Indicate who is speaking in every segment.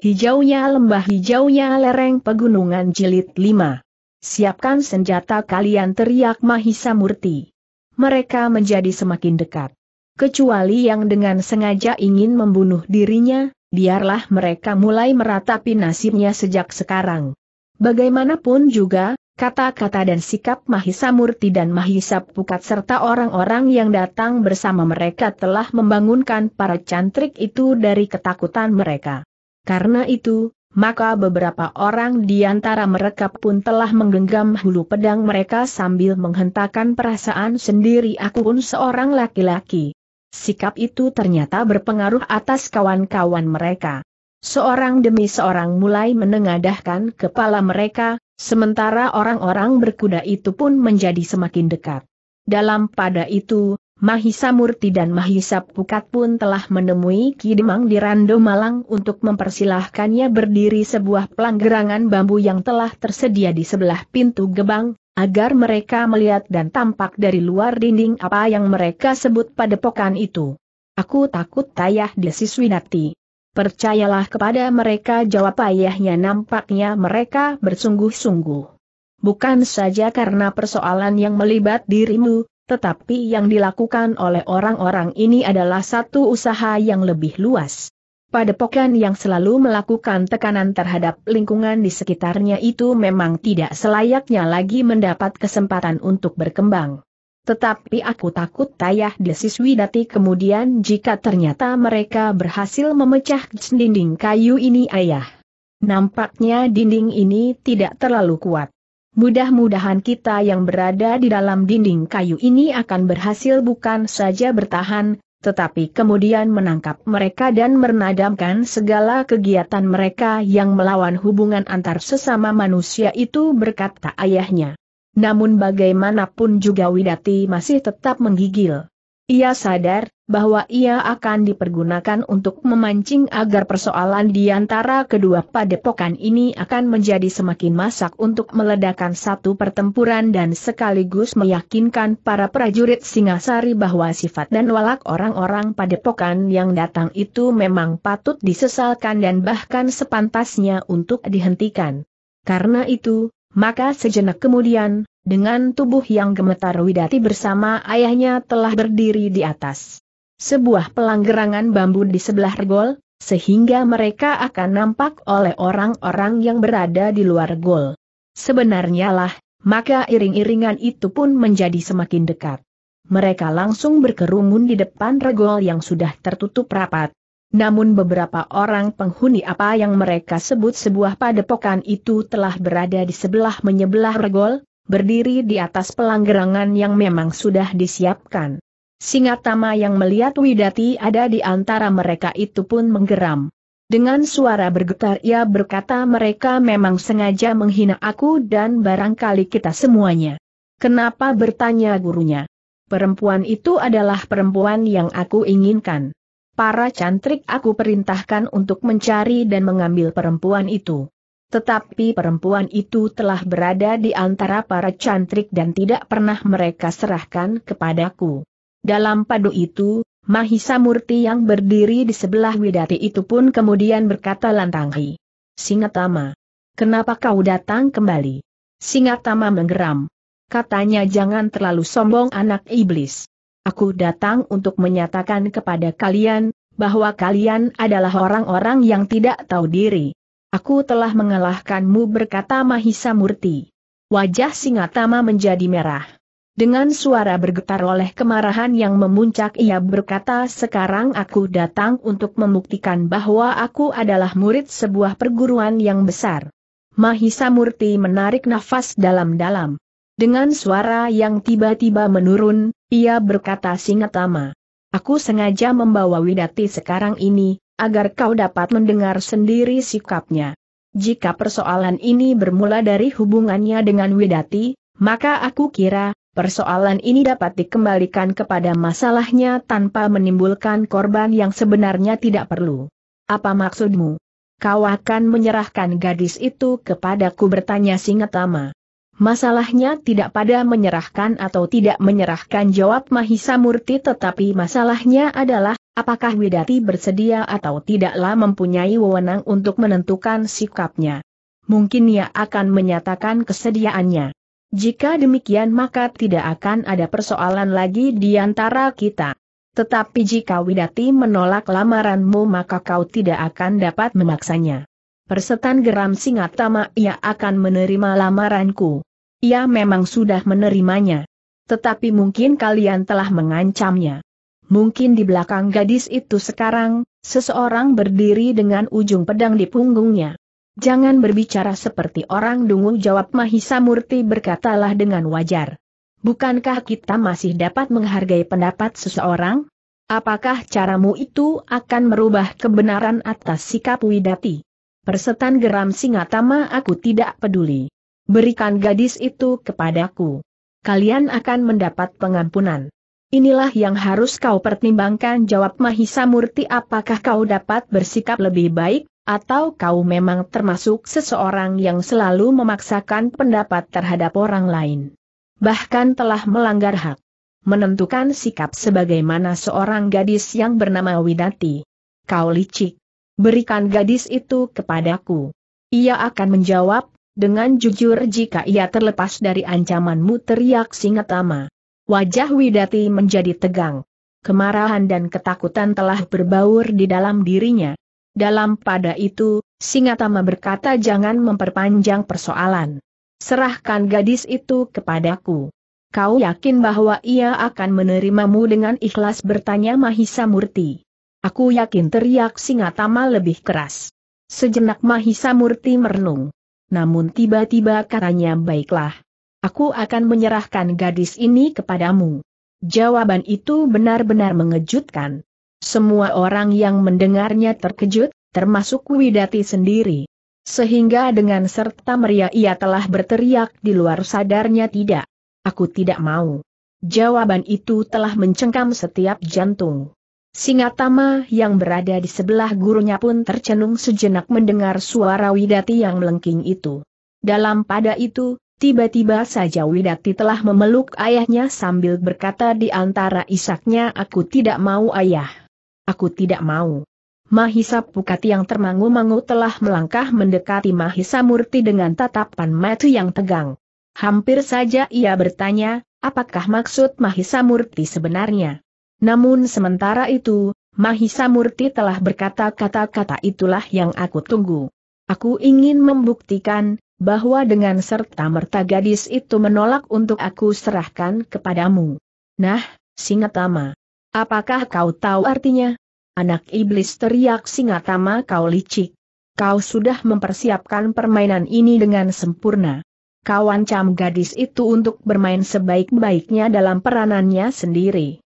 Speaker 1: Hijaunya lembah hijaunya lereng pegunungan jilid 5. Siapkan senjata kalian teriak Mahisa Murti. Mereka menjadi semakin dekat. Kecuali yang dengan sengaja ingin membunuh dirinya, biarlah mereka mulai meratapi nasibnya sejak sekarang. Bagaimanapun juga, kata-kata dan sikap Mahisa Murti dan Mahisa Pukat serta orang-orang yang datang bersama mereka telah membangunkan para cantrik itu dari ketakutan mereka. Karena itu, maka beberapa orang di antara mereka pun telah menggenggam hulu pedang mereka sambil menghentakkan perasaan sendiri aku pun seorang laki-laki. Sikap itu ternyata berpengaruh atas kawan-kawan mereka. Seorang demi seorang mulai menengadahkan kepala mereka, sementara orang-orang berkuda itu pun menjadi semakin dekat. Dalam pada itu, Mahisa Murti dan Mahisa Pukat pun telah menemui Kidemang di Rando Malang untuk mempersilahkannya berdiri sebuah pelanggerangan bambu yang telah tersedia di sebelah pintu gebang, agar mereka melihat dan tampak dari luar dinding apa yang mereka sebut padepokan itu. Aku takut tayah di Siswinati. Percayalah kepada mereka jawab ayahnya nampaknya mereka bersungguh-sungguh. Bukan saja karena persoalan yang melibat dirimu, tetapi yang dilakukan oleh orang-orang ini adalah satu usaha yang lebih luas. Padepokan yang selalu melakukan tekanan terhadap lingkungan di sekitarnya itu memang tidak selayaknya lagi mendapat kesempatan untuk berkembang. Tetapi aku takut tayah desiswi dati kemudian jika ternyata mereka berhasil memecah dinding kayu ini ayah. Nampaknya dinding ini tidak terlalu kuat. Mudah-mudahan kita yang berada di dalam dinding kayu ini akan berhasil bukan saja bertahan, tetapi kemudian menangkap mereka dan menadamkan segala kegiatan mereka yang melawan hubungan antar sesama manusia itu berkata ayahnya. Namun bagaimanapun juga Widati masih tetap menggigil. Ia sadar, bahwa ia akan dipergunakan untuk memancing agar persoalan di antara kedua padepokan ini akan menjadi semakin masak untuk meledakan satu pertempuran dan sekaligus meyakinkan para prajurit Singasari bahwa sifat dan walak orang-orang padepokan yang datang itu memang patut disesalkan dan bahkan sepantasnya untuk dihentikan. Karena itu, maka sejenak kemudian, dengan tubuh yang gemetar Widati bersama ayahnya telah berdiri di atas sebuah pelanggerangan bambu di sebelah gol, sehingga mereka akan nampak oleh orang-orang yang berada di luar gol. Sebenarnya lah, maka iring-iringan itu pun menjadi semakin dekat. Mereka langsung berkerumun di depan regol yang sudah tertutup rapat. Namun beberapa orang penghuni apa yang mereka sebut sebuah padepokan itu telah berada di sebelah menyebelah regol, berdiri di atas pelanggerangan yang memang sudah disiapkan. Singatama yang melihat Widati ada di antara mereka itu pun menggeram. Dengan suara bergetar ia berkata mereka memang sengaja menghina aku dan barangkali kita semuanya. Kenapa bertanya gurunya? Perempuan itu adalah perempuan yang aku inginkan. Para cantrik aku perintahkan untuk mencari dan mengambil perempuan itu. Tetapi perempuan itu telah berada di antara para cantrik dan tidak pernah mereka serahkan kepadaku. Dalam padu itu, Mahisa Murti yang berdiri di sebelah Widati itu pun kemudian berkata lantanghi. Singatama. Kenapa kau datang kembali? Singatama menggeram. Katanya jangan terlalu sombong anak iblis. Aku datang untuk menyatakan kepada kalian, bahwa kalian adalah orang-orang yang tidak tahu diri. Aku telah mengalahkanmu berkata Mahisa Murti. Wajah Singatama menjadi merah. Dengan suara bergetar oleh kemarahan yang memuncak ia berkata sekarang aku datang untuk membuktikan bahwa aku adalah murid sebuah perguruan yang besar. Mahisa Murti menarik nafas dalam-dalam. Dengan suara yang tiba-tiba menurun, ia berkata Singatama. Aku sengaja membawa Widati sekarang ini, agar kau dapat mendengar sendiri sikapnya. Jika persoalan ini bermula dari hubungannya dengan Widati, maka aku kira, Persoalan ini dapat dikembalikan kepada masalahnya tanpa menimbulkan korban yang sebenarnya tidak perlu. Apa maksudmu? Kau akan menyerahkan gadis itu kepadaku bertanya Singatama. Masalahnya tidak pada menyerahkan atau tidak menyerahkan jawab Mahisa Murti tetapi masalahnya adalah, apakah Widati bersedia atau tidaklah mempunyai wewenang untuk menentukan sikapnya. Mungkin ia akan menyatakan kesediaannya. Jika demikian maka tidak akan ada persoalan lagi di antara kita. Tetapi jika Widati menolak lamaranmu maka kau tidak akan dapat memaksanya. Persetan geram Singatama ia akan menerima lamaranku. Ia memang sudah menerimanya. Tetapi mungkin kalian telah mengancamnya. Mungkin di belakang gadis itu sekarang, seseorang berdiri dengan ujung pedang di punggungnya. Jangan berbicara seperti orang dungu jawab Mahisa Murti berkatalah dengan wajar. Bukankah kita masih dapat menghargai pendapat seseorang? Apakah caramu itu akan merubah kebenaran atas sikap Widati? Persetan geram Singatama aku tidak peduli. Berikan gadis itu kepadaku. Kalian akan mendapat pengampunan. Inilah yang harus kau pertimbangkan jawab Mahisa Murti apakah kau dapat bersikap lebih baik, atau kau memang termasuk seseorang yang selalu memaksakan pendapat terhadap orang lain? Bahkan telah melanggar hak. Menentukan sikap sebagaimana seorang gadis yang bernama Widati. Kau licik. Berikan gadis itu kepadaku. Ia akan menjawab, dengan jujur jika ia terlepas dari ancamanmu teriak Singatama. Wajah Widati menjadi tegang. Kemarahan dan ketakutan telah berbaur di dalam dirinya. Dalam pada itu, Singatama berkata jangan memperpanjang persoalan. Serahkan gadis itu kepadaku. Kau yakin bahwa ia akan menerimamu dengan ikhlas bertanya Mahisa Murti. Aku yakin teriak Singatama lebih keras. Sejenak Mahisa Murti merenung. Namun tiba-tiba katanya baiklah. Aku akan menyerahkan gadis ini kepadamu. Jawaban itu benar-benar mengejutkan. Semua orang yang mendengarnya terkejut, termasuk Widati sendiri. Sehingga dengan serta meriah ia telah berteriak di luar sadarnya tidak. Aku tidak mau. Jawaban itu telah mencengkam setiap jantung. Singatama yang berada di sebelah gurunya pun tercenung sejenak mendengar suara Widati yang melengking itu. Dalam pada itu, tiba-tiba saja Widati telah memeluk ayahnya sambil berkata di antara isaknya aku tidak mau ayah. Aku tidak mau. Mahisa Pukati yang termangu-mangu telah melangkah mendekati Mahisa Murti dengan tatapan mata yang tegang. Hampir saja ia bertanya, apakah maksud Mahisa Murti sebenarnya? Namun sementara itu, Mahisa Murti telah berkata kata-kata itulah yang aku tunggu. Aku ingin membuktikan, bahwa dengan serta-merta gadis itu menolak untuk aku serahkan kepadamu. Nah, Singatama, Apakah kau tahu artinya? Anak iblis teriak Singatama kau licik. Kau sudah mempersiapkan permainan ini dengan sempurna. Kau ancam gadis itu untuk bermain sebaik-baiknya dalam peranannya sendiri.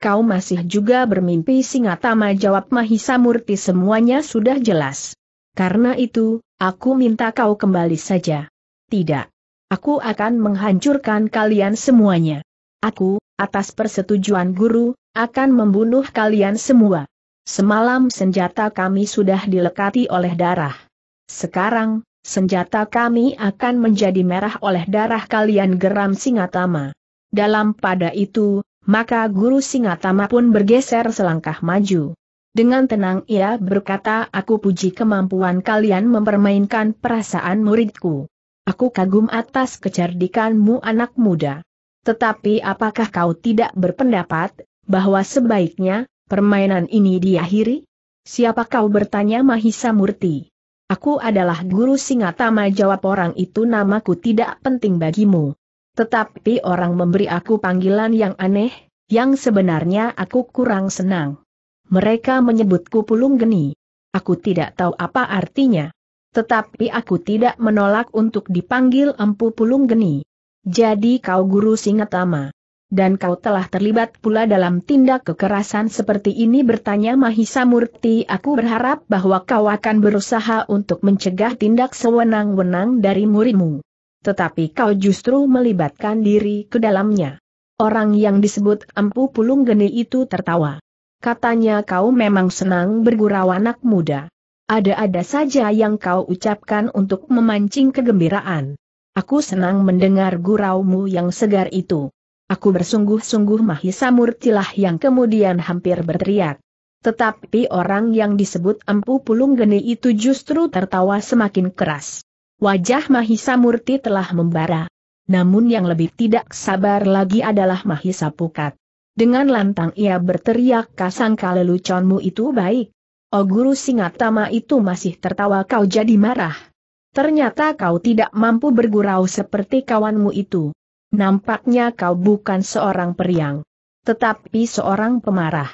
Speaker 1: Kau masih juga bermimpi Singatama jawab Mahisa Murti semuanya sudah jelas. Karena itu, aku minta kau kembali saja. Tidak. Aku akan menghancurkan kalian semuanya. Aku, atas persetujuan guru, akan membunuh kalian semua. Semalam senjata kami sudah dilekati oleh darah. Sekarang, senjata kami akan menjadi merah oleh darah kalian geram Singatama. Dalam pada itu, maka guru Singatama pun bergeser selangkah maju. Dengan tenang ia berkata aku puji kemampuan kalian mempermainkan perasaan muridku. Aku kagum atas kecerdikanmu anak muda. Tetapi apakah kau tidak berpendapat, bahwa sebaiknya, permainan ini diakhiri? Siapa kau bertanya Mahisa Murti? Aku adalah guru Singatama jawab orang itu namaku tidak penting bagimu. Tetapi orang memberi aku panggilan yang aneh, yang sebenarnya aku kurang senang. Mereka menyebutku pulung geni. Aku tidak tahu apa artinya. Tetapi aku tidak menolak untuk dipanggil empu pulung geni. Jadi kau guru Singatama. Dan kau telah terlibat pula dalam tindak kekerasan seperti ini bertanya Mahisa Murti aku berharap bahwa kau akan berusaha untuk mencegah tindak sewenang-wenang dari murimu, Tetapi kau justru melibatkan diri ke dalamnya. Orang yang disebut Empu Pulung Geni itu tertawa. Katanya kau memang senang bergurau anak muda. Ada-ada saja yang kau ucapkan untuk memancing kegembiraan. Aku senang mendengar guraumu yang segar itu. Aku bersungguh-sungguh Mahisa Murtilah yang kemudian hampir berteriak. Tetapi orang yang disebut Empu Pulung Geni itu justru tertawa semakin keras. Wajah Mahisa Murti telah membara. Namun yang lebih tidak sabar lagi adalah Mahisa Pukat. Dengan lantang ia berteriak kasangka leluconmu itu baik. Oh guru Singatama itu masih tertawa kau jadi marah. Ternyata kau tidak mampu bergurau seperti kawanmu itu. Nampaknya kau bukan seorang periang. Tetapi seorang pemarah.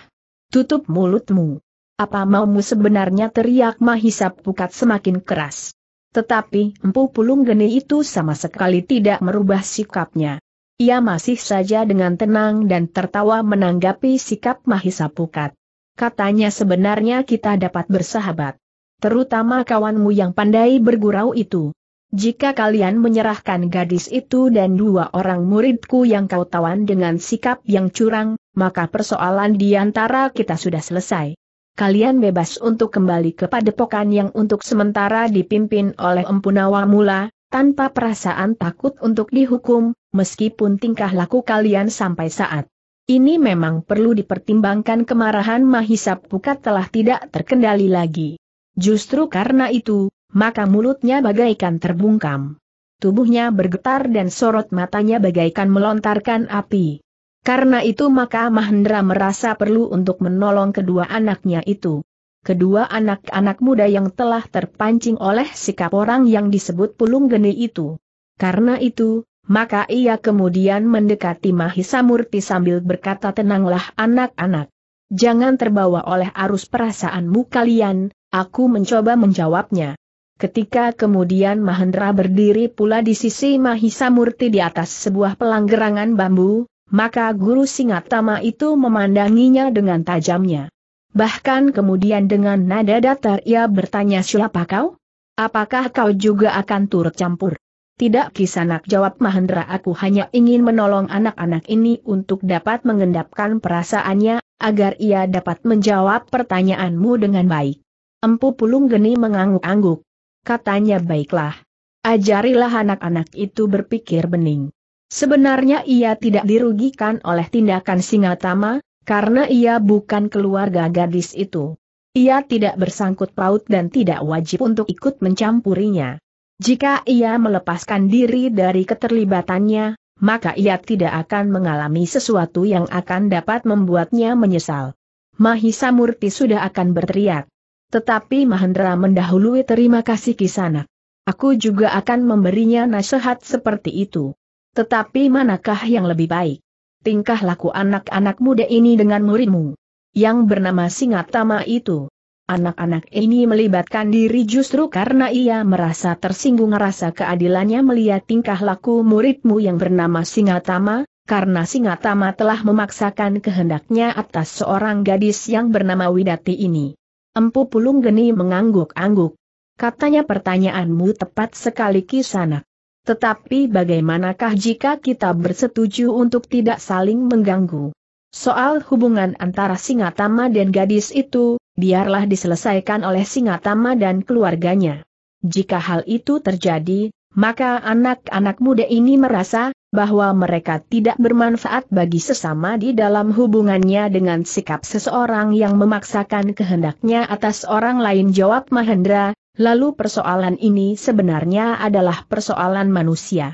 Speaker 1: Tutup mulutmu. Apa maumu sebenarnya teriak Mahisa Pukat semakin keras. Tetapi Empu Pulung Geni itu sama sekali tidak merubah sikapnya. Ia masih saja dengan tenang dan tertawa menanggapi sikap Mahisa Pukat. Katanya sebenarnya kita dapat bersahabat terutama kawanmu yang pandai bergurau itu. Jika kalian menyerahkan gadis itu dan dua orang muridku yang kau tawan dengan sikap yang curang, maka persoalan di antara kita sudah selesai. Kalian bebas untuk kembali ke padepokan yang untuk sementara dipimpin oleh Empunawa Mula, tanpa perasaan takut untuk dihukum, meskipun tingkah laku kalian sampai saat ini memang perlu dipertimbangkan kemarahan Mahisa Pukat telah tidak terkendali lagi. Justru karena itu, maka mulutnya bagaikan terbungkam. Tubuhnya bergetar dan sorot matanya bagaikan melontarkan api. Karena itu maka Mahendra merasa perlu untuk menolong kedua anaknya itu. Kedua anak-anak muda yang telah terpancing oleh sikap orang yang disebut pulung geni itu. Karena itu, maka ia kemudian mendekati Mahisa Murti sambil berkata tenanglah anak-anak. Jangan terbawa oleh arus perasaanmu kalian, Aku mencoba menjawabnya. Ketika kemudian Mahendra berdiri pula di sisi Mahisa Murti di atas sebuah pelanggerangan bambu, maka guru Singatama itu memandanginya dengan tajamnya. Bahkan kemudian dengan nada datar ia bertanya siapa kau? Apakah kau juga akan turut campur? Tidak kisanak jawab Mahendra aku hanya ingin menolong anak-anak ini untuk dapat mengendapkan perasaannya, agar ia dapat menjawab pertanyaanmu dengan baik. Empu Pulung Geni mengangguk-angguk. Katanya baiklah. Ajarilah anak-anak itu berpikir bening. Sebenarnya ia tidak dirugikan oleh tindakan Singatama, karena ia bukan keluarga gadis itu. Ia tidak bersangkut paut dan tidak wajib untuk ikut mencampurinya. Jika ia melepaskan diri dari keterlibatannya, maka ia tidak akan mengalami sesuatu yang akan dapat membuatnya menyesal. Mahisa Murti sudah akan berteriak. Tetapi Mahendra mendahului terima kasih kisanak. Aku juga akan memberinya nasihat seperti itu. Tetapi manakah yang lebih baik? Tingkah laku anak-anak muda ini dengan muridmu. Yang bernama Singatama itu. Anak-anak ini melibatkan diri justru karena ia merasa tersinggung rasa keadilannya melihat tingkah laku muridmu yang bernama Singatama, karena Singatama telah memaksakan kehendaknya atas seorang gadis yang bernama Widati ini. Empu Pulung Geni mengangguk-angguk. Katanya pertanyaanmu tepat sekali kisanak. Tetapi bagaimanakah jika kita bersetuju untuk tidak saling mengganggu? Soal hubungan antara Singatama dan gadis itu, biarlah diselesaikan oleh Singatama dan keluarganya. Jika hal itu terjadi, maka anak-anak muda ini merasa, bahwa mereka tidak bermanfaat bagi sesama di dalam hubungannya dengan sikap seseorang yang memaksakan kehendaknya atas orang lain jawab Mahendra, lalu persoalan ini sebenarnya adalah persoalan manusia.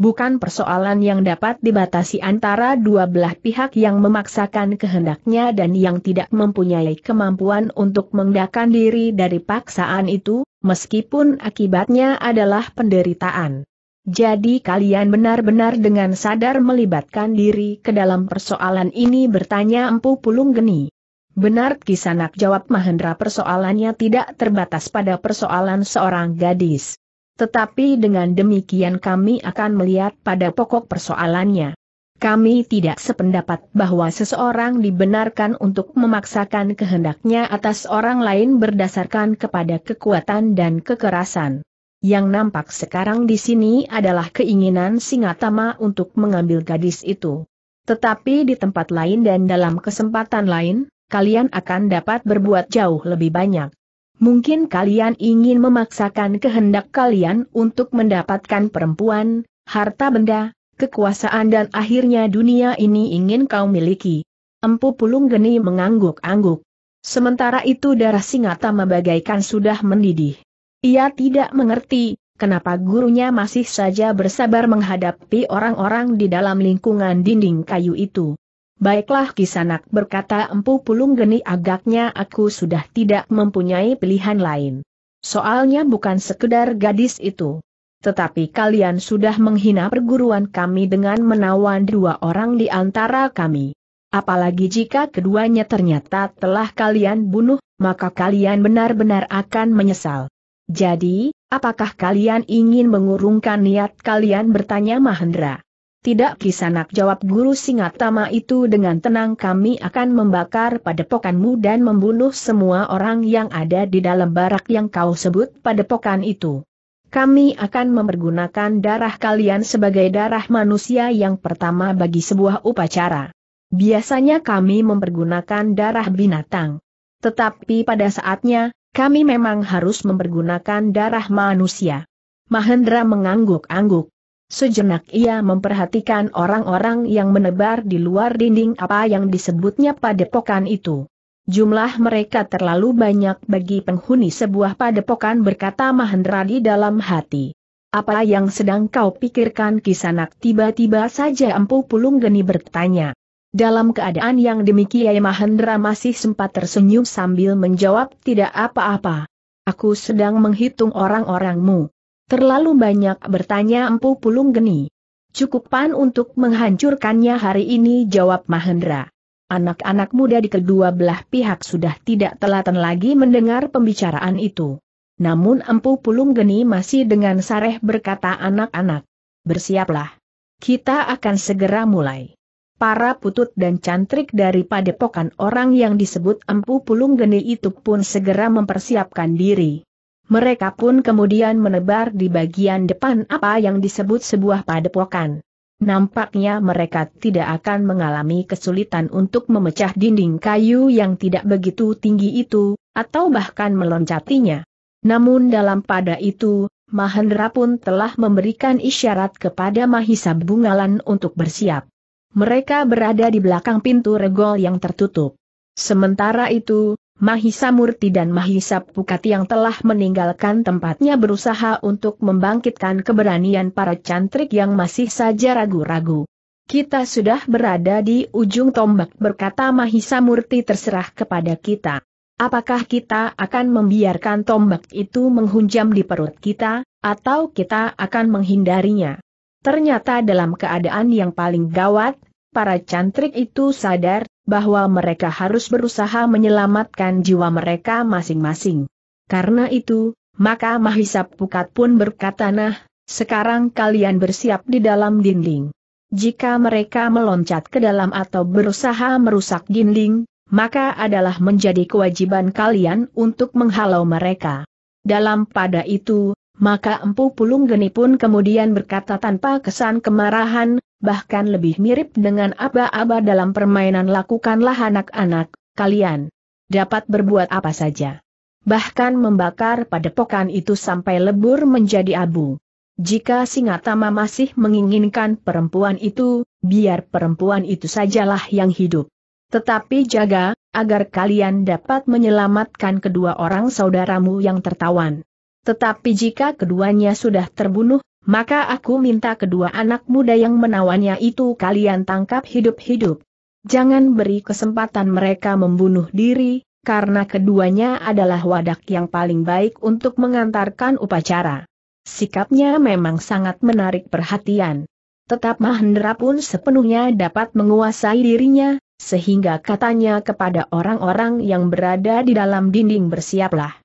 Speaker 1: Bukan persoalan yang dapat dibatasi antara dua belah pihak yang memaksakan kehendaknya dan yang tidak mempunyai kemampuan untuk mengendalikan diri dari paksaan itu, meskipun akibatnya adalah penderitaan. Jadi kalian benar-benar dengan sadar melibatkan diri ke dalam persoalan ini bertanya Empu Pulung Geni. Benar Kisanak jawab Mahendra persoalannya tidak terbatas pada persoalan seorang gadis. Tetapi dengan demikian kami akan melihat pada pokok persoalannya. Kami tidak sependapat bahwa seseorang dibenarkan untuk memaksakan kehendaknya atas orang lain berdasarkan kepada kekuatan dan kekerasan. Yang nampak sekarang di sini adalah keinginan Singatama untuk mengambil gadis itu. Tetapi di tempat lain dan dalam kesempatan lain, kalian akan dapat berbuat jauh lebih banyak. Mungkin kalian ingin memaksakan kehendak kalian untuk mendapatkan perempuan, harta benda, kekuasaan dan akhirnya dunia ini ingin kau miliki. Empu Pulung Geni mengangguk-angguk. Sementara itu darah Singa Singatama bagaikan sudah mendidih. Ia tidak mengerti, kenapa gurunya masih saja bersabar menghadapi orang-orang di dalam lingkungan dinding kayu itu. Baiklah kisanak berkata empu pulung geni agaknya aku sudah tidak mempunyai pilihan lain. Soalnya bukan sekedar gadis itu. Tetapi kalian sudah menghina perguruan kami dengan menawan dua orang di antara kami. Apalagi jika keduanya ternyata telah kalian bunuh, maka kalian benar-benar akan menyesal. Jadi, apakah kalian ingin mengurungkan niat kalian bertanya Mahendra? Tidak kisanak jawab guru Singatama itu dengan tenang kami akan membakar padepokanmu dan membunuh semua orang yang ada di dalam barak yang kau sebut padepokan itu. Kami akan mempergunakan darah kalian sebagai darah manusia yang pertama bagi sebuah upacara. Biasanya kami mempergunakan darah binatang. Tetapi pada saatnya, kami memang harus mempergunakan darah manusia. Mahendra mengangguk-angguk. Sejenak ia memperhatikan orang-orang yang menebar di luar dinding apa yang disebutnya padepokan itu. Jumlah mereka terlalu banyak bagi penghuni sebuah padepokan berkata Mahendra di dalam hati. Apa yang sedang kau pikirkan kisanak tiba-tiba saja Empu Pulung Geni bertanya. Dalam keadaan yang demikian Mahendra masih sempat tersenyum sambil menjawab tidak apa-apa. Aku sedang menghitung orang-orangmu. Terlalu banyak bertanya Empu Pulung Geni. Cukupan untuk menghancurkannya hari ini jawab Mahendra. Anak-anak muda di kedua belah pihak sudah tidak telaten lagi mendengar pembicaraan itu. Namun Empu Pulung Geni masih dengan sareh berkata anak-anak. Bersiaplah. Kita akan segera mulai para putut dan cantrik dari padepokan orang yang disebut Empu Pulung Geni itu pun segera mempersiapkan diri. Mereka pun kemudian menebar di bagian depan apa yang disebut sebuah padepokan. Nampaknya mereka tidak akan mengalami kesulitan untuk memecah dinding kayu yang tidak begitu tinggi itu, atau bahkan meloncatinya. Namun dalam pada itu, Mahendra pun telah memberikan isyarat kepada Mahisa Bungalan untuk bersiap. Mereka berada di belakang pintu regol yang tertutup. Sementara itu, Mahisa Murti dan Mahisa Pukati yang telah meninggalkan tempatnya berusaha untuk membangkitkan keberanian para cantrik yang masih saja ragu-ragu. Kita sudah berada di ujung tombak berkata Mahisa Murti terserah kepada kita. Apakah kita akan membiarkan tombak itu menghunjam di perut kita, atau kita akan menghindarinya? Ternyata dalam keadaan yang paling gawat, para cantrik itu sadar bahwa mereka harus berusaha menyelamatkan jiwa mereka masing-masing. Karena itu, maka Mahisap Pukat pun berkata nah, sekarang kalian bersiap di dalam dinding. Jika mereka meloncat ke dalam atau berusaha merusak dinding, maka adalah menjadi kewajiban kalian untuk menghalau mereka. Dalam pada itu, maka Empu Pulung Geni pun kemudian berkata tanpa kesan kemarahan, bahkan lebih mirip dengan aba-aba dalam permainan lakukanlah anak-anak, kalian dapat berbuat apa saja. Bahkan membakar padepokan itu sampai lebur menjadi abu. Jika Singatama masih menginginkan perempuan itu, biar perempuan itu sajalah yang hidup. Tetapi jaga, agar kalian dapat menyelamatkan kedua orang saudaramu yang tertawan. Tetapi jika keduanya sudah terbunuh, maka aku minta kedua anak muda yang menawannya itu kalian tangkap hidup-hidup. Jangan beri kesempatan mereka membunuh diri, karena keduanya adalah wadak yang paling baik untuk mengantarkan upacara. Sikapnya memang sangat menarik perhatian. Tetap Mahendra pun sepenuhnya dapat menguasai dirinya, sehingga katanya kepada orang-orang yang berada di dalam dinding bersiaplah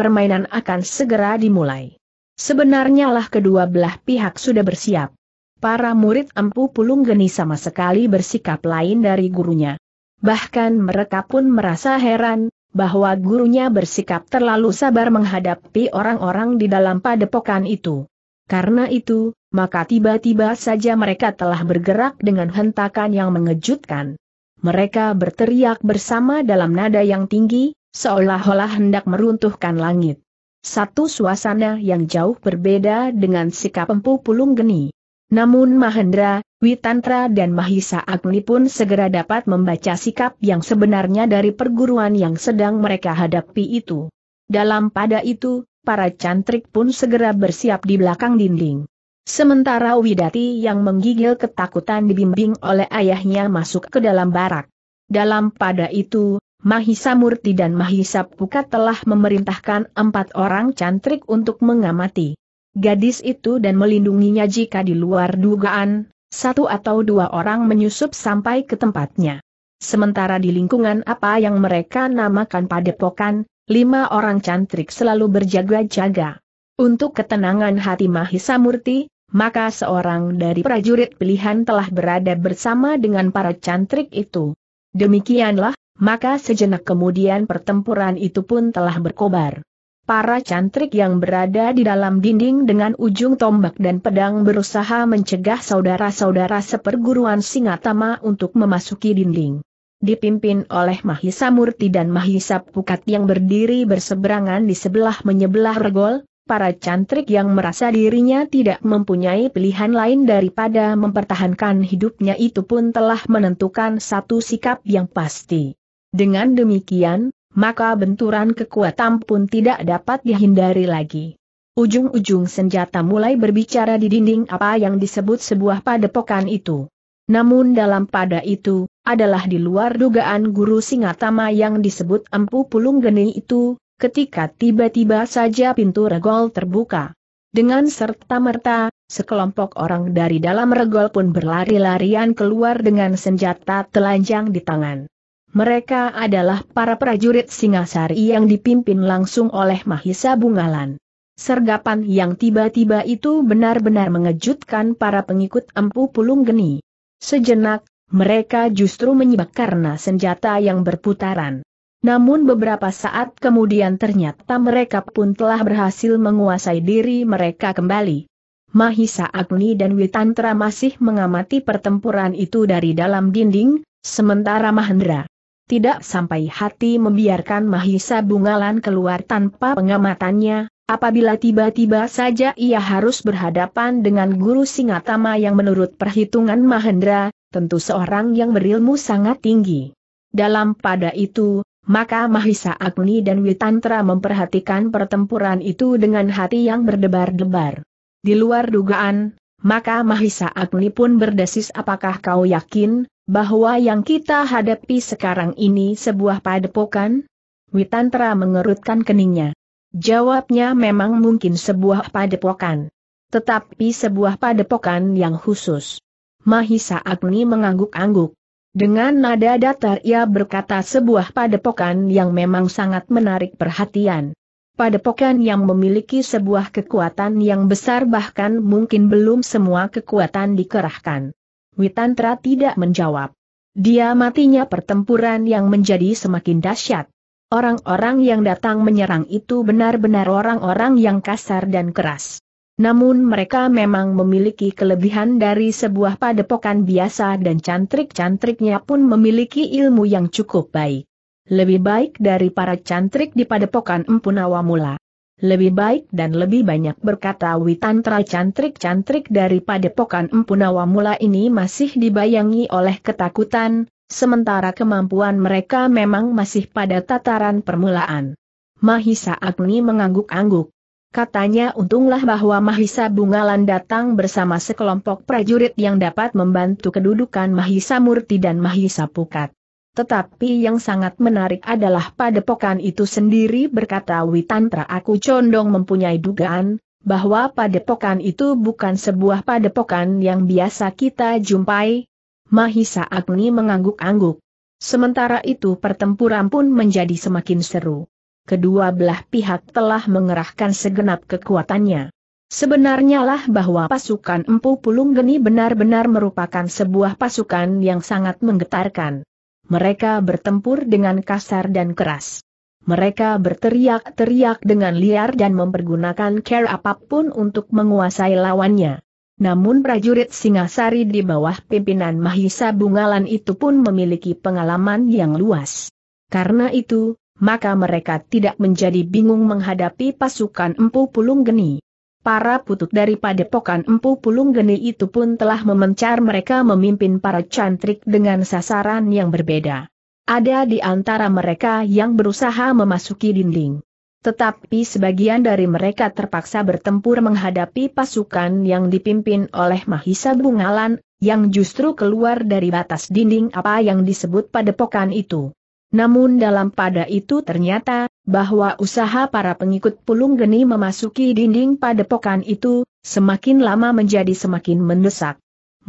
Speaker 1: permainan akan segera dimulai. Sebenarnya lah kedua belah pihak sudah bersiap. Para murid Empu Pulung Geni sama sekali bersikap lain dari gurunya. Bahkan mereka pun merasa heran, bahwa gurunya bersikap terlalu sabar menghadapi orang-orang di dalam padepokan itu. Karena itu, maka tiba-tiba saja mereka telah bergerak dengan hentakan yang mengejutkan. Mereka berteriak bersama dalam nada yang tinggi, Seolah-olah hendak meruntuhkan langit. Satu suasana yang jauh berbeda dengan sikap empu pulung geni. Namun Mahendra, Witantra dan Mahisa Agni pun segera dapat membaca sikap yang sebenarnya dari perguruan yang sedang mereka hadapi itu. Dalam pada itu, para cantrik pun segera bersiap di belakang dinding. Sementara Widati yang menggigil ketakutan dibimbing oleh ayahnya masuk ke dalam barak. Dalam pada itu, Mahisa Murti dan Mahisa Pukat telah memerintahkan empat orang cantrik untuk mengamati gadis itu dan melindunginya jika di luar dugaan, satu atau dua orang menyusup sampai ke tempatnya. Sementara di lingkungan apa yang mereka namakan padepokan, lima orang cantrik selalu berjaga-jaga. Untuk ketenangan hati Mahisa Murti, maka seorang dari prajurit pilihan telah berada bersama dengan para cantrik itu. Demikianlah maka sejenak kemudian pertempuran itu pun telah berkobar. Para cantrik yang berada di dalam dinding dengan ujung tombak dan pedang berusaha mencegah saudara-saudara seperguruan Singatama untuk memasuki dinding. Dipimpin oleh Mahisa Murti dan Mahisa Pukat yang berdiri berseberangan di sebelah menyebelah regol, para cantrik yang merasa dirinya tidak mempunyai pilihan lain daripada mempertahankan hidupnya itu pun telah menentukan satu sikap yang pasti. Dengan demikian, maka benturan kekuatan pun tidak dapat dihindari lagi. Ujung-ujung senjata mulai berbicara di dinding apa yang disebut sebuah padepokan itu. Namun dalam pada itu, adalah di luar dugaan guru Singatama yang disebut Empu Pulung Geni itu, ketika tiba-tiba saja pintu regol terbuka. Dengan serta-merta, sekelompok orang dari dalam regol pun berlari-larian keluar dengan senjata telanjang di tangan. Mereka adalah para prajurit Singasari yang dipimpin langsung oleh Mahisa Bungalan. Sergapan yang tiba-tiba itu benar-benar mengejutkan para pengikut Empu Pulung Geni. Sejenak, mereka justru menyibak karena senjata yang berputaran. Namun beberapa saat kemudian ternyata mereka pun telah berhasil menguasai diri mereka kembali. Mahisa Agni dan Witantra masih mengamati pertempuran itu dari dalam dinding, sementara Mahendra tidak sampai hati membiarkan Mahisa Bungalan keluar tanpa pengamatannya, apabila tiba-tiba saja ia harus berhadapan dengan guru Singatama yang menurut perhitungan Mahendra, tentu seorang yang berilmu sangat tinggi. Dalam pada itu, maka Mahisa Agni dan Witantra memperhatikan pertempuran itu dengan hati yang berdebar-debar. Di luar dugaan, maka Mahisa Agni pun berdesis apakah kau yakin, bahwa yang kita hadapi sekarang ini sebuah padepokan? Witantra mengerutkan keningnya. Jawabnya memang mungkin sebuah padepokan. Tetapi sebuah padepokan yang khusus. Mahisa Agni mengangguk-angguk. Dengan nada datar ia berkata sebuah padepokan yang memang sangat menarik perhatian. Padepokan yang memiliki sebuah kekuatan yang besar bahkan mungkin belum semua kekuatan dikerahkan. Witantra tidak menjawab. Dia matinya pertempuran yang menjadi semakin dahsyat. Orang-orang yang datang menyerang itu benar-benar orang-orang yang kasar dan keras. Namun mereka memang memiliki kelebihan dari sebuah padepokan biasa dan cantrik-cantriknya pun memiliki ilmu yang cukup baik. Lebih baik dari para cantrik di padepokan Empunawa mula lebih baik dan lebih banyak berkata Witantra cantrik-cantrik daripada pokan Empunawa mula ini masih dibayangi oleh ketakutan, sementara kemampuan mereka memang masih pada tataran permulaan. Mahisa Agni mengangguk-angguk. Katanya untunglah bahwa Mahisa Bungalan datang bersama sekelompok prajurit yang dapat membantu kedudukan Mahisa Murti dan Mahisa Pukat. Tetapi yang sangat menarik adalah padepokan itu sendiri berkata Witantra aku condong mempunyai dugaan, bahwa padepokan itu bukan sebuah padepokan yang biasa kita jumpai. Mahisa Agni mengangguk-angguk. Sementara itu pertempuran pun menjadi semakin seru. Kedua belah pihak telah mengerahkan segenap kekuatannya. Sebenarnya lah bahwa pasukan Empu Pulung Geni benar-benar merupakan sebuah pasukan yang sangat menggetarkan. Mereka bertempur dengan kasar dan keras. Mereka berteriak-teriak dengan liar dan mempergunakan care apapun untuk menguasai lawannya. Namun prajurit Singasari di bawah pimpinan Mahisa Bungalan itu pun memiliki pengalaman yang luas. Karena itu, maka mereka tidak menjadi bingung menghadapi pasukan Empu Pulung Geni. Para putut dari padepokan Empu Pulung Geni itu pun telah memencar mereka memimpin para cantrik dengan sasaran yang berbeda. Ada di antara mereka yang berusaha memasuki dinding. Tetapi sebagian dari mereka terpaksa bertempur menghadapi pasukan yang dipimpin oleh Mahisa Bungalan, yang justru keluar dari batas dinding apa yang disebut padepokan itu. Namun dalam pada itu ternyata, bahwa usaha para pengikut pulung geni memasuki dinding padepokan itu, semakin lama menjadi semakin mendesak.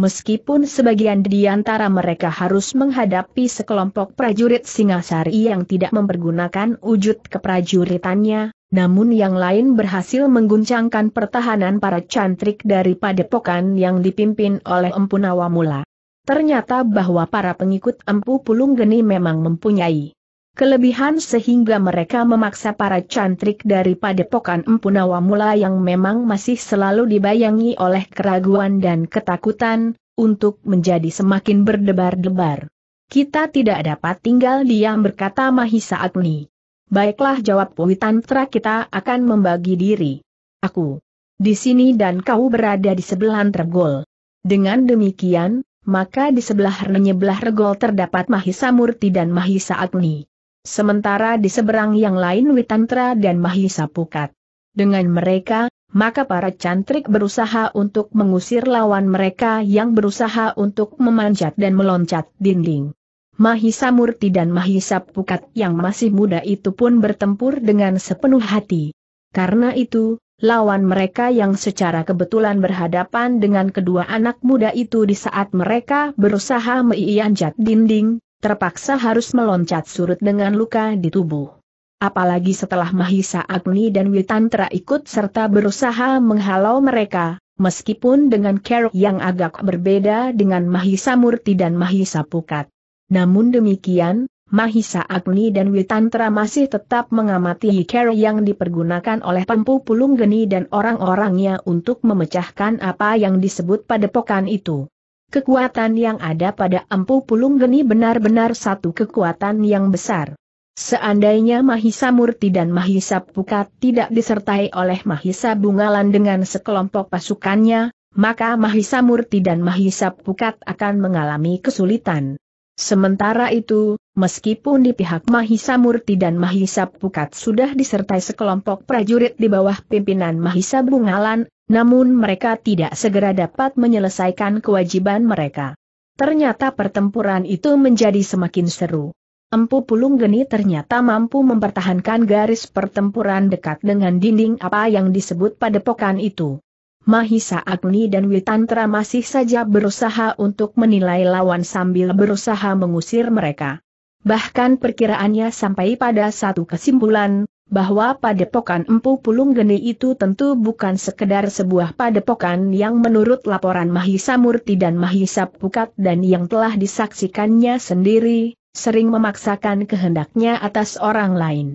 Speaker 1: Meskipun sebagian di antara mereka harus menghadapi sekelompok prajurit Singasari yang tidak mempergunakan wujud keprajuritannya, namun yang lain berhasil mengguncangkan pertahanan para cantrik dari padepokan yang dipimpin oleh Empu Nawamula. Ternyata bahwa para pengikut Empu Pulung Geni memang mempunyai kelebihan sehingga mereka memaksa para cantrik dari padepokan Empunawa Mula yang memang masih selalu dibayangi oleh keraguan dan ketakutan, untuk menjadi semakin berdebar-debar. Kita tidak dapat tinggal diam berkata Mahisa Agni. Baiklah jawab Pui Tantra kita akan membagi diri. Aku di sini dan kau berada di sebelah Tergol. Dengan demikian, maka di sebelah Renyebelah Regol terdapat Mahisa Murti dan Mahisa Agni. Sementara di seberang yang lain Witantra dan Mahisa Pukat. Dengan mereka, maka para cantrik berusaha untuk mengusir lawan mereka yang berusaha untuk memanjat dan meloncat dinding. Mahisa Murti dan Mahisa Pukat yang masih muda itu pun bertempur dengan sepenuh hati. Karena itu, lawan mereka yang secara kebetulan berhadapan dengan kedua anak muda itu di saat mereka berusaha meianjat dinding, terpaksa harus meloncat surut dengan luka di tubuh. Apalagi setelah Mahisa Agni dan Witantra ikut serta berusaha menghalau mereka, meskipun dengan kerok yang agak berbeda dengan Mahisa Murti dan Mahisa Pukat. Namun demikian, Mahisa Agni dan Witantra masih tetap mengamati kerok yang dipergunakan oleh Pempu Pulung Geni dan orang-orangnya untuk memecahkan apa yang disebut padepokan itu. Kekuatan yang ada pada empu pulung geni benar-benar satu kekuatan yang besar. Seandainya Mahisa Murti dan Mahisa Pukat tidak disertai oleh Mahisa Bungalan dengan sekelompok pasukannya, maka Mahisa Murti dan Mahisa Pukat akan mengalami kesulitan. Sementara itu, meskipun di pihak Mahisa Murti dan Mahisa Pukat sudah disertai sekelompok prajurit di bawah pimpinan Mahisa Bungalan, namun mereka tidak segera dapat menyelesaikan kewajiban mereka. Ternyata pertempuran itu menjadi semakin seru. Empu Pulung Geni ternyata mampu mempertahankan garis pertempuran dekat dengan dinding apa yang disebut padepokan itu. Mahisa Agni dan Witantra masih saja berusaha untuk menilai lawan sambil berusaha mengusir mereka. Bahkan perkiraannya sampai pada satu kesimpulan, bahwa padepokan Empu Pulung Geni itu tentu bukan sekedar sebuah padepokan yang menurut laporan Mahisa Murti dan Mahisa Pukat dan yang telah disaksikannya sendiri, sering memaksakan kehendaknya atas orang lain.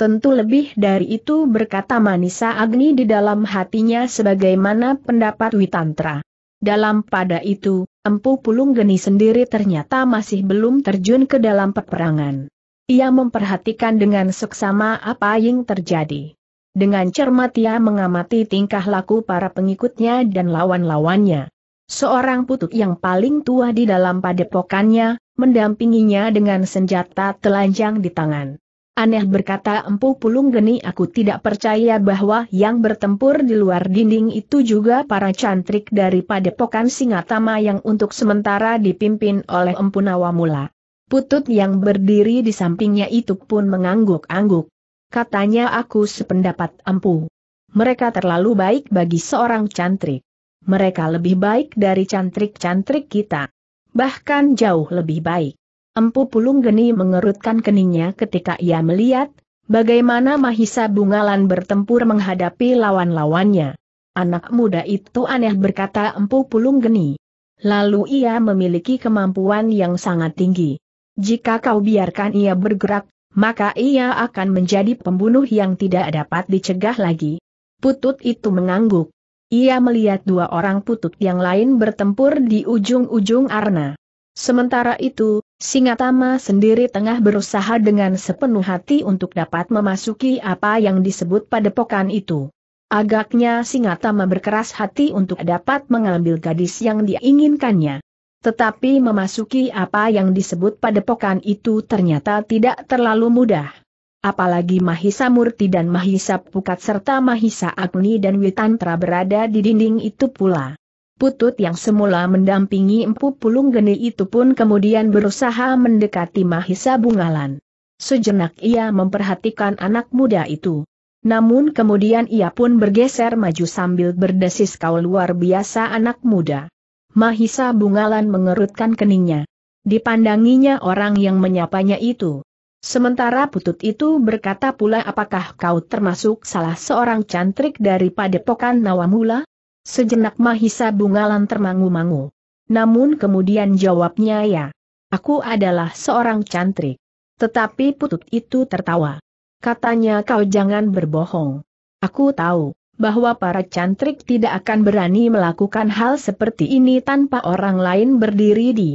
Speaker 1: Tentu lebih dari itu berkata Manisa Agni di dalam hatinya sebagaimana pendapat Witantra. Dalam pada itu, Empu Pulung Geni sendiri ternyata masih belum terjun ke dalam peperangan. Ia memperhatikan dengan seksama apa yang terjadi. Dengan cermat ia mengamati tingkah laku para pengikutnya dan lawan-lawannya. Seorang putuk yang paling tua di dalam padepokannya, mendampinginya dengan senjata telanjang di tangan. Aneh berkata empu pulung geni aku tidak percaya bahwa yang bertempur di luar dinding itu juga para cantrik dari padepokan Singatama yang untuk sementara dipimpin oleh empu Nawamula. Putut yang berdiri di sampingnya itu pun mengangguk-angguk. Katanya aku sependapat Empu. Mereka terlalu baik bagi seorang cantrik. Mereka lebih baik dari cantrik-cantrik kita. Bahkan jauh lebih baik. Empu Pulung Geni mengerutkan keningnya ketika ia melihat, bagaimana Mahisa Bungalan bertempur menghadapi lawan-lawannya. Anak muda itu aneh berkata Empu Pulung Geni. Lalu ia memiliki kemampuan yang sangat tinggi. Jika kau biarkan ia bergerak, maka ia akan menjadi pembunuh yang tidak dapat dicegah lagi. Putut itu mengangguk. Ia melihat dua orang putut yang lain bertempur di ujung-ujung arna. Sementara itu, Singatama sendiri tengah berusaha dengan sepenuh hati untuk dapat memasuki apa yang disebut padepokan itu. Agaknya Singatama berkeras hati untuk dapat mengambil gadis yang diinginkannya. Tetapi memasuki apa yang disebut padepokan itu ternyata tidak terlalu mudah. Apalagi Mahisa Murti dan Mahisa Pukat serta Mahisa Agni dan Witantra berada di dinding itu pula. Putut yang semula mendampingi Empu Pulung Geni itu pun kemudian berusaha mendekati Mahisa Bungalan. Sejenak ia memperhatikan anak muda itu. Namun kemudian ia pun bergeser maju sambil berdesis kau luar biasa anak muda. Mahisa Bungalan mengerutkan keningnya. Dipandanginya orang yang menyapanya itu. Sementara putut itu berkata pula apakah kau termasuk salah seorang cantrik dari padepokan Nawamula? Sejenak Mahisa Bungalan termangu-mangu. Namun kemudian jawabnya ya. Aku adalah seorang cantrik. Tetapi putut itu tertawa. Katanya kau jangan berbohong. Aku tahu bahwa para cantrik tidak akan berani melakukan hal seperti ini tanpa orang lain berdiri di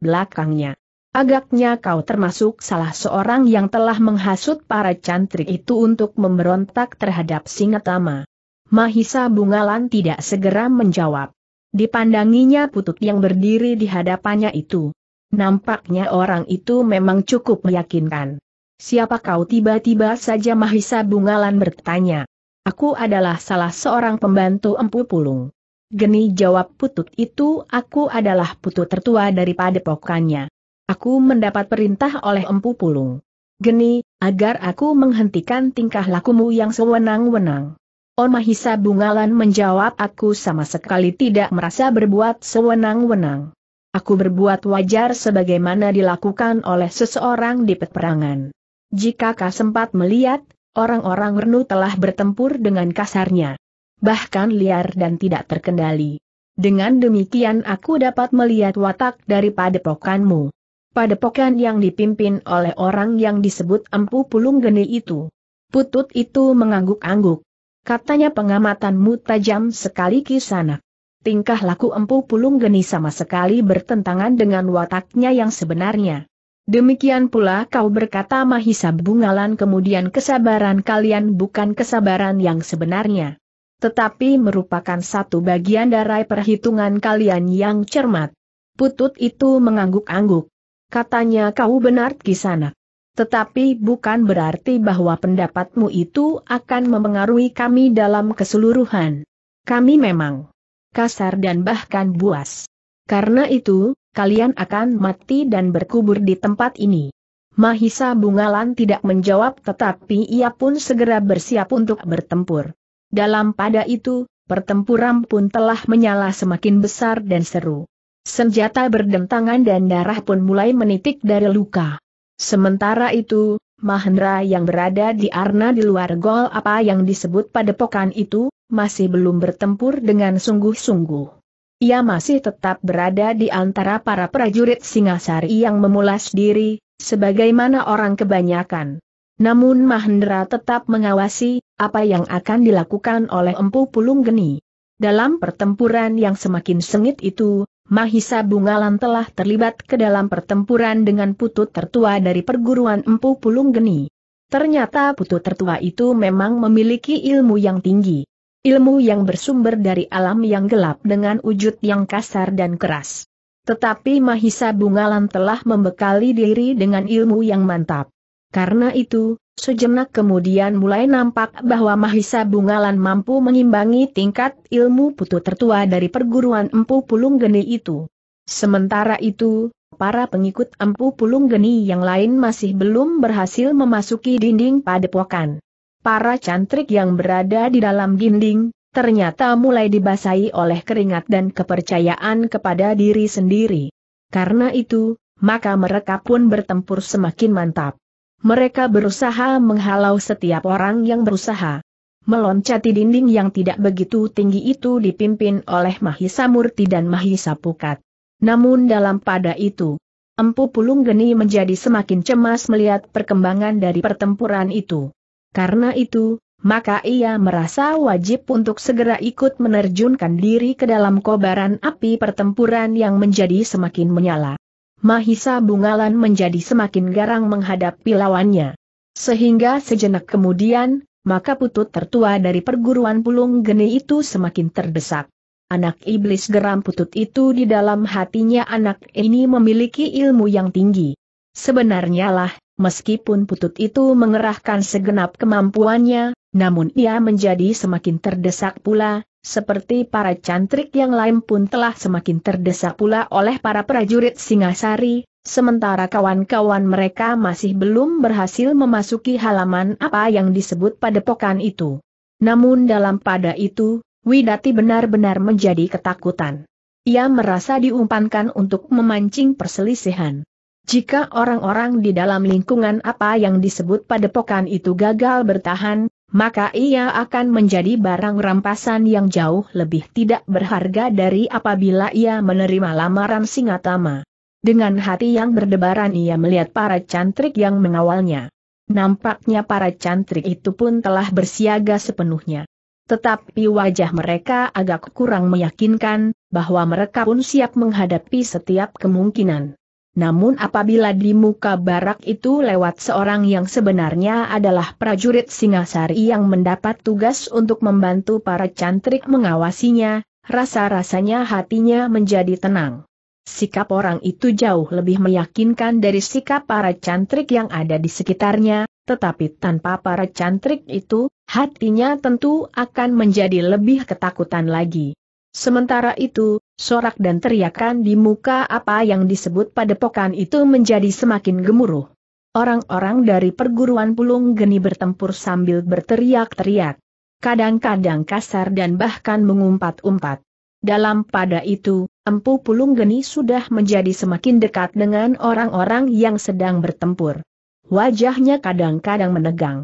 Speaker 1: belakangnya. Agaknya kau termasuk salah seorang yang telah menghasut para cantrik itu untuk memberontak terhadap Singatama. Mahisa Bungalan tidak segera menjawab. Dipandanginya putut yang berdiri di hadapannya itu. Nampaknya orang itu memang cukup meyakinkan. Siapa kau tiba-tiba saja Mahisa Bungalan bertanya. Aku adalah salah seorang pembantu empu pulung. Geni jawab putut itu, aku adalah putut tertua daripada pokoknya. Aku mendapat perintah oleh empu pulung. Geni, agar aku menghentikan tingkah lakumu yang sewenang-wenang. Omahisa oh Bungalan menjawab aku sama sekali tidak merasa berbuat sewenang-wenang. Aku berbuat wajar sebagaimana dilakukan oleh seseorang di peperangan. Jika kau sempat melihat, Orang-orang Renu telah bertempur dengan kasarnya. Bahkan liar dan tidak terkendali. Dengan demikian aku dapat melihat watak dari padepokanmu. Padepokan yang dipimpin oleh orang yang disebut Empu Pulung Geni itu. Putut itu mengangguk-angguk. Katanya pengamatanmu tajam sekali kisana. Tingkah laku Empu Pulung Geni sama sekali bertentangan dengan wataknya yang sebenarnya. Demikian pula kau berkata Mahisa Bungalan kemudian kesabaran kalian bukan kesabaran yang sebenarnya. Tetapi merupakan satu bagian dari perhitungan kalian yang cermat. Putut itu mengangguk-angguk. Katanya kau benar sana, Tetapi bukan berarti bahwa pendapatmu itu akan memengaruhi kami dalam keseluruhan. Kami memang kasar dan bahkan buas. Karena itu, kalian akan mati dan berkubur di tempat ini. Mahisa Bungalan tidak menjawab tetapi ia pun segera bersiap untuk bertempur. Dalam pada itu, pertempuran pun telah menyala semakin besar dan seru. Senjata berdentangan dan darah pun mulai menitik dari luka. Sementara itu, Mahendra yang berada di arna di luar gol apa yang disebut padepokan itu, masih belum bertempur dengan sungguh-sungguh. Ia masih tetap berada di antara para prajurit Singasari yang memulas diri, sebagaimana orang kebanyakan. Namun Mahendra tetap mengawasi, apa yang akan dilakukan oleh Empu Pulung Geni. Dalam pertempuran yang semakin sengit itu, Mahisa Bungalan telah terlibat ke dalam pertempuran dengan putut tertua dari perguruan Empu Pulung Geni. Ternyata putut tertua itu memang memiliki ilmu yang tinggi. Ilmu yang bersumber dari alam yang gelap dengan wujud yang kasar dan keras. Tetapi Mahisa Bungalan telah membekali diri dengan ilmu yang mantap. Karena itu, sejenak kemudian mulai nampak bahwa Mahisa Bungalan mampu mengimbangi tingkat ilmu putu tertua dari perguruan Empu Pulung Geni itu. Sementara itu, para pengikut Empu Pulung Geni yang lain masih belum berhasil memasuki dinding padepokan para cantrik yang berada di dalam dinding, ternyata mulai dibasahi oleh keringat dan kepercayaan kepada diri sendiri. Karena itu, maka mereka pun bertempur semakin mantap. Mereka berusaha menghalau setiap orang yang berusaha meloncati dinding yang tidak begitu tinggi itu dipimpin oleh Mahisa Murti dan Mahisa Pukat. Namun dalam pada itu, Empu Pulung Geni menjadi semakin cemas melihat perkembangan dari pertempuran itu. Karena itu, maka ia merasa wajib untuk segera ikut menerjunkan diri ke dalam kobaran api pertempuran yang menjadi semakin menyala. Mahisa Bungalan menjadi semakin garang menghadapi lawannya. Sehingga sejenak kemudian, maka putut tertua dari perguruan pulung geni itu semakin terdesak. Anak iblis geram putut itu di dalam hatinya anak ini memiliki ilmu yang tinggi. Sebenarnya lah, Meskipun putut itu mengerahkan segenap kemampuannya, namun ia menjadi semakin terdesak pula, seperti para cantrik yang lain pun telah semakin terdesak pula oleh para prajurit Singasari, sementara kawan-kawan mereka masih belum berhasil memasuki halaman apa yang disebut padepokan itu. Namun dalam pada itu, Widati benar-benar menjadi ketakutan. Ia merasa diumpankan untuk memancing perselisihan. Jika orang-orang di dalam lingkungan apa yang disebut padepokan itu gagal bertahan, maka ia akan menjadi barang rampasan yang jauh lebih tidak berharga dari apabila ia menerima lamaran Singatama. Dengan hati yang berdebaran ia melihat para cantrik yang mengawalnya. Nampaknya para cantrik itu pun telah bersiaga sepenuhnya. Tetapi wajah mereka agak kurang meyakinkan, bahwa mereka pun siap menghadapi setiap kemungkinan. Namun apabila di muka barak itu lewat seorang yang sebenarnya adalah prajurit Singasari yang mendapat tugas untuk membantu para cantrik mengawasinya, rasa-rasanya hatinya menjadi tenang. Sikap orang itu jauh lebih meyakinkan dari sikap para cantrik yang ada di sekitarnya, tetapi tanpa para cantrik itu, hatinya tentu akan menjadi lebih ketakutan lagi. Sementara itu, sorak dan teriakan di muka apa yang disebut padepokan itu menjadi semakin gemuruh. Orang-orang dari perguruan pulung geni bertempur sambil berteriak-teriak. Kadang-kadang kasar dan bahkan mengumpat-umpat. Dalam pada itu, empu pulung geni sudah menjadi semakin dekat dengan orang-orang yang sedang bertempur. Wajahnya kadang-kadang menegang.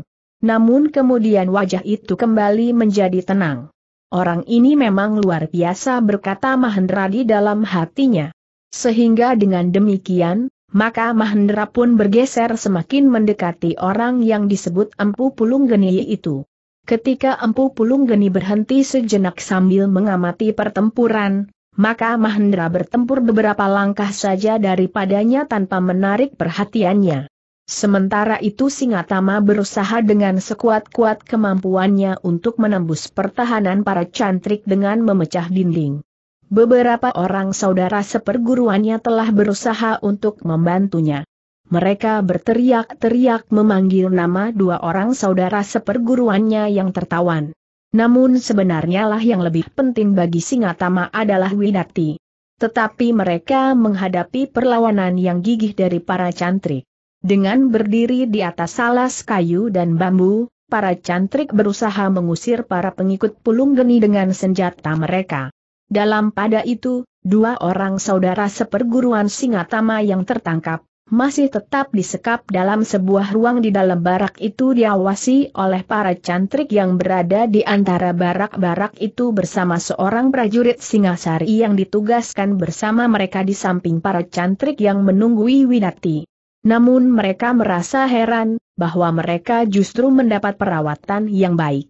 Speaker 1: Namun kemudian wajah itu kembali menjadi tenang. Orang ini memang luar biasa berkata Mahendra di dalam hatinya. Sehingga dengan demikian, maka Mahendra pun bergeser semakin mendekati orang yang disebut Empu Pulung Geni itu. Ketika Empu Pulung Geni berhenti sejenak sambil mengamati pertempuran, maka Mahendra bertempur beberapa langkah saja daripadanya tanpa menarik perhatiannya. Sementara itu Singatama berusaha dengan sekuat-kuat kemampuannya untuk menembus pertahanan para cantrik dengan memecah dinding. Beberapa orang saudara seperguruannya telah berusaha untuk membantunya. Mereka berteriak-teriak memanggil nama dua orang saudara seperguruannya yang tertawan. Namun sebenarnya lah yang lebih penting bagi Singatama adalah Widati. Tetapi mereka menghadapi perlawanan yang gigih dari para cantrik. Dengan berdiri di atas alas kayu dan bambu, para cantrik berusaha mengusir para pengikut pulung geni dengan senjata mereka. Dalam pada itu, dua orang saudara seperguruan Singatama yang tertangkap, masih tetap disekap dalam sebuah ruang di dalam barak itu diawasi oleh para cantrik yang berada di antara barak-barak itu bersama seorang prajurit Singasari yang ditugaskan bersama mereka di samping para cantrik yang menunggui Winati. Namun mereka merasa heran, bahwa mereka justru mendapat perawatan yang baik.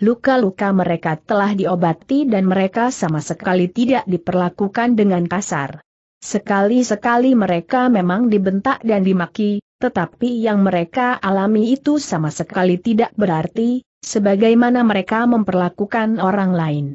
Speaker 1: Luka-luka mereka telah diobati dan mereka sama sekali tidak diperlakukan dengan kasar. Sekali-sekali mereka memang dibentak dan dimaki, tetapi yang mereka alami itu sama sekali tidak berarti, sebagaimana mereka memperlakukan orang lain.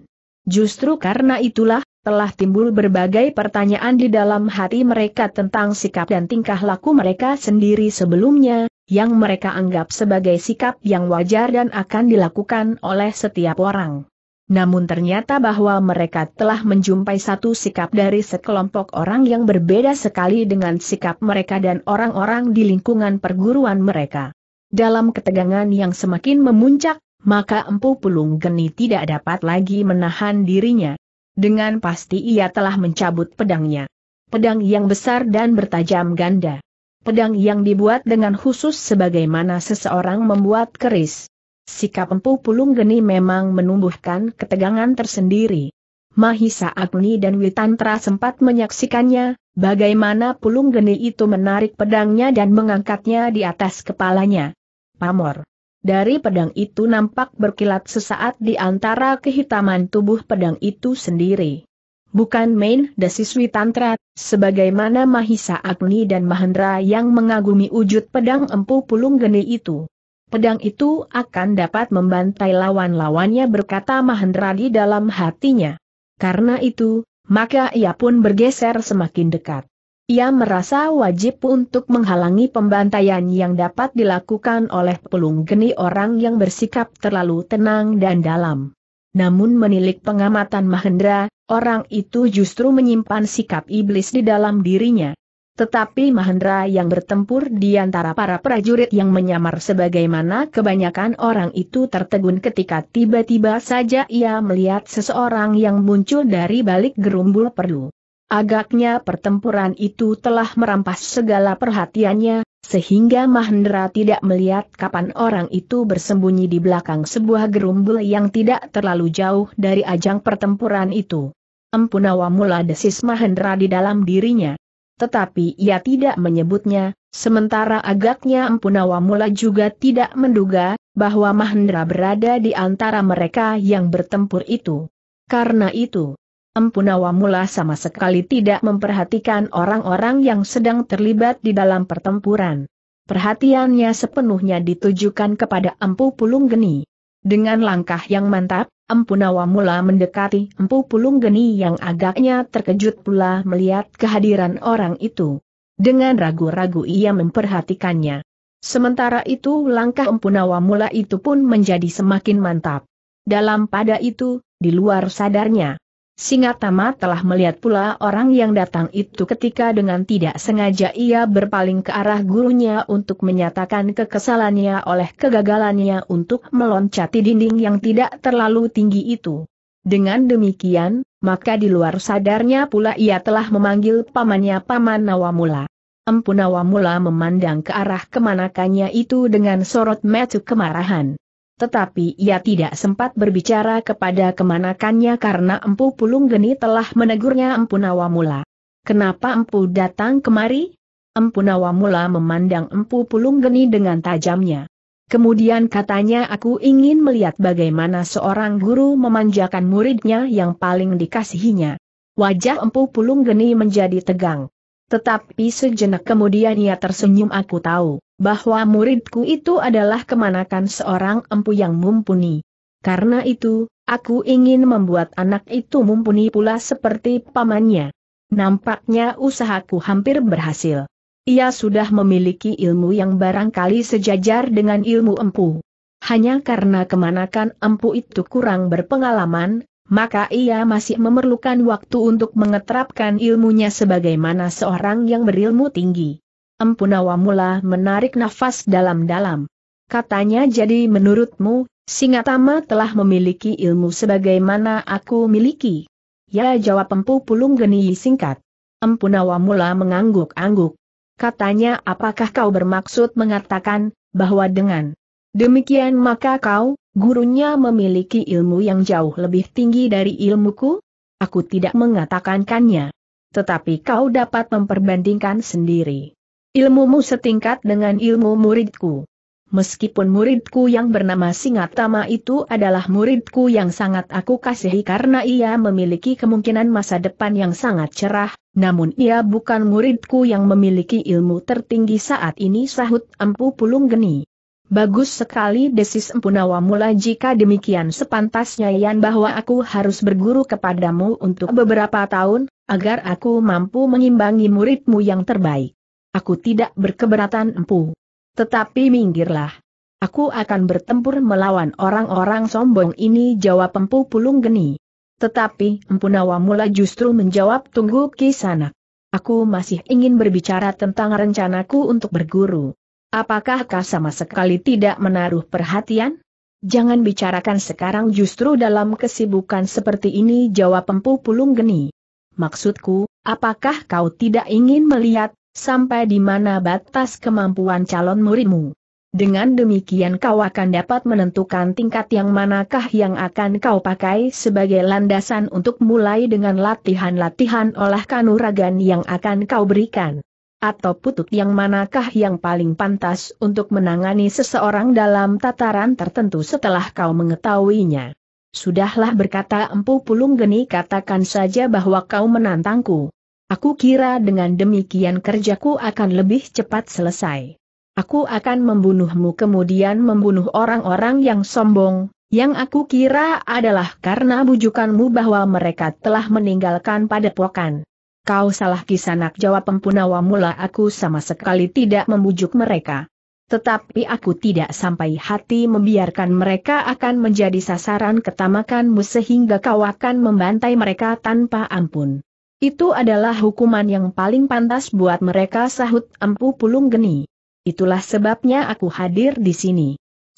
Speaker 1: Justru karena itulah, telah timbul berbagai pertanyaan di dalam hati mereka tentang sikap dan tingkah laku mereka sendiri sebelumnya, yang mereka anggap sebagai sikap yang wajar dan akan dilakukan oleh setiap orang. Namun ternyata bahwa mereka telah menjumpai satu sikap dari sekelompok orang yang berbeda sekali dengan sikap mereka dan orang-orang di lingkungan perguruan mereka. Dalam ketegangan yang semakin memuncak, maka Empu Pulung Geni tidak dapat lagi menahan dirinya. Dengan pasti ia telah mencabut pedangnya. Pedang yang besar dan bertajam ganda. Pedang yang dibuat dengan khusus sebagaimana seseorang membuat keris. Sikap empu pulung geni memang menumbuhkan ketegangan tersendiri. Mahisa Agni dan Witantra sempat menyaksikannya, bagaimana pulung geni itu menarik pedangnya dan mengangkatnya di atas kepalanya. Pamor. Dari pedang itu nampak berkilat sesaat di antara kehitaman tubuh pedang itu sendiri. Bukan main dasiswi tantra, sebagaimana Mahisa Agni dan Mahendra yang mengagumi wujud pedang empu pulung geni itu. Pedang itu akan dapat membantai lawan-lawannya berkata Mahendra di dalam hatinya. Karena itu, maka ia pun bergeser semakin dekat. Ia merasa wajib untuk menghalangi pembantaian yang dapat dilakukan oleh pelung geni orang yang bersikap terlalu tenang dan dalam. Namun menilik pengamatan Mahendra, orang itu justru menyimpan sikap iblis di dalam dirinya. Tetapi Mahendra yang bertempur di antara para prajurit yang menyamar sebagaimana kebanyakan orang itu tertegun ketika tiba-tiba saja ia melihat seseorang yang muncul dari balik gerumbul perdu. Agaknya pertempuran itu telah merampas segala perhatiannya, sehingga Mahendra tidak melihat kapan orang itu bersembunyi di belakang sebuah gerumbul yang tidak terlalu jauh dari ajang pertempuran itu. Empunawa mula desis Mahendra di dalam dirinya. Tetapi ia tidak menyebutnya, sementara agaknya Empunawa mula juga tidak menduga, bahwa Mahendra berada di antara mereka yang bertempur itu. Karena itu, mula sama sekali tidak memperhatikan orang-orang yang sedang terlibat di dalam pertempuran. Perhatiannya sepenuhnya ditujukan kepada Empu Pulung Geni. Dengan langkah yang mantap, Empunawa mula mendekati Empu Pulung Geni yang agaknya terkejut pula melihat kehadiran orang itu. Dengan ragu-ragu ia memperhatikannya. Sementara itu langkah Empunawa mula itu pun menjadi semakin mantap. Dalam pada itu, di luar sadarnya, Singa Tama telah melihat pula orang yang datang itu ketika dengan tidak sengaja ia berpaling ke arah gurunya untuk menyatakan kekesalannya oleh kegagalannya untuk meloncati dinding yang tidak terlalu tinggi itu. Dengan demikian, maka di luar sadarnya pula ia telah memanggil pamannya Paman Nawamula. Empu Nawamula memandang ke arah kemanakannya itu dengan sorot metu kemarahan tetapi ia tidak sempat berbicara kepada kemanakannya karena Empu Pulung Geni telah menegurnya Empu Nawamula. Kenapa Empu datang kemari? Empu Nawamula memandang Empu Pulung Geni dengan tajamnya. Kemudian katanya aku ingin melihat bagaimana seorang guru memanjakan muridnya yang paling dikasihinya. Wajah Empu Pulung Geni menjadi tegang. Tetapi sejenak kemudian ia tersenyum aku tahu bahwa muridku itu adalah kemanakan seorang empu yang mumpuni. Karena itu, aku ingin membuat anak itu mumpuni pula seperti pamannya. Nampaknya usahaku hampir berhasil. Ia sudah memiliki ilmu yang barangkali sejajar dengan ilmu empu. Hanya karena kemanakan empu itu kurang berpengalaman, maka ia masih memerlukan waktu untuk mengeterapkan ilmunya sebagaimana seorang yang berilmu tinggi. Empunawa mula menarik nafas dalam-dalam. Katanya jadi menurutmu, Singatama telah memiliki ilmu sebagaimana aku miliki. Ya jawab empu pulung geni singkat. Empunawa mula mengangguk-angguk. Katanya apakah kau bermaksud mengatakan, bahwa dengan demikian maka kau, gurunya memiliki ilmu yang jauh lebih tinggi dari ilmuku? Aku tidak mengatakankannya. Tetapi kau dapat memperbandingkan sendiri. Ilmumu setingkat dengan ilmu muridku. Meskipun muridku yang bernama Singatama itu adalah muridku yang sangat aku kasihi karena ia memiliki kemungkinan masa depan yang sangat cerah, namun ia bukan muridku yang memiliki ilmu tertinggi saat ini sahut Empu Pulung Geni. Bagus sekali desis Empunawa mula jika demikian sepantasnya Yan bahwa aku harus berguru kepadamu untuk beberapa tahun, agar aku mampu mengimbangi muridmu yang terbaik. Aku tidak berkeberatan empu. Tetapi minggirlah. Aku akan bertempur melawan orang-orang sombong ini jawab empu pulung geni. Tetapi empu Nawamula justru menjawab tunggu kisanak. Aku masih ingin berbicara tentang rencanaku untuk berguru. Apakah kau sama sekali tidak menaruh perhatian? Jangan bicarakan sekarang justru dalam kesibukan seperti ini jawab empu pulung geni. Maksudku, apakah kau tidak ingin melihat sampai di mana batas kemampuan calon muridmu. Dengan demikian kau akan dapat menentukan tingkat yang manakah yang akan kau pakai sebagai landasan untuk mulai dengan latihan-latihan olah kanuragan yang akan kau berikan. Atau putut yang manakah yang paling pantas untuk menangani seseorang dalam tataran tertentu setelah kau mengetahuinya. Sudahlah berkata empu pulung geni katakan saja bahwa kau menantangku. Aku kira dengan demikian kerjaku akan lebih cepat selesai. Aku akan membunuhmu kemudian membunuh orang-orang yang sombong, yang aku kira adalah karena bujukanmu bahwa mereka telah meninggalkan padepokan. Kau salah kisanak jawab Empunawa mula aku sama sekali tidak membujuk mereka. Tetapi aku tidak sampai hati membiarkan mereka akan menjadi sasaran ketamakanmu sehingga kau akan membantai mereka tanpa ampun. Itu adalah hukuman yang paling pantas buat mereka sahut empu pulung geni. Itulah sebabnya aku hadir di sini.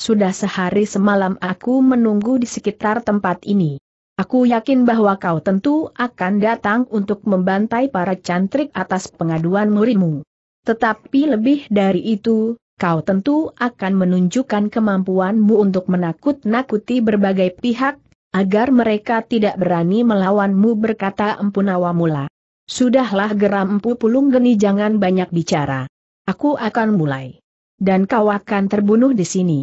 Speaker 1: Sudah sehari semalam aku menunggu di sekitar tempat ini. Aku yakin bahwa kau tentu akan datang untuk membantai para cantrik atas pengaduan murimu. Tetapi lebih dari itu, kau tentu akan menunjukkan kemampuanmu untuk menakut-nakuti berbagai pihak, agar mereka tidak berani melawanmu berkata Empu mula. Sudahlah geram Empu Pulung Geni jangan banyak bicara. Aku akan mulai. Dan kau akan terbunuh di sini.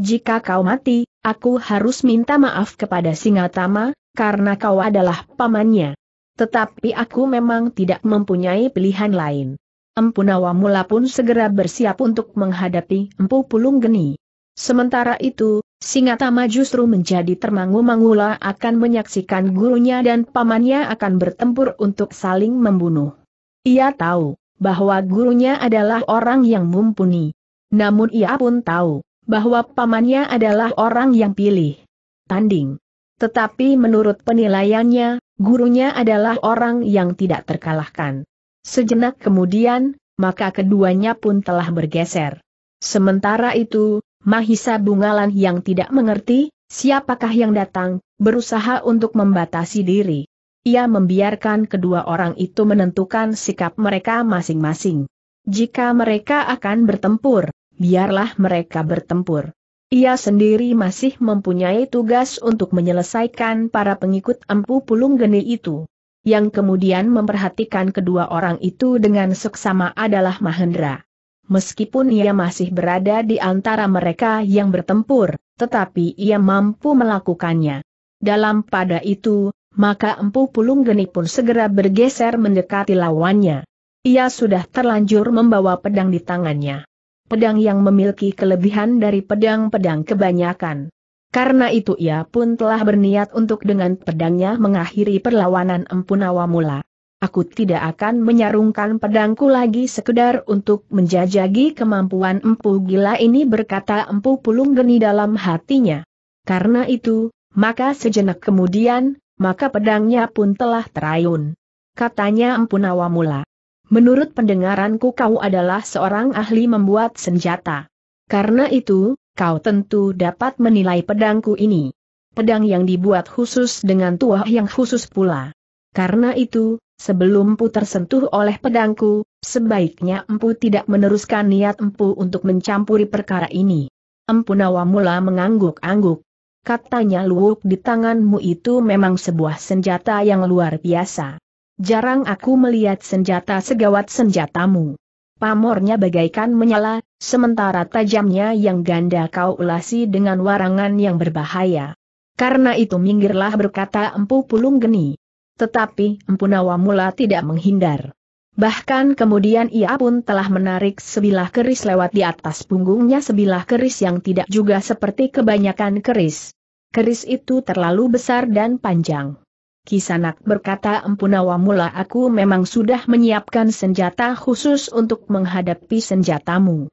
Speaker 1: Jika kau mati, aku harus minta maaf kepada Singatama, karena kau adalah pamannya. Tetapi aku memang tidak mempunyai pilihan lain. Empu Nawamula pun segera bersiap untuk menghadapi Empu Pulung Geni. Sementara itu, Singatama justru menjadi termangu-mangula akan menyaksikan gurunya dan pamannya akan bertempur untuk saling membunuh. Ia tahu bahwa gurunya adalah orang yang mumpuni. Namun ia pun tahu bahwa pamannya adalah orang yang pilih. Tanding. Tetapi menurut penilaiannya, gurunya adalah orang yang tidak terkalahkan. Sejenak kemudian, maka keduanya pun telah bergeser. Sementara itu, Mahisa Bungalan yang tidak mengerti, siapakah yang datang, berusaha untuk membatasi diri. Ia membiarkan kedua orang itu menentukan sikap mereka masing-masing. Jika mereka akan bertempur, biarlah mereka bertempur. Ia sendiri masih mempunyai tugas untuk menyelesaikan para pengikut empu pulung geni itu. Yang kemudian memperhatikan kedua orang itu dengan seksama adalah Mahendra. Meskipun ia masih berada di antara mereka yang bertempur, tetapi ia mampu melakukannya. Dalam pada itu, maka Empu Pulung Geni pun segera bergeser mendekati lawannya. Ia sudah terlanjur membawa pedang di tangannya. Pedang yang memiliki kelebihan dari pedang-pedang kebanyakan. Karena itu ia pun telah berniat untuk dengan pedangnya mengakhiri perlawanan Empu Nawamula. Aku tidak akan menyarungkan pedangku lagi sekedar untuk menjajagi kemampuan empu gila ini berkata empu pulung geni dalam hatinya. Karena itu, maka sejenak kemudian, maka pedangnya pun telah terayun. Katanya empu nawamula. Menurut pendengaranku kau adalah seorang ahli membuat senjata. Karena itu, kau tentu dapat menilai pedangku ini. Pedang yang dibuat khusus dengan tuah yang khusus pula. Karena itu, Sebelum Empu tersentuh oleh pedangku, sebaiknya Empu tidak meneruskan niat Empu untuk mencampuri perkara ini. Empu Nawamula mengangguk-angguk. Katanya luwuk di tanganmu itu memang sebuah senjata yang luar biasa. Jarang aku melihat senjata segawat senjatamu. Pamornya bagaikan menyala, sementara tajamnya yang ganda kau ulasi dengan warangan yang berbahaya. Karena itu minggirlah berkata Empu Pulung Geni. Tetapi Empunawa mula tidak menghindar. Bahkan kemudian ia pun telah menarik sebilah keris lewat di atas punggungnya sebilah keris yang tidak juga seperti kebanyakan keris. Keris itu terlalu besar dan panjang. Kisanak berkata Empunawa mula aku memang sudah menyiapkan senjata khusus untuk menghadapi senjatamu.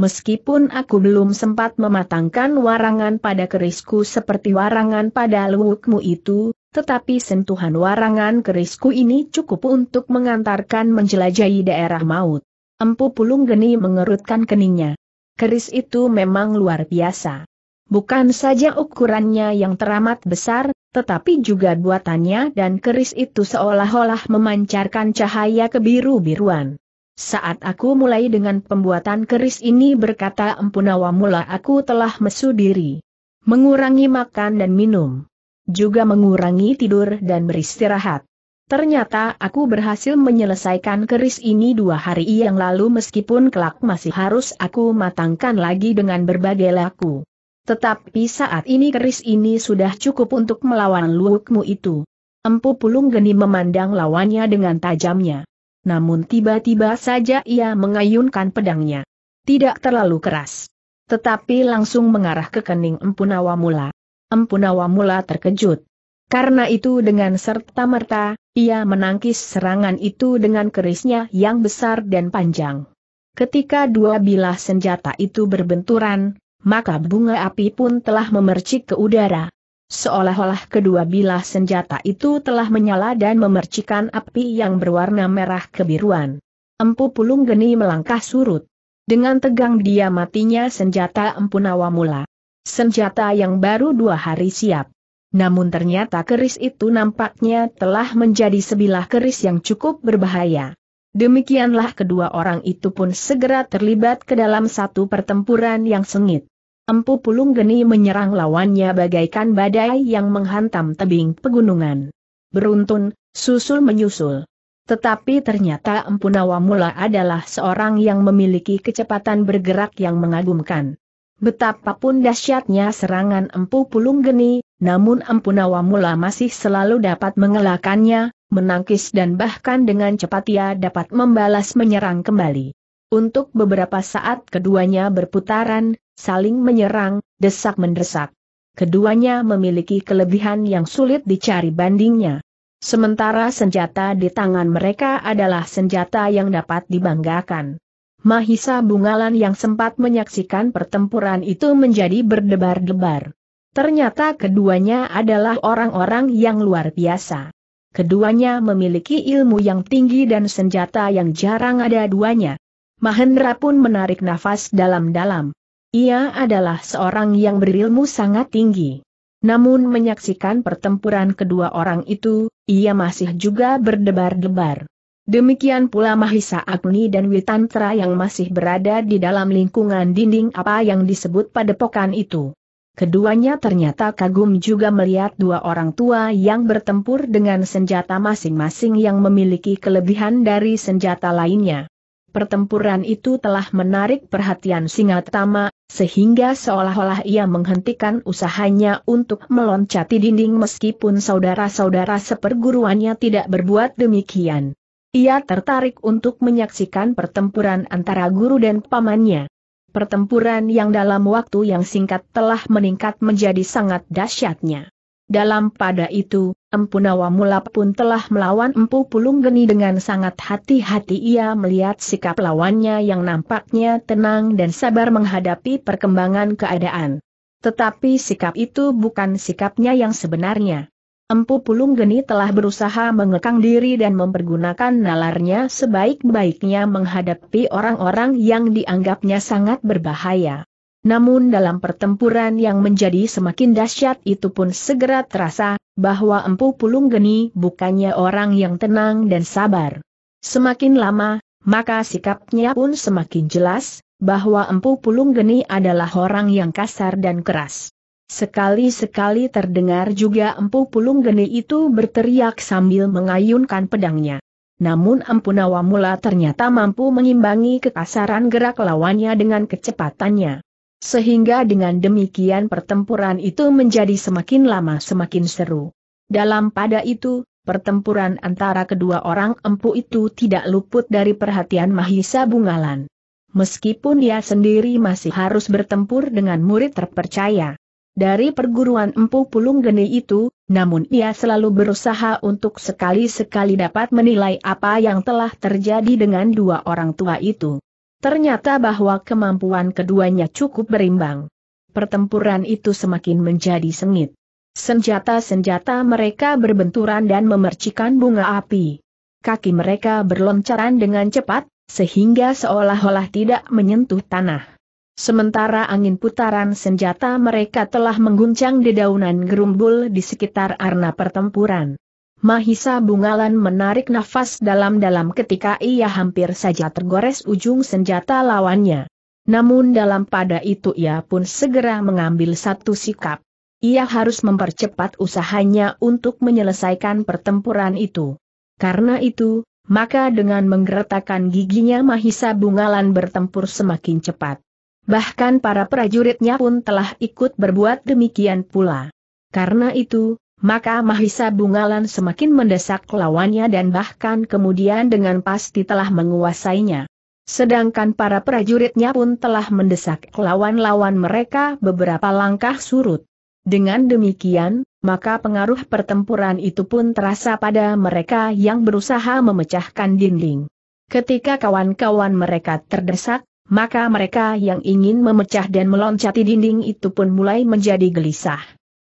Speaker 1: Meskipun aku belum sempat mematangkan warangan pada kerisku seperti warangan pada lewukmu itu, tetapi sentuhan warangan kerisku ini cukup untuk mengantarkan menjelajahi daerah maut. Empu Pulung Geni mengerutkan keningnya. Keris itu memang luar biasa. Bukan saja ukurannya yang teramat besar, tetapi juga buatannya dan keris itu seolah-olah memancarkan cahaya kebiru-biruan. Saat aku mulai dengan pembuatan keris ini berkata Empunawa mula aku telah mesudiri, Mengurangi makan dan minum juga mengurangi tidur dan beristirahat. Ternyata aku berhasil menyelesaikan keris ini dua hari yang lalu meskipun kelak masih harus aku matangkan lagi dengan berbagai laku. Tetapi saat ini keris ini sudah cukup untuk melawan luukmu itu. Empu pulung geni memandang lawannya dengan tajamnya. Namun tiba-tiba saja ia mengayunkan pedangnya. Tidak terlalu keras. Tetapi langsung mengarah ke kening empu nawamula. Empunawa mula terkejut. Karena itu dengan serta-merta, ia menangkis serangan itu dengan kerisnya yang besar dan panjang. Ketika dua bilah senjata itu berbenturan, maka bunga api pun telah memercik ke udara. Seolah-olah kedua bilah senjata itu telah menyala dan memercikan api yang berwarna merah kebiruan. Empu pulung geni melangkah surut. Dengan tegang dia matinya senjata empunawa mula senjata yang baru dua hari siap. Namun ternyata keris itu nampaknya telah menjadi sebilah keris yang cukup berbahaya. Demikianlah kedua orang itu pun segera terlibat ke dalam satu pertempuran yang sengit. Empu Pulung Geni menyerang lawannya bagaikan badai yang menghantam tebing pegunungan. Beruntun, susul menyusul. Tetapi ternyata Empu Nawamula adalah seorang yang memiliki kecepatan bergerak yang mengagumkan. Betapapun dahsyatnya serangan empu pulung geni, namun empu nawamula masih selalu dapat mengelakannya, menangkis dan bahkan dengan cepat ia dapat membalas menyerang kembali. Untuk beberapa saat keduanya berputaran, saling menyerang, desak mendesak. Keduanya memiliki kelebihan yang sulit dicari bandingnya. Sementara senjata di tangan mereka adalah senjata yang dapat dibanggakan. Mahisa Bungalan yang sempat menyaksikan pertempuran itu menjadi berdebar-debar. Ternyata keduanya adalah orang-orang yang luar biasa. Keduanya memiliki ilmu yang tinggi dan senjata yang jarang ada duanya. Mahendra pun menarik nafas dalam-dalam. Ia adalah seorang yang berilmu sangat tinggi. Namun menyaksikan pertempuran kedua orang itu, ia masih juga berdebar-debar. Demikian pula Mahisa Agni dan Witantra yang masih berada di dalam lingkungan dinding apa yang disebut padepokan itu. Keduanya ternyata kagum juga melihat dua orang tua yang bertempur dengan senjata masing-masing yang memiliki kelebihan dari senjata lainnya. Pertempuran itu telah menarik perhatian singa Tama, sehingga seolah-olah ia menghentikan usahanya untuk meloncati dinding meskipun saudara-saudara seperguruannya tidak berbuat demikian. Ia tertarik untuk menyaksikan pertempuran antara guru dan pamannya. Pertempuran yang dalam waktu yang singkat telah meningkat menjadi sangat dahsyatnya. Dalam pada itu, Empu Nawamula pun telah melawan Empu Pulung Geni dengan sangat hati-hati ia melihat sikap lawannya yang nampaknya tenang dan sabar menghadapi perkembangan keadaan. Tetapi sikap itu bukan sikapnya yang sebenarnya. Empu Pulung Geni telah berusaha mengekang diri dan mempergunakan nalarnya sebaik-baiknya menghadapi orang-orang yang dianggapnya sangat berbahaya. Namun dalam pertempuran yang menjadi semakin dahsyat itu pun segera terasa, bahwa Empu Pulung Geni bukannya orang yang tenang dan sabar. Semakin lama, maka sikapnya pun semakin jelas, bahwa Empu Pulung Geni adalah orang yang kasar dan keras. Sekali-sekali terdengar juga empu pulung geni itu berteriak sambil mengayunkan pedangnya. Namun empu Nawamula ternyata mampu mengimbangi kekasaran gerak lawannya dengan kecepatannya. Sehingga dengan demikian pertempuran itu menjadi semakin lama semakin seru. Dalam pada itu, pertempuran antara kedua orang empu itu tidak luput dari perhatian Mahisa Bungalan. Meskipun dia sendiri masih harus bertempur dengan murid terpercaya dari perguruan Empu Pulung Geni itu, namun ia selalu berusaha untuk sekali-sekali dapat menilai apa yang telah terjadi dengan dua orang tua itu. Ternyata bahwa kemampuan keduanya cukup berimbang. Pertempuran itu semakin menjadi sengit. Senjata-senjata mereka berbenturan dan memercikan bunga api. Kaki mereka berloncaran dengan cepat, sehingga seolah-olah tidak menyentuh tanah. Sementara angin putaran senjata mereka telah mengguncang dedaunan gerumbul di sekitar arena pertempuran. Mahisa Bungalan menarik nafas dalam-dalam ketika ia hampir saja tergores ujung senjata lawannya. Namun dalam pada itu ia pun segera mengambil satu sikap. Ia harus mempercepat usahanya untuk menyelesaikan pertempuran itu. Karena itu, maka dengan menggeretakkan giginya Mahisa Bungalan bertempur semakin cepat bahkan para prajuritnya pun telah ikut berbuat demikian pula. Karena itu, maka Mahisa Bungalan semakin mendesak lawannya dan bahkan kemudian dengan pasti telah menguasainya. Sedangkan para prajuritnya pun telah mendesak lawan-lawan mereka beberapa langkah surut. Dengan demikian, maka pengaruh pertempuran itu pun terasa pada mereka yang berusaha memecahkan dinding. Ketika kawan-kawan mereka terdesak, maka mereka yang ingin memecah dan meloncati dinding itu pun mulai menjadi gelisah.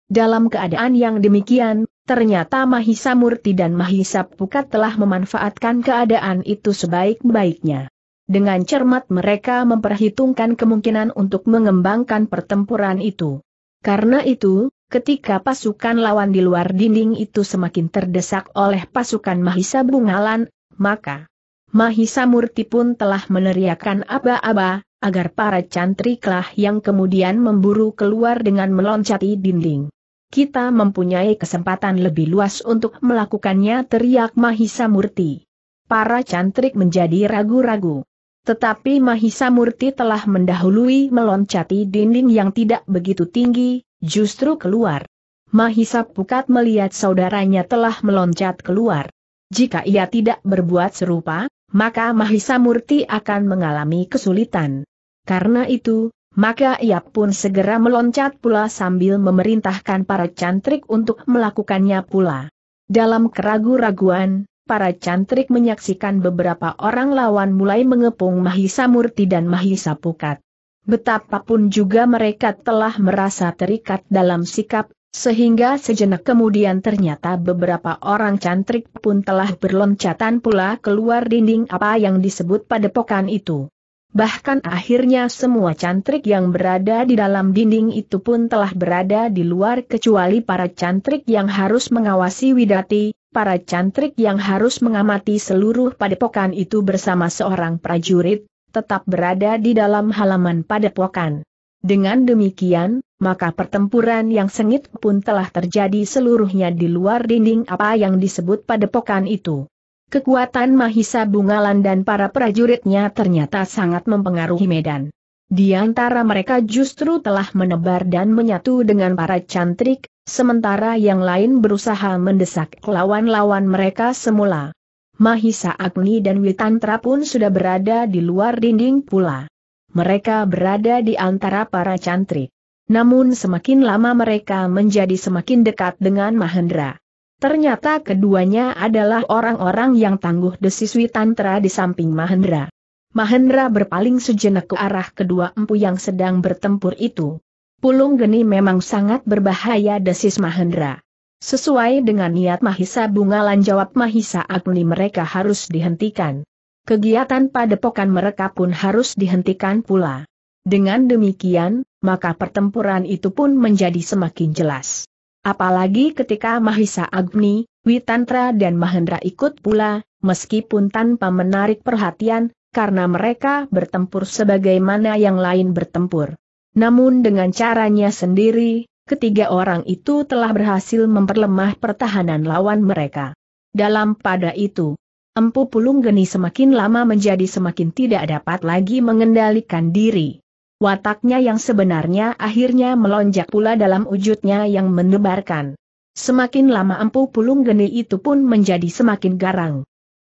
Speaker 1: Dalam keadaan yang demikian, ternyata Mahisa Murti dan Mahisa Pukat telah memanfaatkan keadaan itu sebaik-baiknya. Dengan cermat mereka memperhitungkan kemungkinan untuk mengembangkan pertempuran itu. Karena itu, ketika pasukan lawan di luar dinding itu semakin terdesak oleh pasukan Mahisa Bungalan, maka Mahisa Murti pun telah meneriakkan aba-aba, agar para cantriklah yang kemudian memburu keluar dengan meloncati dinding. Kita mempunyai kesempatan lebih luas untuk melakukannya teriak Mahisa Murti. Para cantrik menjadi ragu-ragu. Tetapi Mahisa Murti telah mendahului meloncati dinding yang tidak begitu tinggi, justru keluar. Mahisa Pukat melihat saudaranya telah meloncat keluar. Jika ia tidak berbuat serupa, maka Mahisa Murti akan mengalami kesulitan. Karena itu, maka ia pun segera meloncat pula sambil memerintahkan para cantrik untuk melakukannya pula. Dalam keragu-raguan, para cantrik menyaksikan beberapa orang lawan mulai mengepung Mahisa Murti dan Mahisa Pukat. Betapapun juga mereka telah merasa terikat dalam sikap, sehingga sejenak kemudian ternyata beberapa orang cantrik pun telah berloncatan pula keluar dinding apa yang disebut padepokan itu. Bahkan akhirnya semua cantrik yang berada di dalam dinding itu pun telah berada di luar kecuali para cantrik yang harus mengawasi Widati, para cantrik yang harus mengamati seluruh padepokan itu bersama seorang prajurit, tetap berada di dalam halaman padepokan. Dengan demikian, maka pertempuran yang sengit pun telah terjadi seluruhnya di luar dinding apa yang disebut padepokan itu. Kekuatan Mahisa Bungalan dan para prajuritnya ternyata sangat mempengaruhi medan. Di antara mereka justru telah menebar dan menyatu dengan para cantrik, sementara yang lain berusaha mendesak lawan-lawan mereka semula. Mahisa Agni dan Witantra pun sudah berada di luar dinding pula. Mereka berada di antara para cantrik. Namun semakin lama mereka menjadi semakin dekat dengan Mahendra. Ternyata keduanya adalah orang-orang yang tangguh desiswi tantra di samping Mahendra. Mahendra berpaling sejenak ke arah kedua empu yang sedang bertempur itu. Pulung geni memang sangat berbahaya desis Mahendra. Sesuai dengan niat Mahisa Bungalan jawab Mahisa Agni mereka harus dihentikan. Kegiatan padepokan mereka pun harus dihentikan pula. Dengan demikian, maka pertempuran itu pun menjadi semakin jelas. Apalagi ketika Mahisa Agni, Witantra dan Mahendra ikut pula, meskipun tanpa menarik perhatian, karena mereka bertempur sebagaimana yang lain bertempur. Namun dengan caranya sendiri, ketiga orang itu telah berhasil memperlemah pertahanan lawan mereka. Dalam pada itu, Empu Pulung Geni semakin lama menjadi semakin tidak dapat lagi mengendalikan diri wataknya yang sebenarnya akhirnya melonjak pula dalam wujudnya yang menebarkan. Semakin lama empu pulung geni itu pun menjadi semakin garang.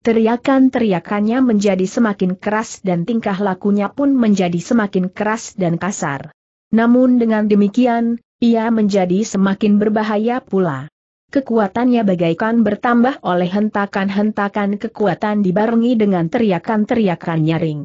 Speaker 1: Teriakan-teriakannya menjadi semakin keras dan tingkah lakunya pun menjadi semakin keras dan kasar. Namun dengan demikian, ia menjadi semakin berbahaya pula. Kekuatannya bagaikan bertambah oleh hentakan-hentakan kekuatan dibarengi dengan teriakan-teriakan nyaring.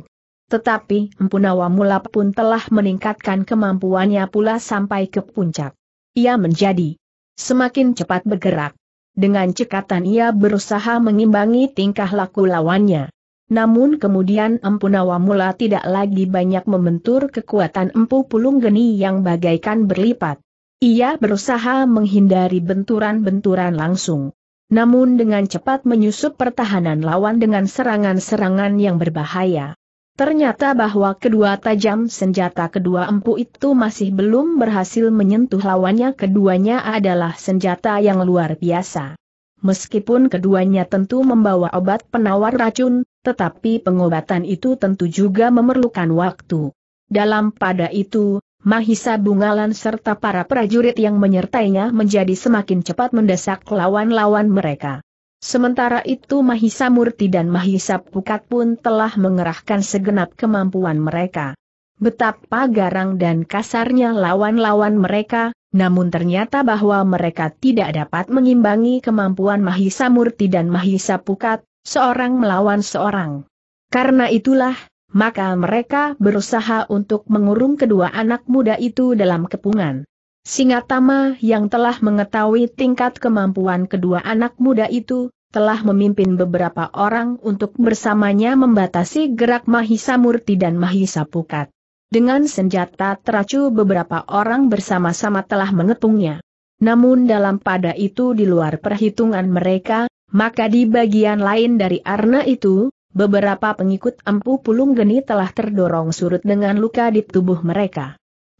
Speaker 1: Tetapi Empunawa Mula pun telah meningkatkan kemampuannya pula sampai ke puncak. Ia menjadi semakin cepat bergerak. Dengan cekatan ia berusaha mengimbangi tingkah laku lawannya. Namun kemudian Empunawa Mula tidak lagi banyak membentur kekuatan Empu Pulung Geni yang bagaikan berlipat. Ia berusaha menghindari benturan-benturan langsung. Namun dengan cepat menyusup pertahanan lawan dengan serangan-serangan yang berbahaya. Ternyata bahwa kedua tajam senjata kedua empu itu masih belum berhasil menyentuh lawannya keduanya adalah senjata yang luar biasa. Meskipun keduanya tentu membawa obat penawar racun, tetapi pengobatan itu tentu juga memerlukan waktu. Dalam pada itu, Mahisa Bungalan serta para prajurit yang menyertainya menjadi semakin cepat mendesak lawan-lawan mereka. Sementara itu Mahisa Murti dan Mahisa Pukat pun telah mengerahkan segenap kemampuan mereka. Betapa garang dan kasarnya lawan-lawan mereka, namun ternyata bahwa mereka tidak dapat mengimbangi kemampuan Mahisa Murti dan Mahisa Pukat, seorang melawan seorang. Karena itulah, maka mereka berusaha untuk mengurung kedua anak muda itu dalam kepungan. Singatama yang telah mengetahui tingkat kemampuan kedua anak muda itu, telah memimpin beberapa orang untuk bersamanya membatasi gerak Mahisa Murti dan Mahisa Pukat. Dengan senjata teracu beberapa orang bersama-sama telah mengepungnya. Namun dalam pada itu di luar perhitungan mereka, maka di bagian lain dari arna itu, beberapa pengikut Empu Pulung Geni telah terdorong surut dengan luka di tubuh mereka.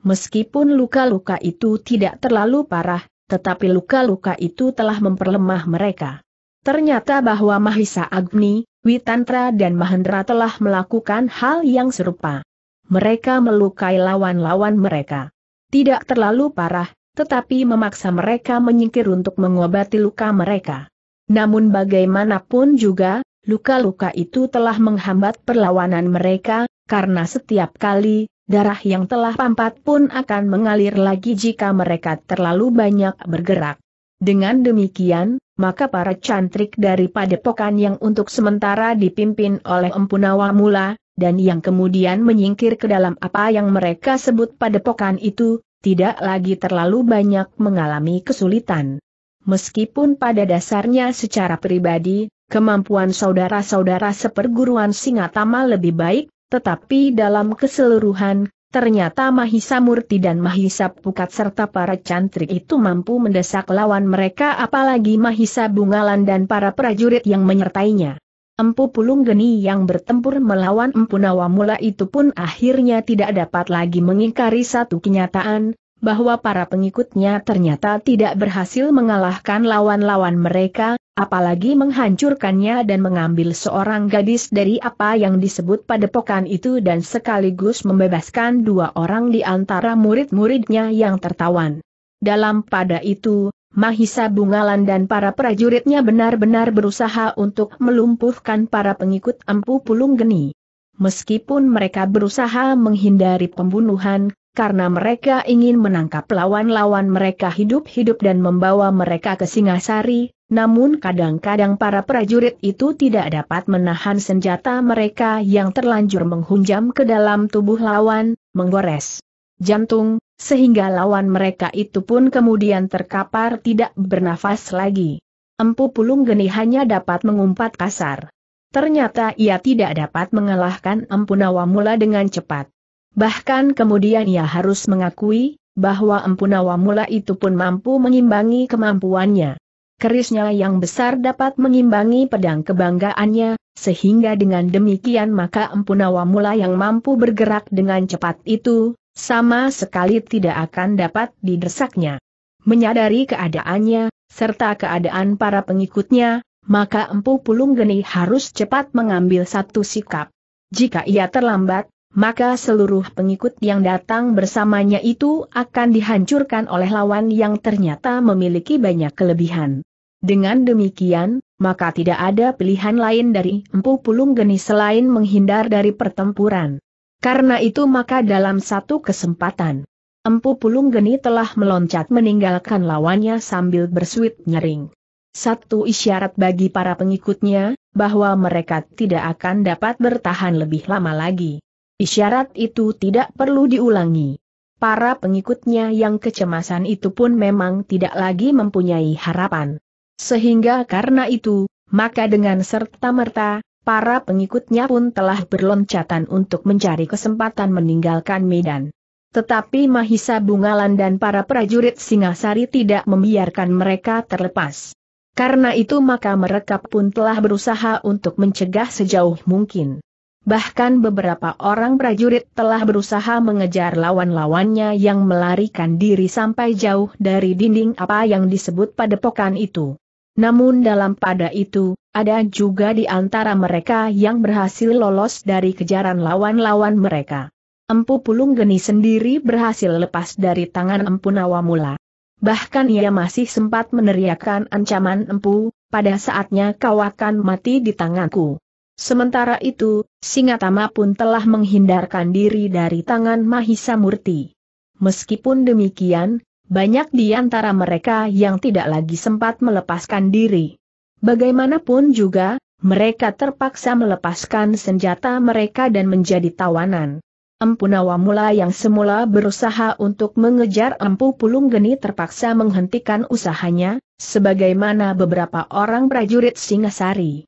Speaker 1: Meskipun luka-luka itu tidak terlalu parah, tetapi luka-luka itu telah memperlemah mereka. Ternyata bahwa Mahisa Agni, Witantra dan Mahendra telah melakukan hal yang serupa. Mereka melukai lawan-lawan mereka. Tidak terlalu parah, tetapi memaksa mereka menyingkir untuk mengobati luka mereka. Namun bagaimanapun juga, luka-luka itu telah menghambat perlawanan mereka, karena setiap kali, Darah yang telah pampat pun akan mengalir lagi jika mereka terlalu banyak bergerak. Dengan demikian, maka para cantrik dari padepokan yang untuk sementara dipimpin oleh Empunawa mula, dan yang kemudian menyingkir ke dalam apa yang mereka sebut padepokan itu, tidak lagi terlalu banyak mengalami kesulitan. Meskipun pada dasarnya secara pribadi, kemampuan saudara-saudara seperguruan Singatama lebih baik, tetapi dalam keseluruhan, ternyata Mahisa Murti dan Mahisa Pukat serta para cantrik itu mampu mendesak lawan mereka apalagi Mahisa Bungalan dan para prajurit yang menyertainya. Empu Pulung Geni yang bertempur melawan Empu Nawamula itu pun akhirnya tidak dapat lagi mengingkari satu kenyataan, bahwa para pengikutnya ternyata tidak berhasil mengalahkan lawan-lawan mereka, apalagi menghancurkannya dan mengambil seorang gadis dari apa yang disebut padepokan itu dan sekaligus membebaskan dua orang di antara murid-muridnya yang tertawan. Dalam pada itu, Mahisa Bungalan dan para prajuritnya benar-benar berusaha untuk melumpuhkan para pengikut Empu Pulung Geni. Meskipun mereka berusaha menghindari pembunuhan, karena mereka ingin menangkap lawan-lawan mereka hidup-hidup dan membawa mereka ke Singasari, namun kadang-kadang para prajurit itu tidak dapat menahan senjata mereka yang terlanjur menghunjam ke dalam tubuh lawan, menggores jantung, sehingga lawan mereka itu pun kemudian terkapar tidak bernafas lagi. Empu Pulung Geni hanya dapat mengumpat kasar. Ternyata ia tidak dapat mengalahkan Empu Nawamula dengan cepat. Bahkan kemudian ia harus mengakui, bahwa Empunawa mula itu pun mampu mengimbangi kemampuannya. Kerisnya yang besar dapat mengimbangi pedang kebanggaannya, sehingga dengan demikian maka Empunawa mula yang mampu bergerak dengan cepat itu, sama sekali tidak akan dapat didesaknya. Menyadari keadaannya, serta keadaan para pengikutnya, maka Empu Pulung Geni harus cepat mengambil satu sikap. Jika ia terlambat, maka seluruh pengikut yang datang bersamanya itu akan dihancurkan oleh lawan yang ternyata memiliki banyak kelebihan. Dengan demikian, maka tidak ada pilihan lain dari empu pulung geni selain menghindar dari pertempuran. Karena itu maka dalam satu kesempatan, empu pulung geni telah meloncat meninggalkan lawannya sambil bersuit nyering. Satu isyarat bagi para pengikutnya, bahwa mereka tidak akan dapat bertahan lebih lama lagi. Isyarat itu tidak perlu diulangi. Para pengikutnya yang kecemasan itu pun memang tidak lagi mempunyai harapan. Sehingga karena itu, maka dengan serta-merta, para pengikutnya pun telah berloncatan untuk mencari kesempatan meninggalkan Medan. Tetapi Mahisa Bungalan dan para prajurit Singasari tidak membiarkan mereka terlepas. Karena itu maka mereka pun telah berusaha untuk mencegah sejauh mungkin. Bahkan beberapa orang prajurit telah berusaha mengejar lawan-lawannya yang melarikan diri sampai jauh dari dinding apa yang disebut padepokan itu. Namun dalam pada itu, ada juga di antara mereka yang berhasil lolos dari kejaran lawan-lawan mereka. Empu Pulung Geni sendiri berhasil lepas dari tangan Empu Nawamula. Bahkan ia masih sempat meneriakkan ancaman Empu, pada saatnya kau akan mati di tanganku. Sementara itu, Singatama pun telah menghindarkan diri dari tangan Mahisa Murti. Meskipun demikian, banyak di antara mereka yang tidak lagi sempat melepaskan diri. Bagaimanapun juga, mereka terpaksa melepaskan senjata mereka dan menjadi tawanan. Empu mula yang semula berusaha untuk mengejar Empu Pulung Geni terpaksa menghentikan usahanya, sebagaimana beberapa orang prajurit Singasari.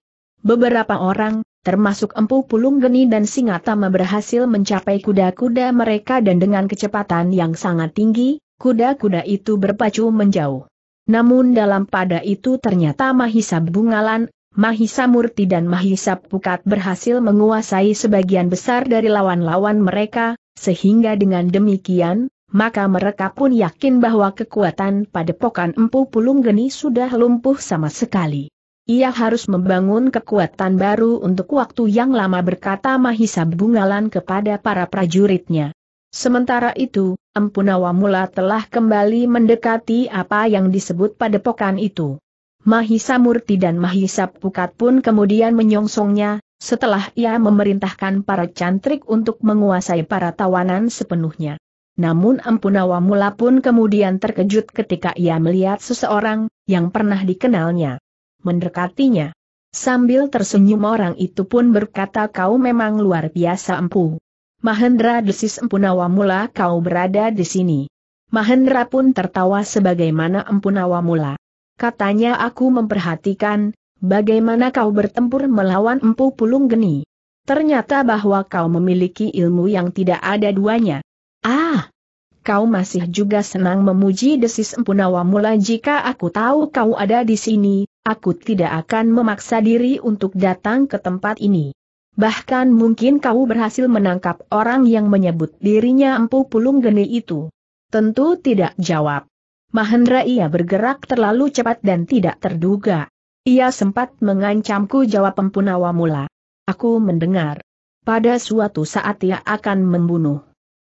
Speaker 1: Beberapa orang, termasuk Empu Pulung Geni dan Singatama berhasil mencapai kuda-kuda mereka dan dengan kecepatan yang sangat tinggi, kuda-kuda itu berpacu menjauh. Namun dalam pada itu ternyata Mahisa Bungalan, Mahisa Murti dan Mahisa Pukat berhasil menguasai sebagian besar dari lawan-lawan mereka, sehingga dengan demikian, maka mereka pun yakin bahwa kekuatan pada padepokan Empu Pulung Geni sudah lumpuh sama sekali. Ia harus membangun kekuatan baru untuk waktu yang lama berkata Mahisa Bungalan kepada para prajuritnya. Sementara itu, Empunawa mula telah kembali mendekati apa yang disebut padepokan itu. Mahisa Murti dan Mahisa Pukat pun kemudian menyongsongnya, setelah ia memerintahkan para cantrik untuk menguasai para tawanan sepenuhnya. Namun Empunawa mula pun kemudian terkejut ketika ia melihat seseorang, yang pernah dikenalnya mendekatinya. Sambil tersenyum orang itu pun berkata kau memang luar biasa empu. Mahendra desis Empunawa mula kau berada di sini. Mahendra pun tertawa sebagaimana Empunawa mula. Katanya aku memperhatikan, bagaimana kau bertempur melawan Empu Pulung Geni. Ternyata bahwa kau memiliki ilmu yang tidak ada duanya. Ah! Kau masih juga senang memuji desis Empunawa mula jika aku tahu kau ada di sini, aku tidak akan memaksa diri untuk datang ke tempat ini. Bahkan mungkin kau berhasil menangkap orang yang menyebut dirinya empu pulung geni itu. Tentu tidak jawab. Mahendra ia bergerak terlalu cepat dan tidak terduga. Ia sempat mengancamku jawab empunawa mula. Aku mendengar. Pada suatu saat ia akan membunuh.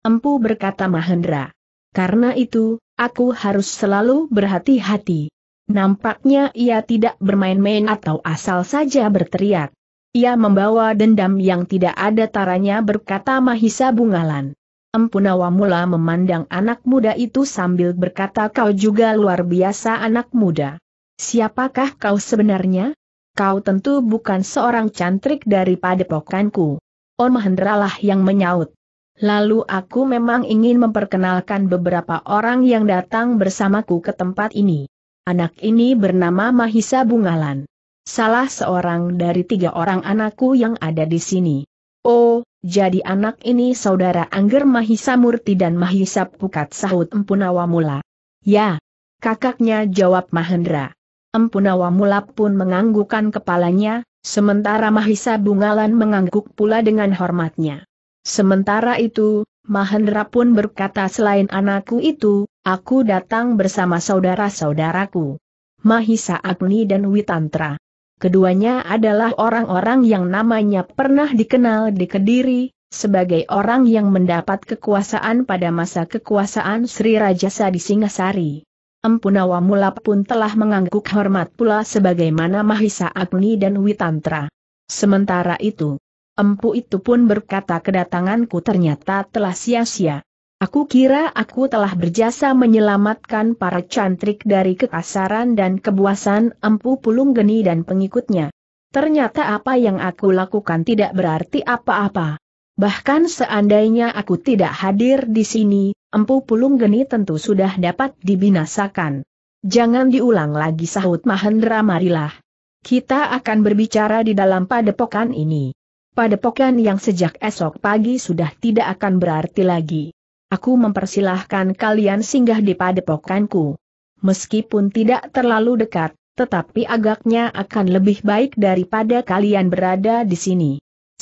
Speaker 1: Empu berkata Mahendra. Karena itu, aku harus selalu berhati-hati. Nampaknya ia tidak bermain-main atau asal saja berteriak. Ia membawa dendam yang tidak ada taranya berkata Mahisa Bungalan. Empunawa mula memandang anak muda itu sambil berkata kau juga luar biasa anak muda. Siapakah kau sebenarnya? Kau tentu bukan seorang cantrik daripada pokanku. Om Mahendralah yang menyaut. Lalu aku memang ingin memperkenalkan beberapa orang yang datang bersamaku ke tempat ini. Anak ini bernama Mahisa Bungalan. Salah seorang dari tiga orang anakku yang ada di sini. Oh, jadi anak ini saudara Angger Mahisa Murti dan Mahisa Pukat sahut Empunawamula. Ya, kakaknya jawab Mahendra. Empunawamula pun menganggukkan kepalanya, sementara Mahisa Bungalan mengangguk pula dengan hormatnya. Sementara itu, Mahendra pun berkata selain anakku itu, Aku datang bersama saudara-saudaraku. Mahisa Agni dan Witantra. Keduanya adalah orang-orang yang namanya pernah dikenal di Kediri, sebagai orang yang mendapat kekuasaan pada masa kekuasaan Sri Rajasa di Singasari. Empunawa Mula pun telah mengangguk hormat pula sebagaimana Mahisa Agni dan Witantra. Sementara itu, empu itu pun berkata kedatanganku ternyata telah sia-sia. Aku kira aku telah berjasa menyelamatkan para cantrik dari kekasaran dan kebuasan empu pulung geni dan pengikutnya. Ternyata apa yang aku lakukan tidak berarti apa-apa. Bahkan seandainya aku tidak hadir di sini, empu pulung geni tentu sudah dapat dibinasakan. Jangan diulang lagi sahut Mahendra marilah. Kita akan berbicara di dalam padepokan ini. Padepokan yang sejak esok pagi sudah tidak akan berarti lagi aku mempersilahkan kalian singgah di padepokanku. Meskipun tidak terlalu dekat, tetapi agaknya akan lebih baik daripada kalian berada di sini.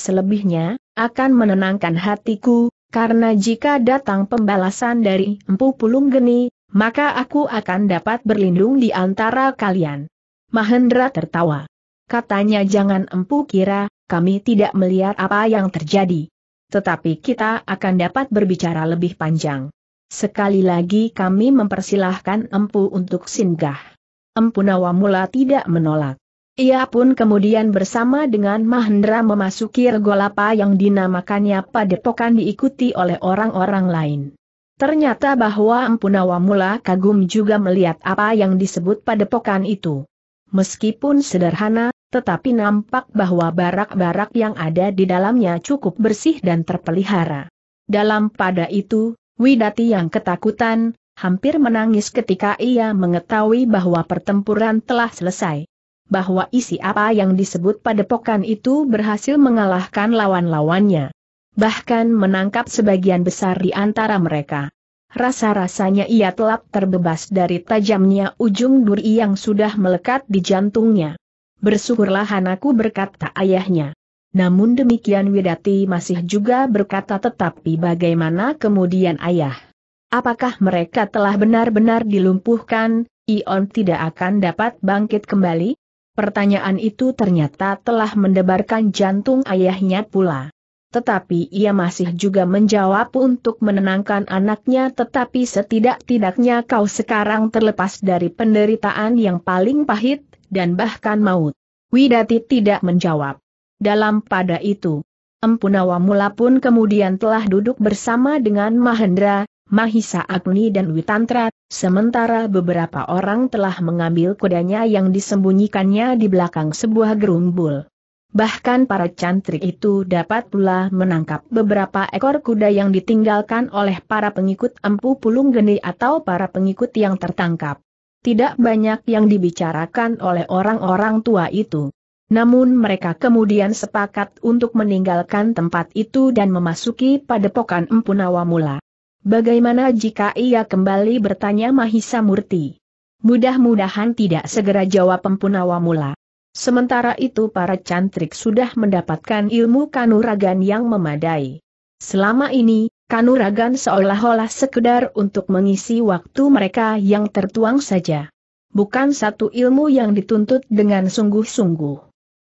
Speaker 1: Selebihnya, akan menenangkan hatiku, karena jika datang pembalasan dari empu pulung geni, maka aku akan dapat berlindung di antara kalian. Mahendra tertawa. Katanya jangan empu kira, kami tidak melihat apa yang terjadi tetapi kita akan dapat berbicara lebih panjang. Sekali lagi kami mempersilahkan empu untuk singgah. Empu Nawamula tidak menolak. Ia pun kemudian bersama dengan Mahendra memasuki regolapa yang dinamakannya Padepokan diikuti oleh orang-orang lain. Ternyata bahwa Empu Nawamula kagum juga melihat apa yang disebut Padepokan itu. Meskipun sederhana, tetapi nampak bahwa barak-barak yang ada di dalamnya cukup bersih dan terpelihara. Dalam pada itu, Widati yang ketakutan, hampir menangis ketika ia mengetahui bahwa pertempuran telah selesai. Bahwa isi apa yang disebut padepokan itu berhasil mengalahkan lawan-lawannya. Bahkan menangkap sebagian besar di antara mereka. Rasa-rasanya ia telah terbebas dari tajamnya ujung duri yang sudah melekat di jantungnya bersyukurlah anakku berkata ayahnya. Namun demikian Widati masih juga berkata tetapi bagaimana kemudian ayah? Apakah mereka telah benar-benar dilumpuhkan, Ion tidak akan dapat bangkit kembali? Pertanyaan itu ternyata telah mendebarkan jantung ayahnya pula. Tetapi ia masih juga menjawab untuk menenangkan anaknya tetapi setidak-tidaknya kau sekarang terlepas dari penderitaan yang paling pahit, dan bahkan maut. Widati tidak menjawab. Dalam pada itu, Empunawamula pun kemudian telah duduk bersama dengan Mahendra, Mahisa Agni dan Witantra, sementara beberapa orang telah mengambil kudanya yang disembunyikannya di belakang sebuah gerumbul. Bahkan para cantrik itu dapat pula menangkap beberapa ekor kuda yang ditinggalkan oleh para pengikut empu pulung geni atau para pengikut yang tertangkap tidak banyak yang dibicarakan oleh orang-orang tua itu. Namun mereka kemudian sepakat untuk meninggalkan tempat itu dan memasuki padepokan Empunawa mula. Bagaimana jika ia kembali bertanya Mahisa Murti? Mudah-mudahan tidak segera jawab Empunawa mula. Sementara itu para cantrik sudah mendapatkan ilmu kanuragan yang memadai. Selama ini, kanuragan seolah-olah sekedar untuk mengisi waktu mereka yang tertuang saja. Bukan satu ilmu yang dituntut dengan sungguh-sungguh.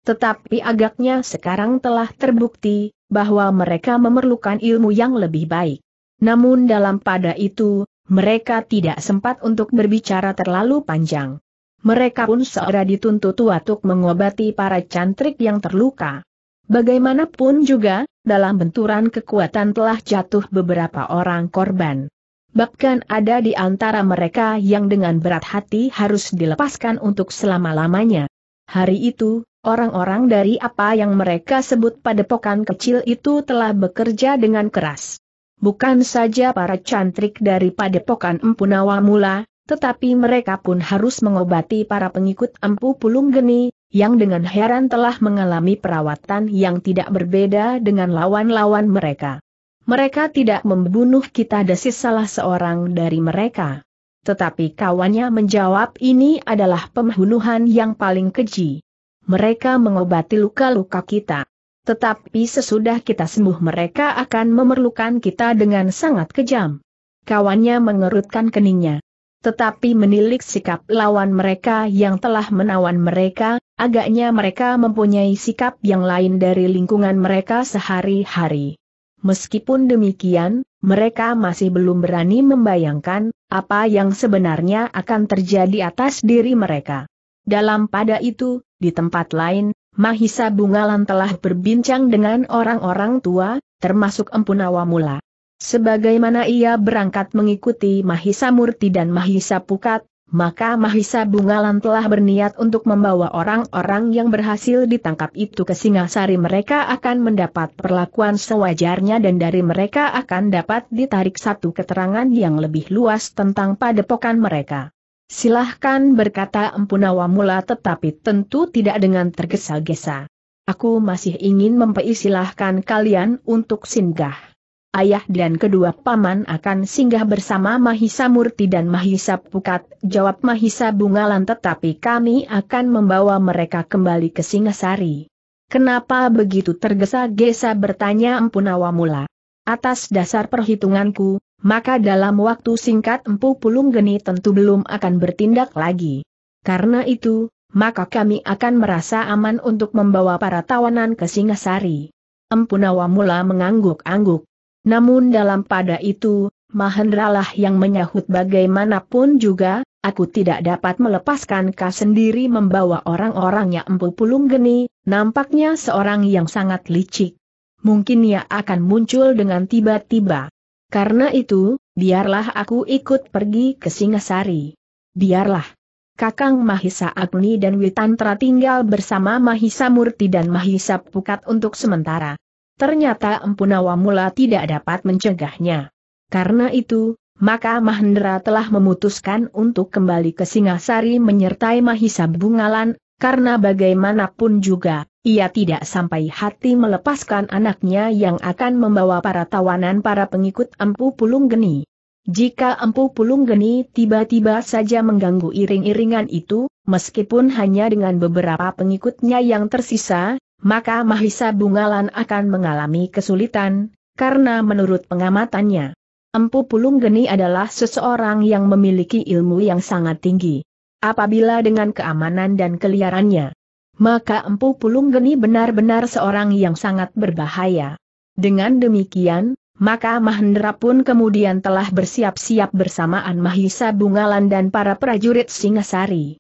Speaker 1: Tetapi agaknya sekarang telah terbukti, bahwa mereka memerlukan ilmu yang lebih baik. Namun dalam pada itu, mereka tidak sempat untuk berbicara terlalu panjang. Mereka pun seolah dituntut untuk mengobati para cantrik yang terluka. Bagaimanapun juga, dalam benturan kekuatan telah jatuh beberapa orang korban. Bahkan ada di antara mereka yang dengan berat hati harus dilepaskan untuk selama-lamanya. Hari itu, orang-orang dari apa yang mereka sebut padepokan kecil itu telah bekerja dengan keras. Bukan saja para cantrik dari padepokan Empunawa mula, tetapi mereka pun harus mengobati para pengikut Empu Pulung Geni, yang dengan heran telah mengalami perawatan yang tidak berbeda dengan lawan-lawan mereka. Mereka tidak membunuh kita desis salah seorang dari mereka. Tetapi kawannya menjawab ini adalah pembunuhan yang paling keji. Mereka mengobati luka-luka kita. Tetapi sesudah kita sembuh mereka akan memerlukan kita dengan sangat kejam. Kawannya mengerutkan keningnya tetapi menilik sikap lawan mereka yang telah menawan mereka, agaknya mereka mempunyai sikap yang lain dari lingkungan mereka sehari-hari. Meskipun demikian, mereka masih belum berani membayangkan apa yang sebenarnya akan terjadi atas diri mereka. Dalam pada itu, di tempat lain, Mahisa Bungalan telah berbincang dengan orang-orang tua, termasuk Empunawa Mula. Sebagaimana ia berangkat mengikuti Mahisa Murti dan Mahisa Pukat, maka Mahisa Bungalan telah berniat untuk membawa orang-orang yang berhasil ditangkap itu ke Singasari mereka akan mendapat perlakuan sewajarnya dan dari mereka akan dapat ditarik satu keterangan yang lebih luas tentang padepokan mereka. Silahkan berkata Empunawa mula tetapi tentu tidak dengan tergesa-gesa. Aku masih ingin mempeisilahkan kalian untuk singgah ayah dan kedua paman akan singgah bersama Mahisa Murti dan Mahisa Pukat, jawab Mahisa Bungalan tetapi kami akan membawa mereka kembali ke Singasari. Kenapa begitu tergesa-gesa bertanya Empunawa mula. Atas dasar perhitunganku, maka dalam waktu singkat Empu Pulung Geni tentu belum akan bertindak lagi. Karena itu, maka kami akan merasa aman untuk membawa para tawanan ke Singasari. Empunawa mula mengangguk-angguk. Namun dalam pada itu, Mahendralah yang menyahut bagaimanapun juga, aku tidak dapat melepaskan kau sendiri membawa orang-orangnya empu pulung geni, nampaknya seorang yang sangat licik. Mungkin ia akan muncul dengan tiba-tiba. Karena itu, biarlah aku ikut pergi ke Singasari. Biarlah. Kakang Mahisa Agni dan Witantra tinggal bersama Mahisa Murti dan Mahisa Pukat untuk sementara ternyata Empunawa mula tidak dapat mencegahnya. Karena itu, maka Mahendra telah memutuskan untuk kembali ke Singasari menyertai Mahisa Bungalan, karena bagaimanapun juga, ia tidak sampai hati melepaskan anaknya yang akan membawa para tawanan para pengikut Empu Pulung Geni. Jika Empu Pulung Geni tiba-tiba saja mengganggu iring-iringan itu, meskipun hanya dengan beberapa pengikutnya yang tersisa, maka Mahisa Bungalan akan mengalami kesulitan, karena menurut pengamatannya, Empu Pulung Geni adalah seseorang yang memiliki ilmu yang sangat tinggi. Apabila dengan keamanan dan keliarannya, maka Empu Pulung Geni benar-benar seorang yang sangat berbahaya. Dengan demikian, maka Mahendra pun kemudian telah bersiap-siap bersamaan Mahisa Bungalan dan para prajurit Singasari.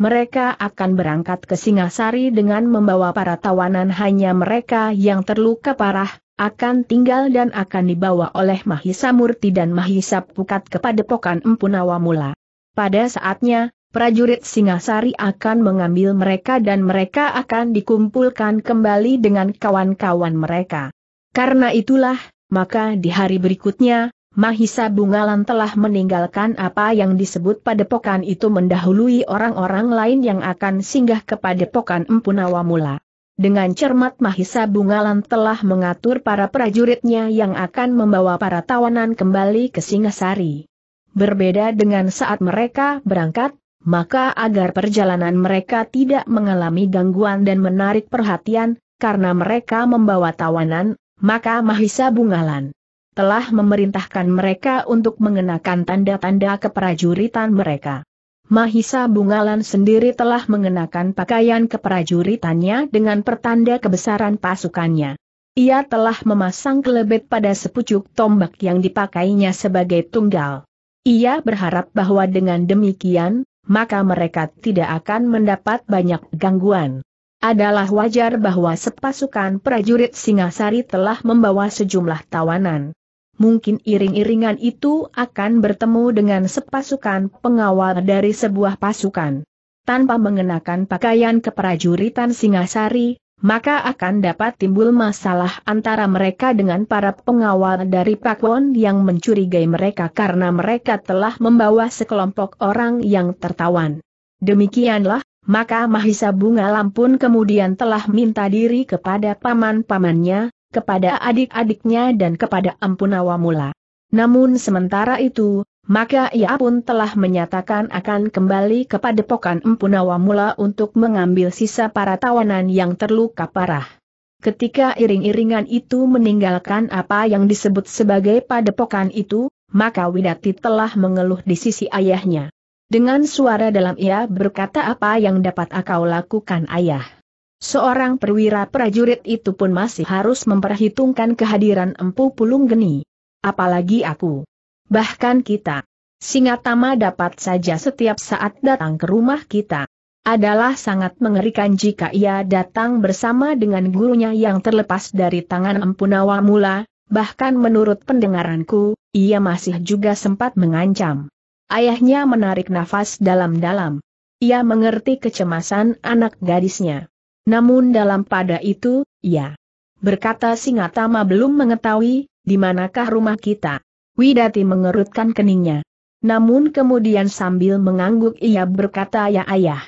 Speaker 1: Mereka akan berangkat ke Singasari dengan membawa para tawanan hanya mereka yang terluka parah, akan tinggal dan akan dibawa oleh Mahisa Murti dan Mahisa Pukat kepada Pokan Empunawa Mula. Pada saatnya, prajurit Singasari akan mengambil mereka dan mereka akan dikumpulkan kembali dengan kawan-kawan mereka. Karena itulah, maka di hari berikutnya, Mahisa Bungalan telah meninggalkan apa yang disebut padepokan itu mendahului orang-orang lain yang akan singgah ke padepokan Empunawa mula. Dengan cermat Mahisa Bungalan telah mengatur para prajuritnya yang akan membawa para tawanan kembali ke Singasari. Berbeda dengan saat mereka berangkat, maka agar perjalanan mereka tidak mengalami gangguan dan menarik perhatian, karena mereka membawa tawanan, maka Mahisa Bungalan telah memerintahkan mereka untuk mengenakan tanda-tanda keprajuritan mereka. Mahisa Bungalan sendiri telah mengenakan pakaian keprajuritannya dengan pertanda kebesaran pasukannya. Ia telah memasang kelebet pada sepucuk tombak yang dipakainya sebagai tunggal. Ia berharap bahwa dengan demikian, maka mereka tidak akan mendapat banyak gangguan. Adalah wajar bahwa sepasukan prajurit Singasari telah membawa sejumlah tawanan mungkin iring-iringan itu akan bertemu dengan sepasukan pengawal dari sebuah pasukan. Tanpa mengenakan pakaian keprajuritan Singasari, maka akan dapat timbul masalah antara mereka dengan para pengawal dari Pakwon yang mencurigai mereka karena mereka telah membawa sekelompok orang yang tertawan. Demikianlah, maka Mahisa Bunga Lampun kemudian telah minta diri kepada paman-pamannya, kepada adik-adiknya dan kepada Ampunawa mula. Namun sementara itu, maka ia pun telah menyatakan akan kembali kepada padepokan Ampunawa mula untuk mengambil sisa para tawanan yang terluka parah. Ketika iring-iringan itu meninggalkan apa yang disebut sebagai padepokan itu, maka Widati telah mengeluh di sisi ayahnya. Dengan suara dalam ia berkata apa yang dapat akau lakukan ayah. Seorang perwira prajurit itu pun masih harus memperhitungkan kehadiran empu pulung geni. Apalagi aku. Bahkan kita. Singatama dapat saja setiap saat datang ke rumah kita. Adalah sangat mengerikan jika ia datang bersama dengan gurunya yang terlepas dari tangan empu Nawamula, bahkan menurut pendengaranku, ia masih juga sempat mengancam. Ayahnya menarik nafas dalam-dalam. Ia mengerti kecemasan anak gadisnya. Namun dalam pada itu, ya. Berkata Singatama belum mengetahui, di manakah rumah kita. Widati mengerutkan keningnya. Namun kemudian sambil mengangguk ia berkata ya ayah.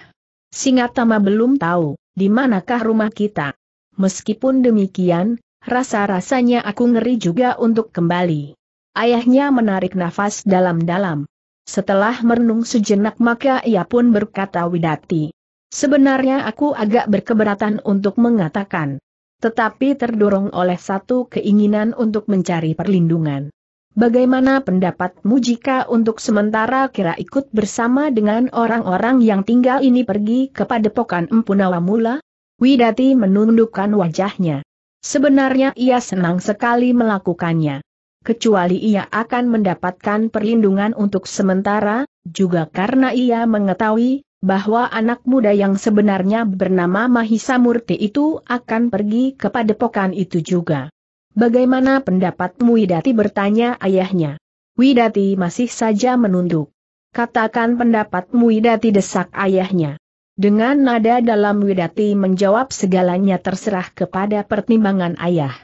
Speaker 1: Singatama belum tahu, di manakah rumah kita. Meskipun demikian, rasa-rasanya aku ngeri juga untuk kembali. Ayahnya menarik nafas dalam-dalam. Setelah merenung sejenak maka ia pun berkata Widati, Sebenarnya aku agak berkeberatan untuk mengatakan. Tetapi terdorong oleh satu keinginan untuk mencari perlindungan. Bagaimana pendapatmu jika untuk sementara kira ikut bersama dengan orang-orang yang tinggal ini pergi ke padepokan Empunawa Mula? Widati menundukkan wajahnya. Sebenarnya ia senang sekali melakukannya. Kecuali ia akan mendapatkan perlindungan untuk sementara, juga karena ia mengetahui bahwa anak muda yang sebenarnya bernama Mahisa Murti itu akan pergi ke padepokan itu juga. Bagaimana pendapatmu Widati bertanya ayahnya. Widati masih saja menunduk. Katakan pendapatmu Widati desak ayahnya. Dengan nada dalam Widati menjawab segalanya terserah kepada pertimbangan ayah.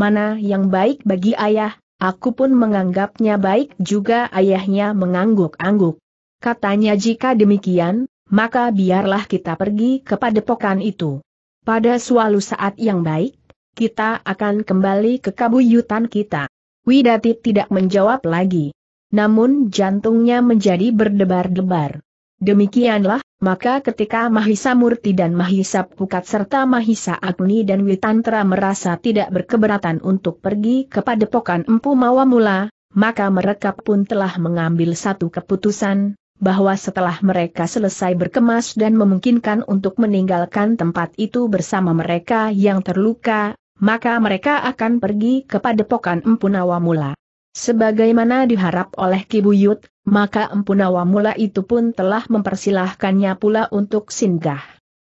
Speaker 1: Mana yang baik bagi ayah, aku pun menganggapnya baik juga ayahnya mengangguk-angguk. Katanya jika demikian, maka biarlah kita pergi ke padepokan itu. Pada suatu saat yang baik, kita akan kembali ke kabuyutan kita. Widati tidak menjawab lagi. Namun jantungnya menjadi berdebar-debar. Demikianlah, maka ketika Mahisa Murti dan Mahisa Pukat serta Mahisa Agni dan Witantra merasa tidak berkeberatan untuk pergi kepada pokan Empu Mawamula, maka mereka pun telah mengambil satu keputusan, bahwa setelah mereka selesai berkemas dan memungkinkan untuk meninggalkan tempat itu bersama mereka yang terluka, maka mereka akan pergi kepada padepokan Empunawa Mula. Sebagaimana diharap oleh Kibuyut, maka Empunawa Mula itu pun telah mempersilahkannya pula untuk singgah.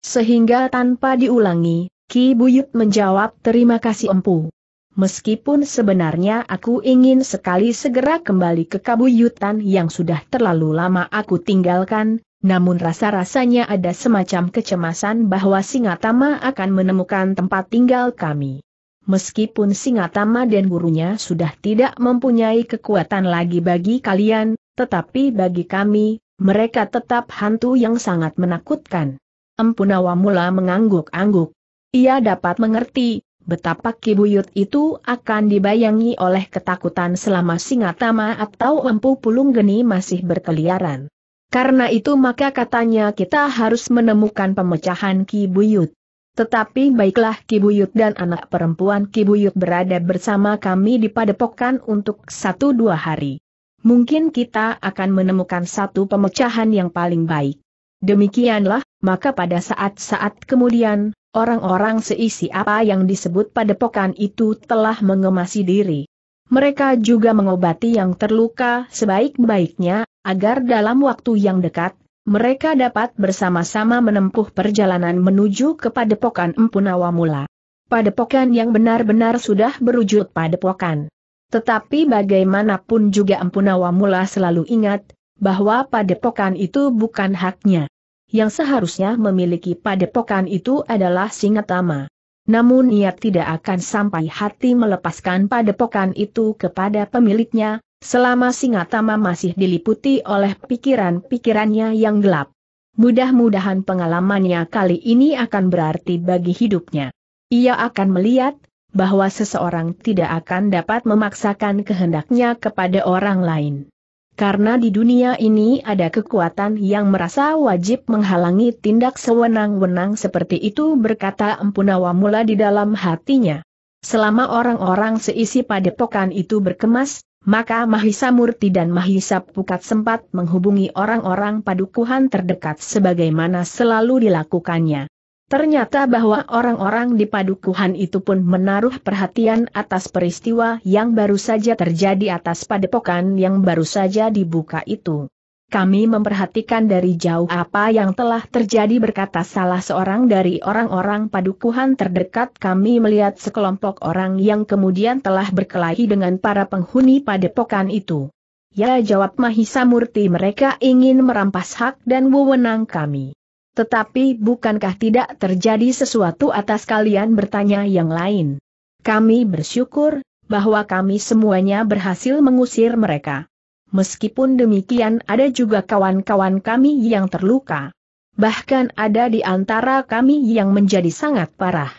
Speaker 1: Sehingga tanpa diulangi, Ki Buyut menjawab terima kasih empu meskipun sebenarnya aku ingin sekali segera kembali ke kabuyutan yang sudah terlalu lama aku tinggalkan, namun rasa-rasanya ada semacam kecemasan bahwa Singatama akan menemukan tempat tinggal kami. Meskipun Singatama dan gurunya sudah tidak mempunyai kekuatan lagi bagi kalian, tetapi bagi kami, mereka tetap hantu yang sangat menakutkan. Empunawa mula mengangguk-angguk. Ia dapat mengerti, betapa kibuyut itu akan dibayangi oleh ketakutan selama singa tama atau Empu Pulung Geni masih berkeliaran. Karena itu maka katanya kita harus menemukan pemecahan kibuyut. Tetapi baiklah kibuyut dan anak perempuan kibuyut berada bersama kami di padepokan untuk satu dua hari. Mungkin kita akan menemukan satu pemecahan yang paling baik. Demikianlah, maka pada saat-saat kemudian, Orang-orang seisi apa yang disebut padepokan itu telah mengemasi diri. Mereka juga mengobati yang terluka sebaik-baiknya, agar dalam waktu yang dekat, mereka dapat bersama-sama menempuh perjalanan menuju ke padepokan Empunawa mula. Padepokan yang benar-benar sudah berwujud padepokan. Tetapi bagaimanapun juga Empunawa mula selalu ingat, bahwa padepokan itu bukan haknya yang seharusnya memiliki padepokan itu adalah Singatama. Namun ia tidak akan sampai hati melepaskan padepokan itu kepada pemiliknya, selama Singatama masih diliputi oleh pikiran-pikirannya yang gelap. Mudah-mudahan pengalamannya kali ini akan berarti bagi hidupnya. Ia akan melihat bahwa seseorang tidak akan dapat memaksakan kehendaknya kepada orang lain karena di dunia ini ada kekuatan yang merasa wajib menghalangi tindak sewenang-wenang seperti itu berkata Empunawa mula di dalam hatinya. Selama orang-orang seisi padepokan itu berkemas, maka Mahisa Murti dan Mahisa Pukat sempat menghubungi orang-orang padukuhan terdekat sebagaimana selalu dilakukannya. Ternyata bahwa orang-orang di padukuhan itu pun menaruh perhatian atas peristiwa yang baru saja terjadi atas padepokan yang baru saja dibuka itu. Kami memperhatikan dari jauh apa yang telah terjadi berkata salah seorang dari orang-orang padukuhan terdekat kami melihat sekelompok orang yang kemudian telah berkelahi dengan para penghuni padepokan itu. Ya jawab Mahisa Murti mereka ingin merampas hak dan wewenang kami. Tetapi bukankah tidak terjadi sesuatu atas kalian bertanya yang lain? Kami bersyukur, bahwa kami semuanya berhasil mengusir mereka. Meskipun demikian ada juga kawan-kawan kami yang terluka. Bahkan ada di antara kami yang menjadi sangat parah.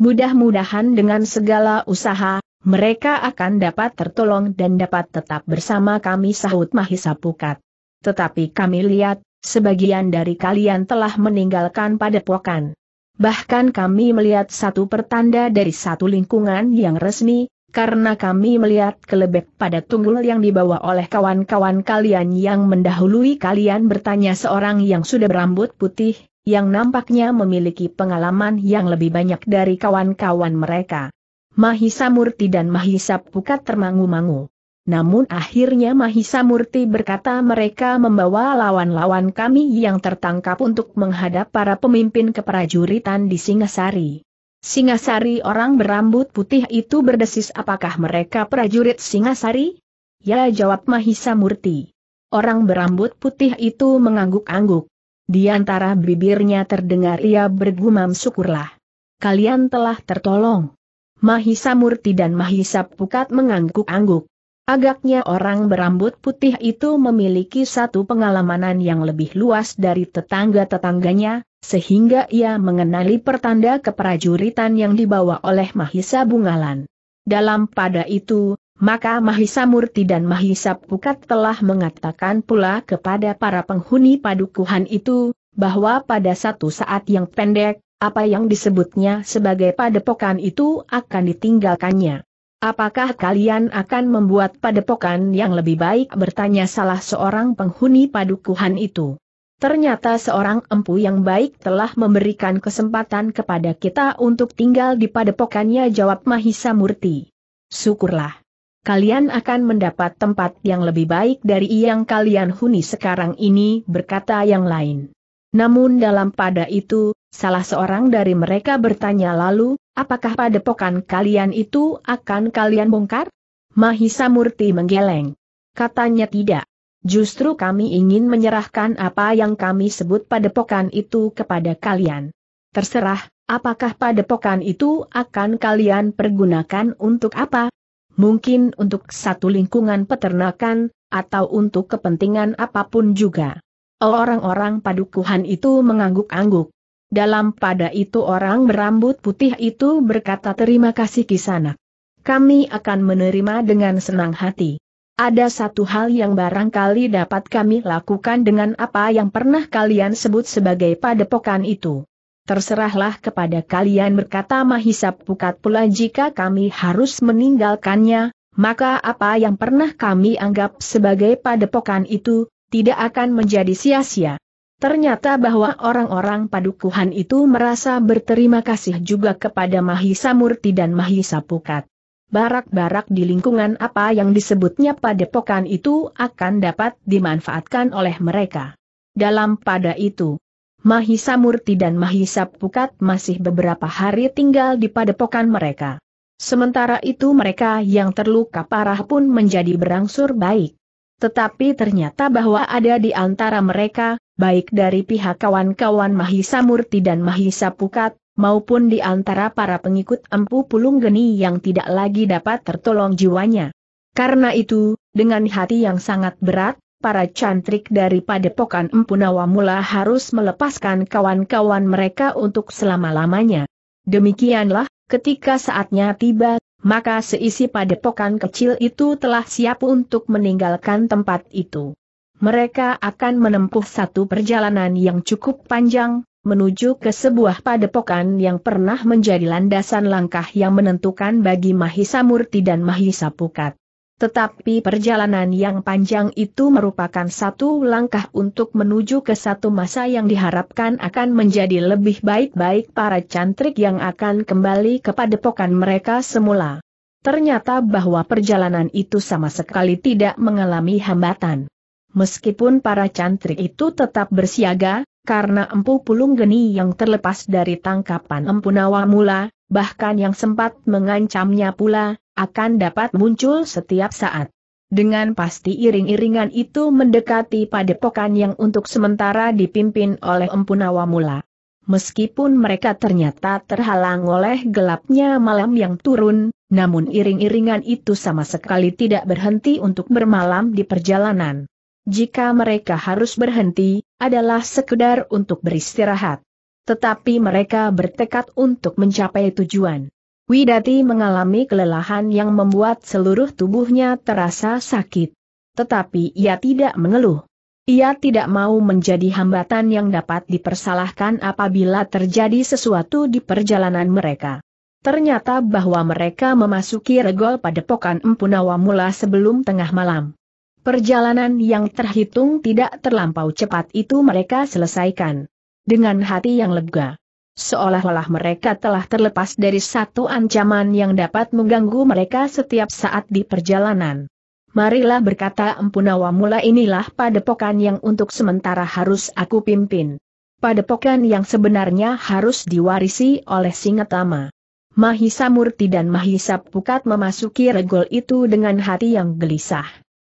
Speaker 1: Mudah-mudahan dengan segala usaha, mereka akan dapat tertolong dan dapat tetap bersama kami sahut Mahisa Pukat. Tetapi kami lihat, Sebagian dari kalian telah meninggalkan padepokan. Bahkan kami melihat satu pertanda dari satu lingkungan yang resmi, karena kami melihat kelebek pada tunggul yang dibawa oleh kawan-kawan kalian yang mendahului kalian bertanya seorang yang sudah berambut putih, yang nampaknya memiliki pengalaman yang lebih banyak dari kawan-kawan mereka. Mahisa Murti dan Mahisa Pukat termangu-mangu. Namun akhirnya Mahisa Murti berkata mereka membawa lawan-lawan kami yang tertangkap untuk menghadap para pemimpin keprajuritan di Singasari. Singasari orang berambut putih itu berdesis apakah mereka prajurit Singasari? Ya jawab Mahisa Murti. Orang berambut putih itu mengangguk-angguk. Di antara bibirnya terdengar ia bergumam syukurlah. Kalian telah tertolong. Mahisa Murti dan Mahisa Pukat mengangguk-angguk. Agaknya orang berambut putih itu memiliki satu pengalamanan yang lebih luas dari tetangga-tetangganya, sehingga ia mengenali pertanda keprajuritan yang dibawa oleh Mahisa Bungalan. Dalam pada itu, maka Mahisa Murti dan Mahisa Pukat telah mengatakan pula kepada para penghuni padukuhan itu, bahwa pada satu saat yang pendek, apa yang disebutnya sebagai padepokan itu akan ditinggalkannya. Apakah kalian akan membuat padepokan yang lebih baik bertanya salah seorang penghuni padukuhan itu? Ternyata seorang empu yang baik telah memberikan kesempatan kepada kita untuk tinggal di padepokannya jawab Mahisa Murti. Syukurlah. Kalian akan mendapat tempat yang lebih baik dari yang kalian huni sekarang ini berkata yang lain. Namun dalam pada itu, salah seorang dari mereka bertanya lalu, apakah padepokan kalian itu akan kalian bongkar? Mahisa Murti menggeleng. Katanya tidak. Justru kami ingin menyerahkan apa yang kami sebut padepokan itu kepada kalian. Terserah, apakah padepokan itu akan kalian pergunakan untuk apa? Mungkin untuk satu lingkungan peternakan, atau untuk kepentingan apapun juga. Orang-orang padukuhan itu mengangguk-angguk. Dalam pada itu orang berambut putih itu berkata terima kasih kisanak. Kami akan menerima dengan senang hati. Ada satu hal yang barangkali dapat kami lakukan dengan apa yang pernah kalian sebut sebagai padepokan itu. Terserahlah kepada kalian berkata Mahisap Pukat pula jika kami harus meninggalkannya, maka apa yang pernah kami anggap sebagai padepokan itu, tidak akan menjadi sia-sia. Ternyata bahwa orang-orang padukuhan itu merasa berterima kasih juga kepada Mahisa Murti dan Mahisa Pukat. Barak-barak di lingkungan apa yang disebutnya padepokan itu akan dapat dimanfaatkan oleh mereka. Dalam pada itu, Mahisa Murti dan Mahisa Pukat masih beberapa hari tinggal di padepokan mereka. Sementara itu mereka yang terluka parah pun menjadi berangsur baik. Tetapi ternyata bahwa ada di antara mereka, baik dari pihak kawan-kawan Mahisa Murti dan Mahisa Pukat, maupun di antara para pengikut Empu Pulung Geni yang tidak lagi dapat tertolong jiwanya. Karena itu, dengan hati yang sangat berat, para cantrik dari padepokan Empu Nawamula harus melepaskan kawan-kawan mereka untuk selama-lamanya. Demikianlah, ketika saatnya tiba, maka seisi padepokan kecil itu telah siap untuk meninggalkan tempat itu. Mereka akan menempuh satu perjalanan yang cukup panjang, menuju ke sebuah padepokan yang pernah menjadi landasan langkah yang menentukan bagi Mahisa Murti dan Mahisa Pukat. Tetapi perjalanan yang panjang itu merupakan satu langkah untuk menuju ke satu masa yang diharapkan akan menjadi lebih baik-baik para cantrik yang akan kembali kepada padepokan mereka semula. Ternyata bahwa perjalanan itu sama sekali tidak mengalami hambatan. Meskipun para cantrik itu tetap bersiaga, karena empu pulung geni yang terlepas dari tangkapan empu nawamula, bahkan yang sempat mengancamnya pula, akan dapat muncul setiap saat. Dengan pasti iring-iringan itu mendekati padepokan yang untuk sementara dipimpin oleh empu Nawamula. Meskipun mereka ternyata terhalang oleh gelapnya malam yang turun, namun iring-iringan itu sama sekali tidak berhenti untuk bermalam di perjalanan. Jika mereka harus berhenti, adalah sekedar untuk beristirahat tetapi mereka bertekad untuk mencapai tujuan. Widati mengalami kelelahan yang membuat seluruh tubuhnya terasa sakit. Tetapi ia tidak mengeluh. Ia tidak mau menjadi hambatan yang dapat dipersalahkan apabila terjadi sesuatu di perjalanan mereka. Ternyata bahwa mereka memasuki regol padepokan Empunawa mula sebelum tengah malam. Perjalanan yang terhitung tidak terlampau cepat itu mereka selesaikan dengan hati yang lega. Seolah-olah mereka telah terlepas dari satu ancaman yang dapat mengganggu mereka setiap saat di perjalanan. Marilah berkata Empunawa mula inilah padepokan yang untuk sementara harus aku pimpin. Padepokan yang sebenarnya harus diwarisi oleh Singatama. Mahisa Murti dan Mahisa Pukat memasuki regol itu dengan hati yang gelisah.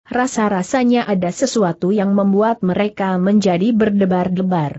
Speaker 1: Rasa-rasanya ada sesuatu yang membuat mereka menjadi berdebar-debar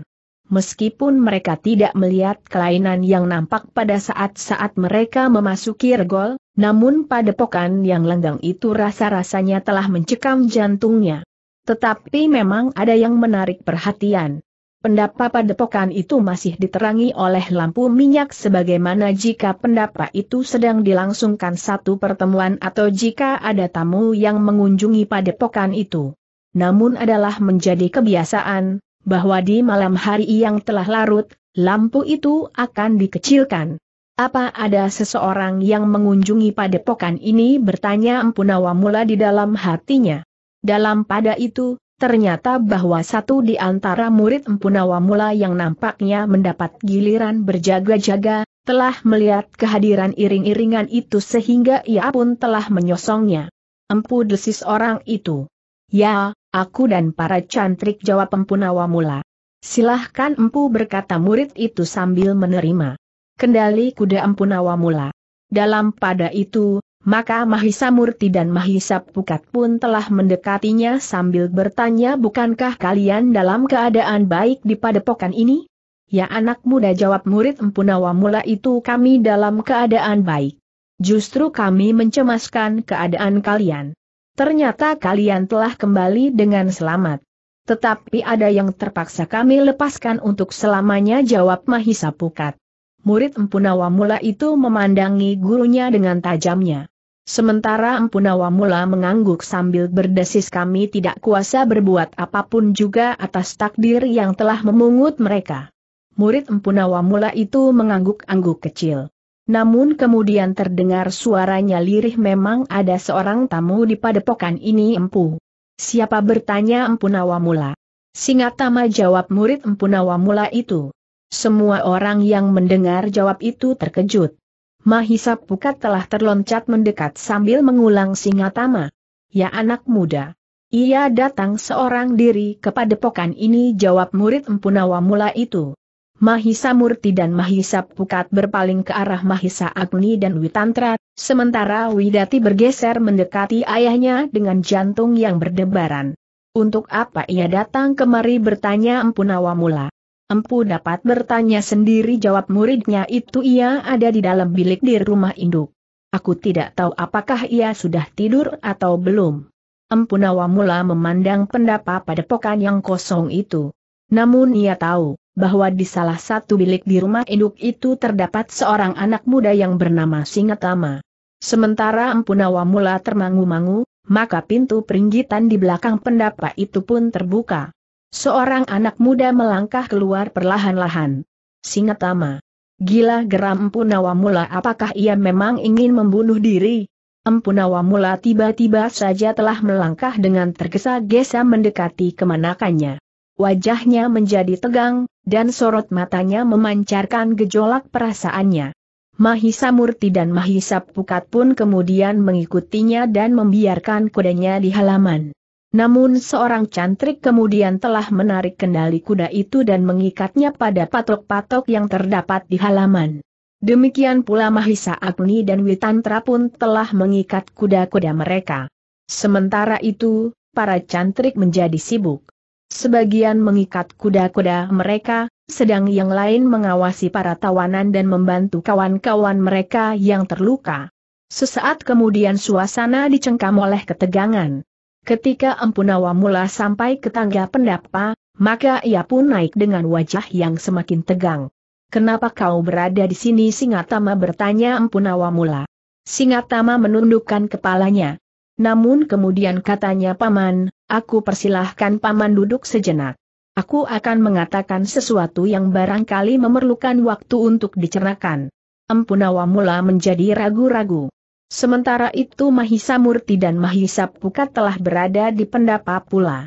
Speaker 1: meskipun mereka tidak melihat kelainan yang nampak pada saat-saat mereka memasuki regol, namun padepokan yang lenggang itu rasa-rasanya telah mencekam jantungnya. Tetapi memang ada yang menarik perhatian. Pendapa padepokan itu masih diterangi oleh lampu minyak sebagaimana jika pendapa itu sedang dilangsungkan satu pertemuan atau jika ada tamu yang mengunjungi padepokan itu. Namun adalah menjadi kebiasaan, bahwa di malam hari yang telah larut, lampu itu akan dikecilkan. Apa ada seseorang yang mengunjungi padepokan ini bertanya Empunawa mula di dalam hatinya. Dalam pada itu, ternyata bahwa satu di antara murid Empunawa mula yang nampaknya mendapat giliran berjaga-jaga, telah melihat kehadiran iring-iringan itu sehingga ia pun telah menyosongnya. Empu desis orang itu. Ya, Aku dan para cantrik jawab Empunawa mula. Silahkan empu berkata murid itu sambil menerima. Kendali kuda Empunawa mula. Dalam pada itu, maka Mahisa Murti dan Mahisa Pukat pun telah mendekatinya sambil bertanya bukankah kalian dalam keadaan baik di padepokan ini? Ya anak muda jawab murid Empunawa mula itu kami dalam keadaan baik. Justru kami mencemaskan keadaan kalian. Ternyata kalian telah kembali dengan selamat. Tetapi ada yang terpaksa kami lepaskan untuk selamanya jawab Mahisa Pukat. Murid Empunawa Mula itu memandangi gurunya dengan tajamnya. Sementara Empunawa Mula mengangguk sambil berdesis kami tidak kuasa berbuat apapun juga atas takdir yang telah memungut mereka. Murid Empunawa Mula itu mengangguk-angguk kecil. Namun kemudian terdengar suaranya lirih memang ada seorang tamu di padepokan ini empu. Siapa bertanya empu Nawamula? Singatama jawab murid empu Nawamula itu. Semua orang yang mendengar jawab itu terkejut. Mahisa Pukat telah terloncat mendekat sambil mengulang Singatama. Ya anak muda. Ia datang seorang diri kepada pokan ini jawab murid empu Nawamula itu. Mahisa Murti dan Mahisa Pukat berpaling ke arah Mahisa Agni dan Witantra, sementara Widati bergeser mendekati ayahnya dengan jantung yang berdebaran. Untuk apa ia datang kemari bertanya Empu Nawamula? Empu dapat bertanya sendiri jawab muridnya itu ia ada di dalam bilik di rumah induk. Aku tidak tahu apakah ia sudah tidur atau belum. Empu Nawamula memandang pendapa pada pokan yang kosong itu. Namun ia tahu, bahwa di salah satu bilik di rumah induk itu terdapat seorang anak muda yang bernama Singatama. Sementara Empunawa mula termangu-mangu, maka pintu peringgitan di belakang pendapa itu pun terbuka. Seorang anak muda melangkah keluar perlahan-lahan. Singatama. Gila geram Empunawa mula apakah ia memang ingin membunuh diri? Empunawa mula tiba-tiba saja telah melangkah dengan tergesa-gesa mendekati kemanakannya wajahnya menjadi tegang, dan sorot matanya memancarkan gejolak perasaannya. Mahisa Murti dan Mahisa Pukat pun kemudian mengikutinya dan membiarkan kudanya di halaman. Namun seorang cantrik kemudian telah menarik kendali kuda itu dan mengikatnya pada patok-patok yang terdapat di halaman. Demikian pula Mahisa Agni dan Witantra pun telah mengikat kuda-kuda mereka. Sementara itu, para cantrik menjadi sibuk. Sebagian mengikat kuda-kuda mereka, sedang yang lain mengawasi para tawanan dan membantu kawan-kawan mereka yang terluka. Sesaat kemudian suasana dicengkam oleh ketegangan. Ketika Empunawa mula sampai ke tangga pendapa, maka ia pun naik dengan wajah yang semakin tegang. Kenapa kau berada di sini? Singatama bertanya Empunawa mula. Singatama menundukkan kepalanya. Namun kemudian katanya paman, aku persilahkan paman duduk sejenak. Aku akan mengatakan sesuatu yang barangkali memerlukan waktu untuk dicernakan. Empunawa mula menjadi ragu-ragu. Sementara itu Mahisa Murti dan Mahisa Pukat telah berada di pendapa pula.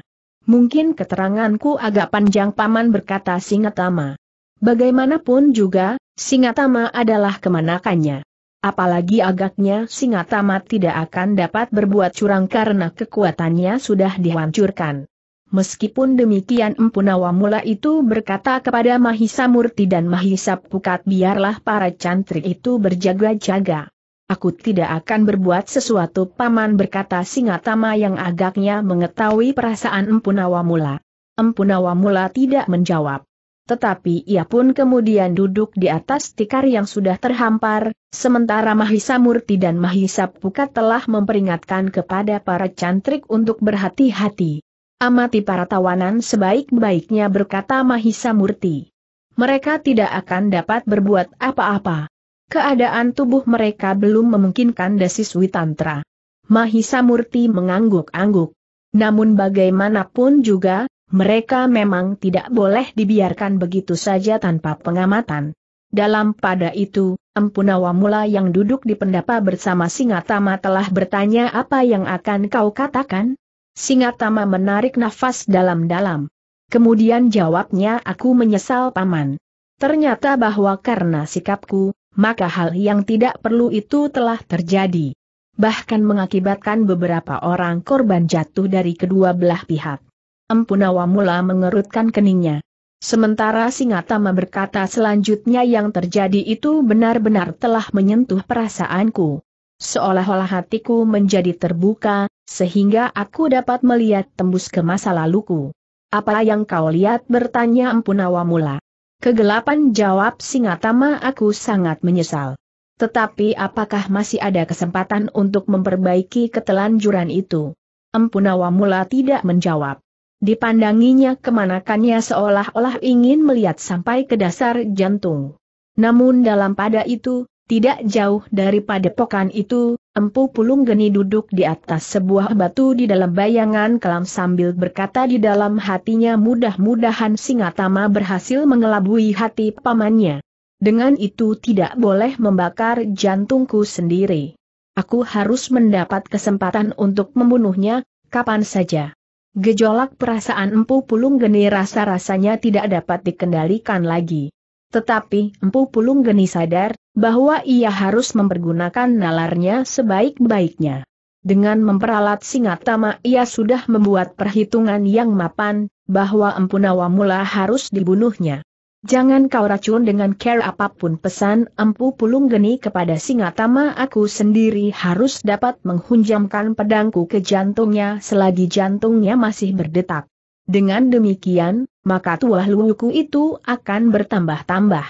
Speaker 1: Mungkin keteranganku agak panjang paman berkata Singatama. Bagaimanapun juga, Singatama adalah kemanakannya. Apalagi agaknya Singa Tamat tidak akan dapat berbuat curang karena kekuatannya sudah dihancurkan. Meskipun demikian Empunawa mula itu berkata kepada Mahisa Murti dan Mahisa Pukat biarlah para cantrik itu berjaga-jaga. Aku tidak akan berbuat sesuatu paman berkata Singatama yang agaknya mengetahui perasaan Empunawa mula. Empunawa mula tidak menjawab tetapi ia pun kemudian duduk di atas tikar yang sudah terhampar, sementara Mahisa Murti dan Mahisa Pukat telah memperingatkan kepada para cantrik untuk berhati-hati. Amati para tawanan sebaik-baiknya berkata Mahisa Murti. Mereka tidak akan dapat berbuat apa-apa. Keadaan tubuh mereka belum memungkinkan desis witantra. Mahisa Murti mengangguk-angguk. Namun bagaimanapun juga, mereka memang tidak boleh dibiarkan begitu saja tanpa pengamatan. Dalam pada itu, Empunawa Mula yang duduk di pendapa bersama Singatama telah bertanya apa yang akan kau katakan? Singatama menarik nafas dalam-dalam. Kemudian jawabnya aku menyesal paman. Ternyata bahwa karena sikapku, maka hal yang tidak perlu itu telah terjadi. Bahkan mengakibatkan beberapa orang korban jatuh dari kedua belah pihak. Empunawa mula mengerutkan keningnya. Sementara Singatama berkata selanjutnya yang terjadi itu benar-benar telah menyentuh perasaanku. Seolah-olah hatiku menjadi terbuka, sehingga aku dapat melihat tembus ke masa laluku. Apa yang kau lihat bertanya Empunawa mula. Kegelapan jawab Singatama aku sangat menyesal. Tetapi apakah masih ada kesempatan untuk memperbaiki ketelanjuran itu? Empunawa mula tidak menjawab dipandanginya kemanakannya seolah-olah ingin melihat sampai ke dasar jantung. Namun dalam pada itu, tidak jauh dari padepokan itu, Empu Pulung Geni duduk di atas sebuah batu di dalam bayangan kelam sambil berkata di dalam hatinya mudah-mudahan Singatama berhasil mengelabui hati pamannya. Dengan itu tidak boleh membakar jantungku sendiri. Aku harus mendapat kesempatan untuk membunuhnya, kapan saja. Gejolak perasaan Empu Pulung Geni rasa-rasanya tidak dapat dikendalikan lagi. Tetapi Empu Pulung Geni sadar bahwa ia harus mempergunakan nalarnya sebaik-baiknya. Dengan memperalat tama, ia sudah membuat perhitungan yang mapan, bahwa Empu Nawamula harus dibunuhnya. Jangan kau racun dengan care apapun pesan empu pulung geni kepada Singatama aku sendiri harus dapat menghunjamkan pedangku ke jantungnya selagi jantungnya masih berdetak. Dengan demikian, maka tuah luku itu akan bertambah-tambah.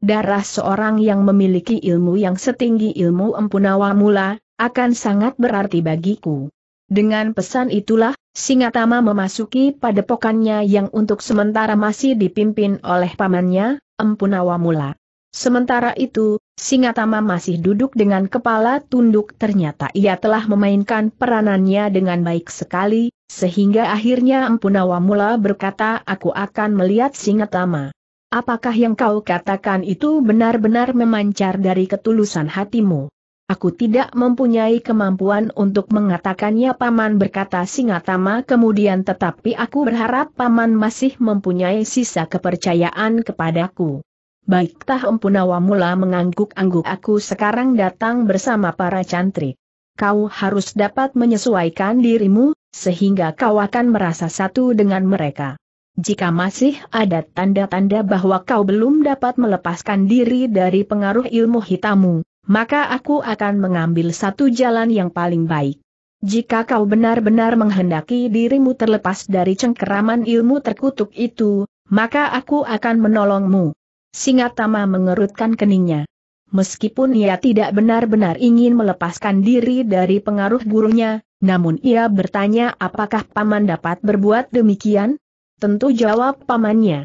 Speaker 1: Darah seorang yang memiliki ilmu yang setinggi ilmu empunawa mula, akan sangat berarti bagiku. Dengan pesan itulah, Singatama memasuki padepokannya yang untuk sementara masih dipimpin oleh pamannya, Empunawa Mula. Sementara itu, Singatama masih duduk dengan kepala tunduk ternyata ia telah memainkan peranannya dengan baik sekali, sehingga akhirnya Empunawa Mula berkata aku akan melihat Singatama. Apakah yang kau katakan itu benar-benar memancar dari ketulusan hatimu? Aku tidak mempunyai kemampuan untuk mengatakannya Paman berkata Singatama kemudian tetapi aku berharap Paman masih mempunyai sisa kepercayaan kepadaku. Baik tah Empunawa mula mengangguk-angguk aku sekarang datang bersama para cantrik. Kau harus dapat menyesuaikan dirimu, sehingga kau akan merasa satu dengan mereka. Jika masih ada tanda-tanda bahwa kau belum dapat melepaskan diri dari pengaruh ilmu hitammu maka aku akan mengambil satu jalan yang paling baik. Jika kau benar-benar menghendaki dirimu terlepas dari cengkeraman ilmu terkutuk itu, maka aku akan menolongmu. Singatama mengerutkan keningnya. Meskipun ia tidak benar-benar ingin melepaskan diri dari pengaruh gurunya, namun ia bertanya apakah paman dapat berbuat demikian? Tentu jawab pamannya.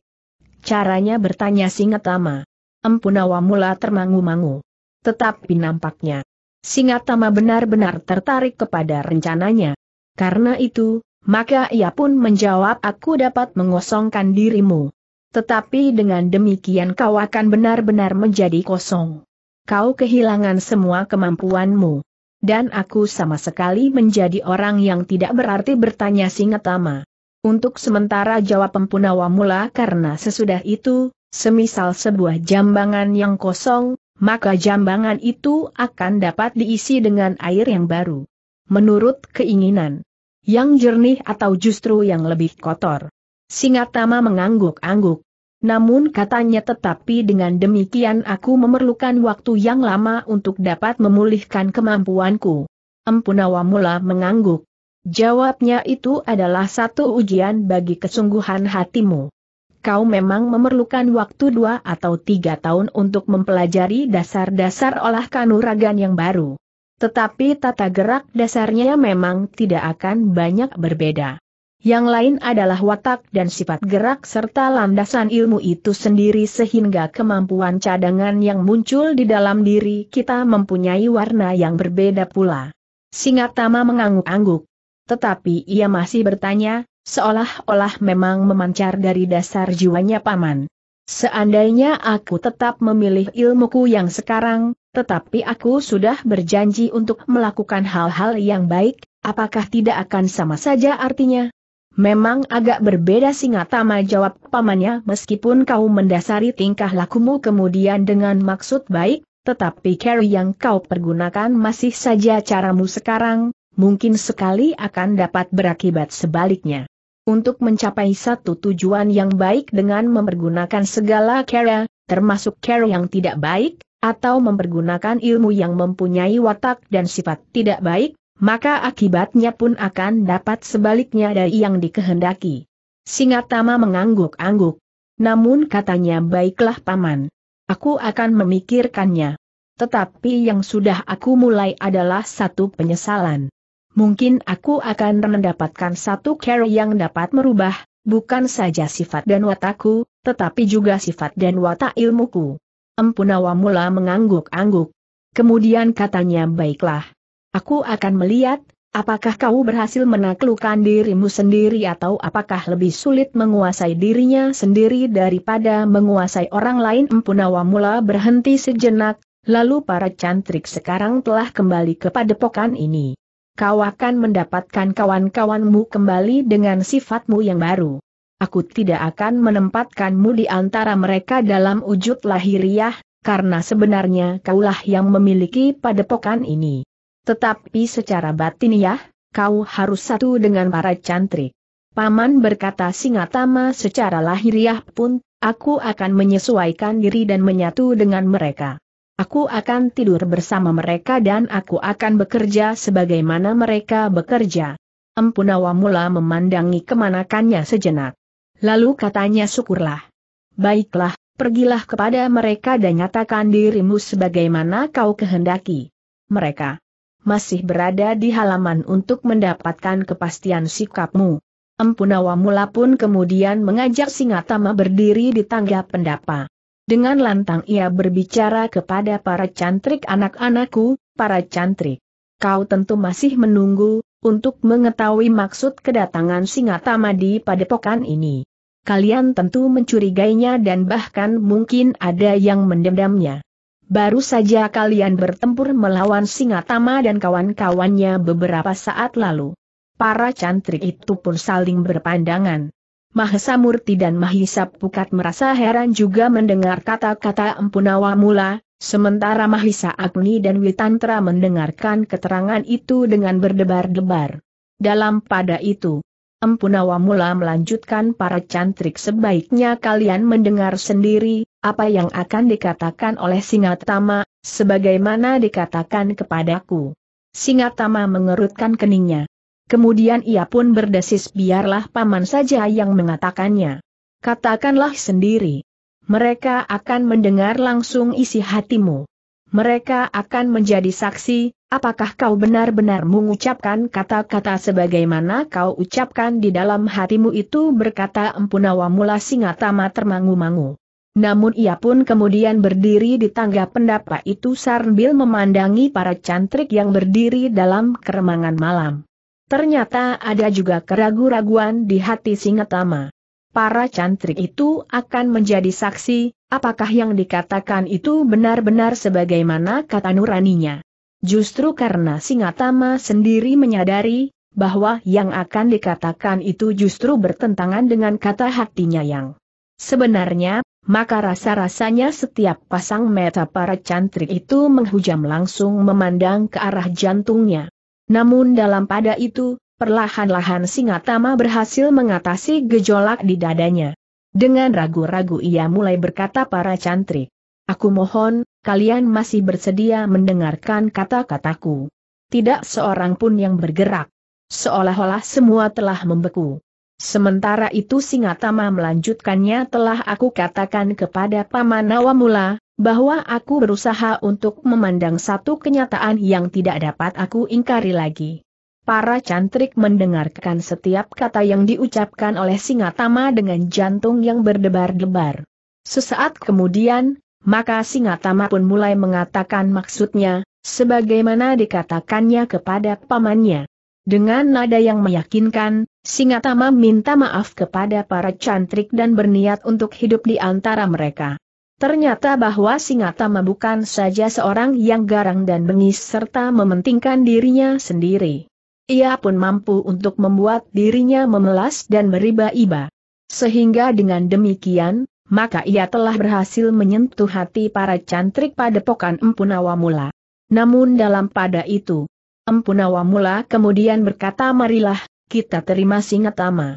Speaker 1: Caranya bertanya Singatama. Empunawa mula termangu-mangu. Tetapi nampaknya, Singatama benar-benar tertarik kepada rencananya. Karena itu, maka ia pun menjawab aku dapat mengosongkan dirimu. Tetapi dengan demikian kau akan benar-benar menjadi kosong. Kau kehilangan semua kemampuanmu. Dan aku sama sekali menjadi orang yang tidak berarti bertanya Singatama. Untuk sementara jawab Empunawa mula karena sesudah itu, semisal sebuah jambangan yang kosong, maka jambangan itu akan dapat diisi dengan air yang baru. Menurut keinginan, yang jernih atau justru yang lebih kotor. Singatama mengangguk-angguk. Namun katanya tetapi dengan demikian aku memerlukan waktu yang lama untuk dapat memulihkan kemampuanku. Empunawa mula mengangguk. Jawabnya itu adalah satu ujian bagi kesungguhan hatimu kau memang memerlukan waktu dua atau tiga tahun untuk mempelajari dasar-dasar olah kanuragan yang baru. Tetapi tata gerak dasarnya memang tidak akan banyak berbeda. Yang lain adalah watak dan sifat gerak serta landasan ilmu itu sendiri sehingga kemampuan cadangan yang muncul di dalam diri kita mempunyai warna yang berbeda pula. Singatama mengangguk-angguk. Tetapi ia masih bertanya, seolah-olah memang memancar dari dasar jiwanya paman. Seandainya aku tetap memilih ilmuku yang sekarang, tetapi aku sudah berjanji untuk melakukan hal-hal yang baik, apakah tidak akan sama saja artinya? Memang agak berbeda tama jawab pamannya meskipun kau mendasari tingkah lakumu kemudian dengan maksud baik, tetapi cara yang kau pergunakan masih saja caramu sekarang, mungkin sekali akan dapat berakibat sebaliknya untuk mencapai satu tujuan yang baik dengan mempergunakan segala cara, termasuk cara yang tidak baik, atau mempergunakan ilmu yang mempunyai watak dan sifat tidak baik, maka akibatnya pun akan dapat sebaliknya dari yang dikehendaki. Singatama mengangguk-angguk. Namun katanya baiklah paman. Aku akan memikirkannya. Tetapi yang sudah aku mulai adalah satu penyesalan mungkin aku akan mendapatkan satu cara yang dapat merubah, bukan saja sifat dan watakku, tetapi juga sifat dan watak ilmuku. Empunawa mula mengangguk-angguk. Kemudian katanya baiklah. Aku akan melihat, apakah kau berhasil menaklukkan dirimu sendiri atau apakah lebih sulit menguasai dirinya sendiri daripada menguasai orang lain Empunawa mula berhenti sejenak, lalu para cantrik sekarang telah kembali ke padepokan ini kau akan mendapatkan kawan-kawanmu kembali dengan sifatmu yang baru. Aku tidak akan menempatkanmu di antara mereka dalam wujud lahiriah, karena sebenarnya kaulah yang memiliki padepokan ini. Tetapi secara batiniah, kau harus satu dengan para cantrik. Paman berkata Singatama secara lahiriah pun, aku akan menyesuaikan diri dan menyatu dengan mereka. Aku akan tidur bersama mereka dan aku akan bekerja sebagaimana mereka bekerja. Empunawa mula memandangi kemanakannya sejenak. Lalu katanya syukurlah. Baiklah, pergilah kepada mereka dan nyatakan dirimu sebagaimana kau kehendaki. Mereka masih berada di halaman untuk mendapatkan kepastian sikapmu. Empunawa mula pun kemudian mengajak Singatama berdiri di tangga pendapa. Dengan lantang ia berbicara kepada para cantrik anak-anakku, para cantrik. Kau tentu masih menunggu, untuk mengetahui maksud kedatangan singa tamadi pada pokan ini. Kalian tentu mencurigainya dan bahkan mungkin ada yang mendendamnya. Baru saja kalian bertempur melawan singa Singatama dan kawan-kawannya beberapa saat lalu. Para cantrik itu pun saling berpandangan. Mahesa Murti dan Mahisa Pukat merasa heran juga mendengar kata-kata Empunawa Mula, sementara Mahisa Agni dan Witantra mendengarkan keterangan itu dengan berdebar-debar. Dalam pada itu, Empunawa Mula melanjutkan para cantrik sebaiknya kalian mendengar sendiri, apa yang akan dikatakan oleh Singatama, sebagaimana dikatakan kepadaku. Singatama mengerutkan keningnya. Kemudian ia pun berdesis biarlah paman saja yang mengatakannya. Katakanlah sendiri. Mereka akan mendengar langsung isi hatimu. Mereka akan menjadi saksi, apakah kau benar-benar mengucapkan kata-kata sebagaimana kau ucapkan di dalam hatimu itu berkata empunawa mula singatama termangu-mangu. Namun ia pun kemudian berdiri di tangga pendapa itu sambil memandangi para cantrik yang berdiri dalam keremangan malam. Ternyata ada juga keraguan-raguan di hati Singatama. Para cantrik itu akan menjadi saksi, apakah yang dikatakan itu benar-benar sebagaimana kata nuraninya. Justru karena Singatama sendiri menyadari, bahwa yang akan dikatakan itu justru bertentangan dengan kata hatinya yang sebenarnya, maka rasa-rasanya setiap pasang mata para cantrik itu menghujam langsung memandang ke arah jantungnya. Namun dalam pada itu, perlahan-lahan Singatama berhasil mengatasi gejolak di dadanya. Dengan ragu-ragu ia mulai berkata para cantrik. Aku mohon, kalian masih bersedia mendengarkan kata-kataku. Tidak seorang pun yang bergerak. Seolah-olah semua telah membeku. Sementara itu Singatama melanjutkannya telah aku katakan kepada Paman Nawamula, bahwa aku berusaha untuk memandang satu kenyataan yang tidak dapat aku ingkari lagi. Para cantrik mendengarkan setiap kata yang diucapkan oleh Singatama dengan jantung yang berdebar-debar. Sesaat kemudian, maka Singatama pun mulai mengatakan maksudnya, sebagaimana dikatakannya kepada pamannya. Dengan nada yang meyakinkan, Singatama minta maaf kepada para cantrik dan berniat untuk hidup di antara mereka. Ternyata bahwa Singatama bukan saja seorang yang garang dan bengis serta mementingkan dirinya sendiri. Ia pun mampu untuk membuat dirinya memelas dan meriba iba Sehingga dengan demikian, maka ia telah berhasil menyentuh hati para cantrik pada Empunawa Mula. Namun dalam pada itu, Empunawa Mula kemudian berkata marilah, kita terima Singatama.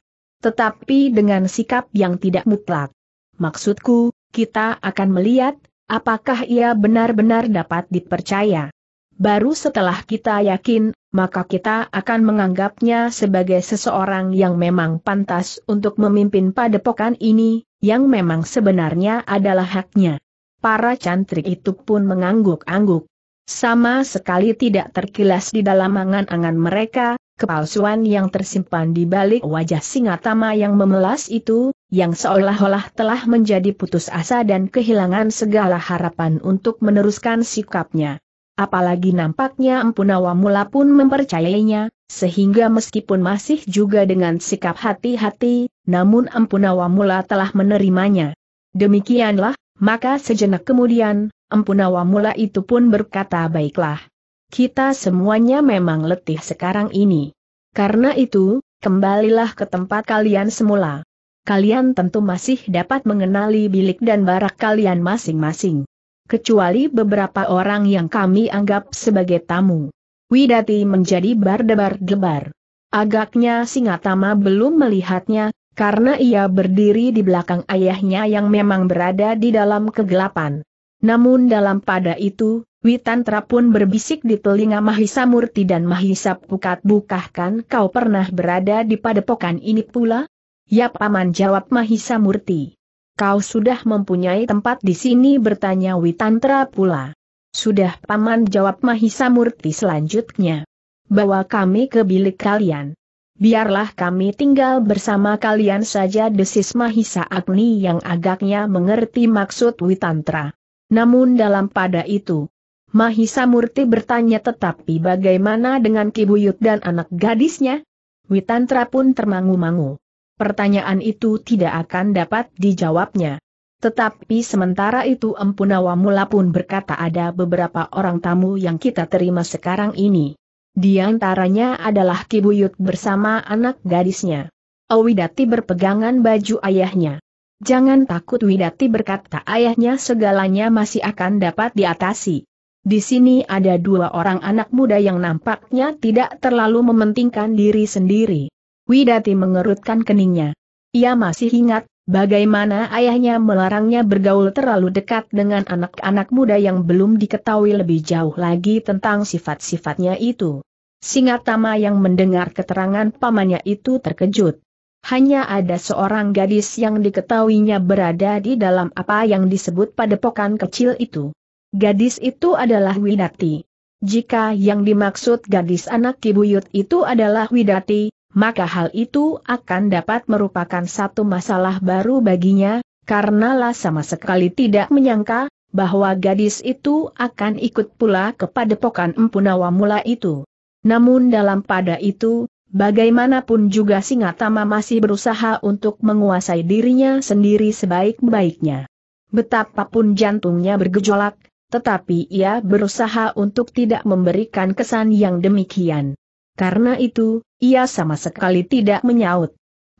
Speaker 1: Tetapi dengan sikap yang tidak mutlak. Maksudku, kita akan melihat apakah ia benar-benar dapat dipercaya. Baru setelah kita yakin, maka kita akan menganggapnya sebagai seseorang yang memang pantas untuk memimpin padepokan ini, yang memang sebenarnya adalah haknya. Para cantrik itu pun mengangguk-angguk. Sama sekali tidak terkilas di dalam angan-angan mereka, kepalsuan yang tersimpan di balik wajah singa tama yang memelas itu, yang seolah-olah telah menjadi putus asa dan kehilangan segala harapan untuk meneruskan sikapnya. Apalagi nampaknya Empunawa Mula pun mempercayainya, sehingga meskipun masih juga dengan sikap hati-hati, namun Empunawa Mula telah menerimanya. Demikianlah, maka sejenak kemudian, Empunawa Mula itu pun berkata baiklah. Kita semuanya memang letih sekarang ini. Karena itu, kembalilah ke tempat kalian semula kalian tentu masih dapat mengenali bilik dan barak kalian masing-masing. Kecuali beberapa orang yang kami anggap sebagai tamu. Widati menjadi bardebar-debar. Agaknya Singatama belum melihatnya, karena ia berdiri di belakang ayahnya yang memang berada di dalam kegelapan. Namun dalam pada itu, Witantra pun berbisik di telinga Mahisa Murti dan Mahisa Pukat Bukahkan kau pernah berada di padepokan ini pula? Ya Paman jawab Mahisa Murti. Kau sudah mempunyai tempat di sini bertanya Witantra pula. Sudah Paman jawab Mahisa Murti selanjutnya. Bawa kami ke bilik kalian. Biarlah kami tinggal bersama kalian saja desis Mahisa Agni yang agaknya mengerti maksud Witantra. Namun dalam pada itu, Mahisa Murti bertanya tetapi bagaimana dengan Kibuyut dan anak gadisnya? Witantra pun termangu-mangu pertanyaan itu tidak akan dapat dijawabnya. Tetapi sementara itu Empunawa Mula pun berkata ada beberapa orang tamu yang kita terima sekarang ini. Di antaranya adalah Kibuyut bersama anak gadisnya. Widati berpegangan baju ayahnya. Jangan takut Widati berkata ayahnya segalanya masih akan dapat diatasi. Di sini ada dua orang anak muda yang nampaknya tidak terlalu mementingkan diri sendiri. Widati mengerutkan keningnya. Ia masih ingat, bagaimana ayahnya melarangnya bergaul terlalu dekat dengan anak-anak muda yang belum diketahui lebih jauh lagi tentang sifat-sifatnya itu. Singatama yang mendengar keterangan pamannya itu terkejut. Hanya ada seorang gadis yang diketahuinya berada di dalam apa yang disebut padepokan kecil itu. Gadis itu adalah Widati. Jika yang dimaksud gadis anak kibuyut itu adalah Widati, maka hal itu akan dapat merupakan satu masalah baru baginya, karenalah sama sekali tidak menyangka, bahwa gadis itu akan ikut pula kepada pokan Empunawa mula itu. Namun dalam pada itu, bagaimanapun juga Singatama masih berusaha untuk menguasai dirinya sendiri sebaik-baiknya. Betapapun jantungnya bergejolak, tetapi ia berusaha untuk tidak memberikan kesan yang demikian. Karena itu, ia sama sekali tidak menyaut.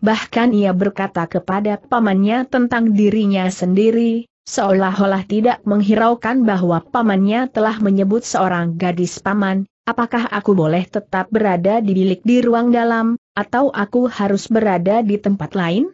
Speaker 1: Bahkan ia berkata kepada pamannya tentang dirinya sendiri, seolah-olah tidak menghiraukan bahwa pamannya telah menyebut seorang gadis paman, apakah aku boleh tetap berada di bilik di ruang dalam, atau aku harus berada di tempat lain?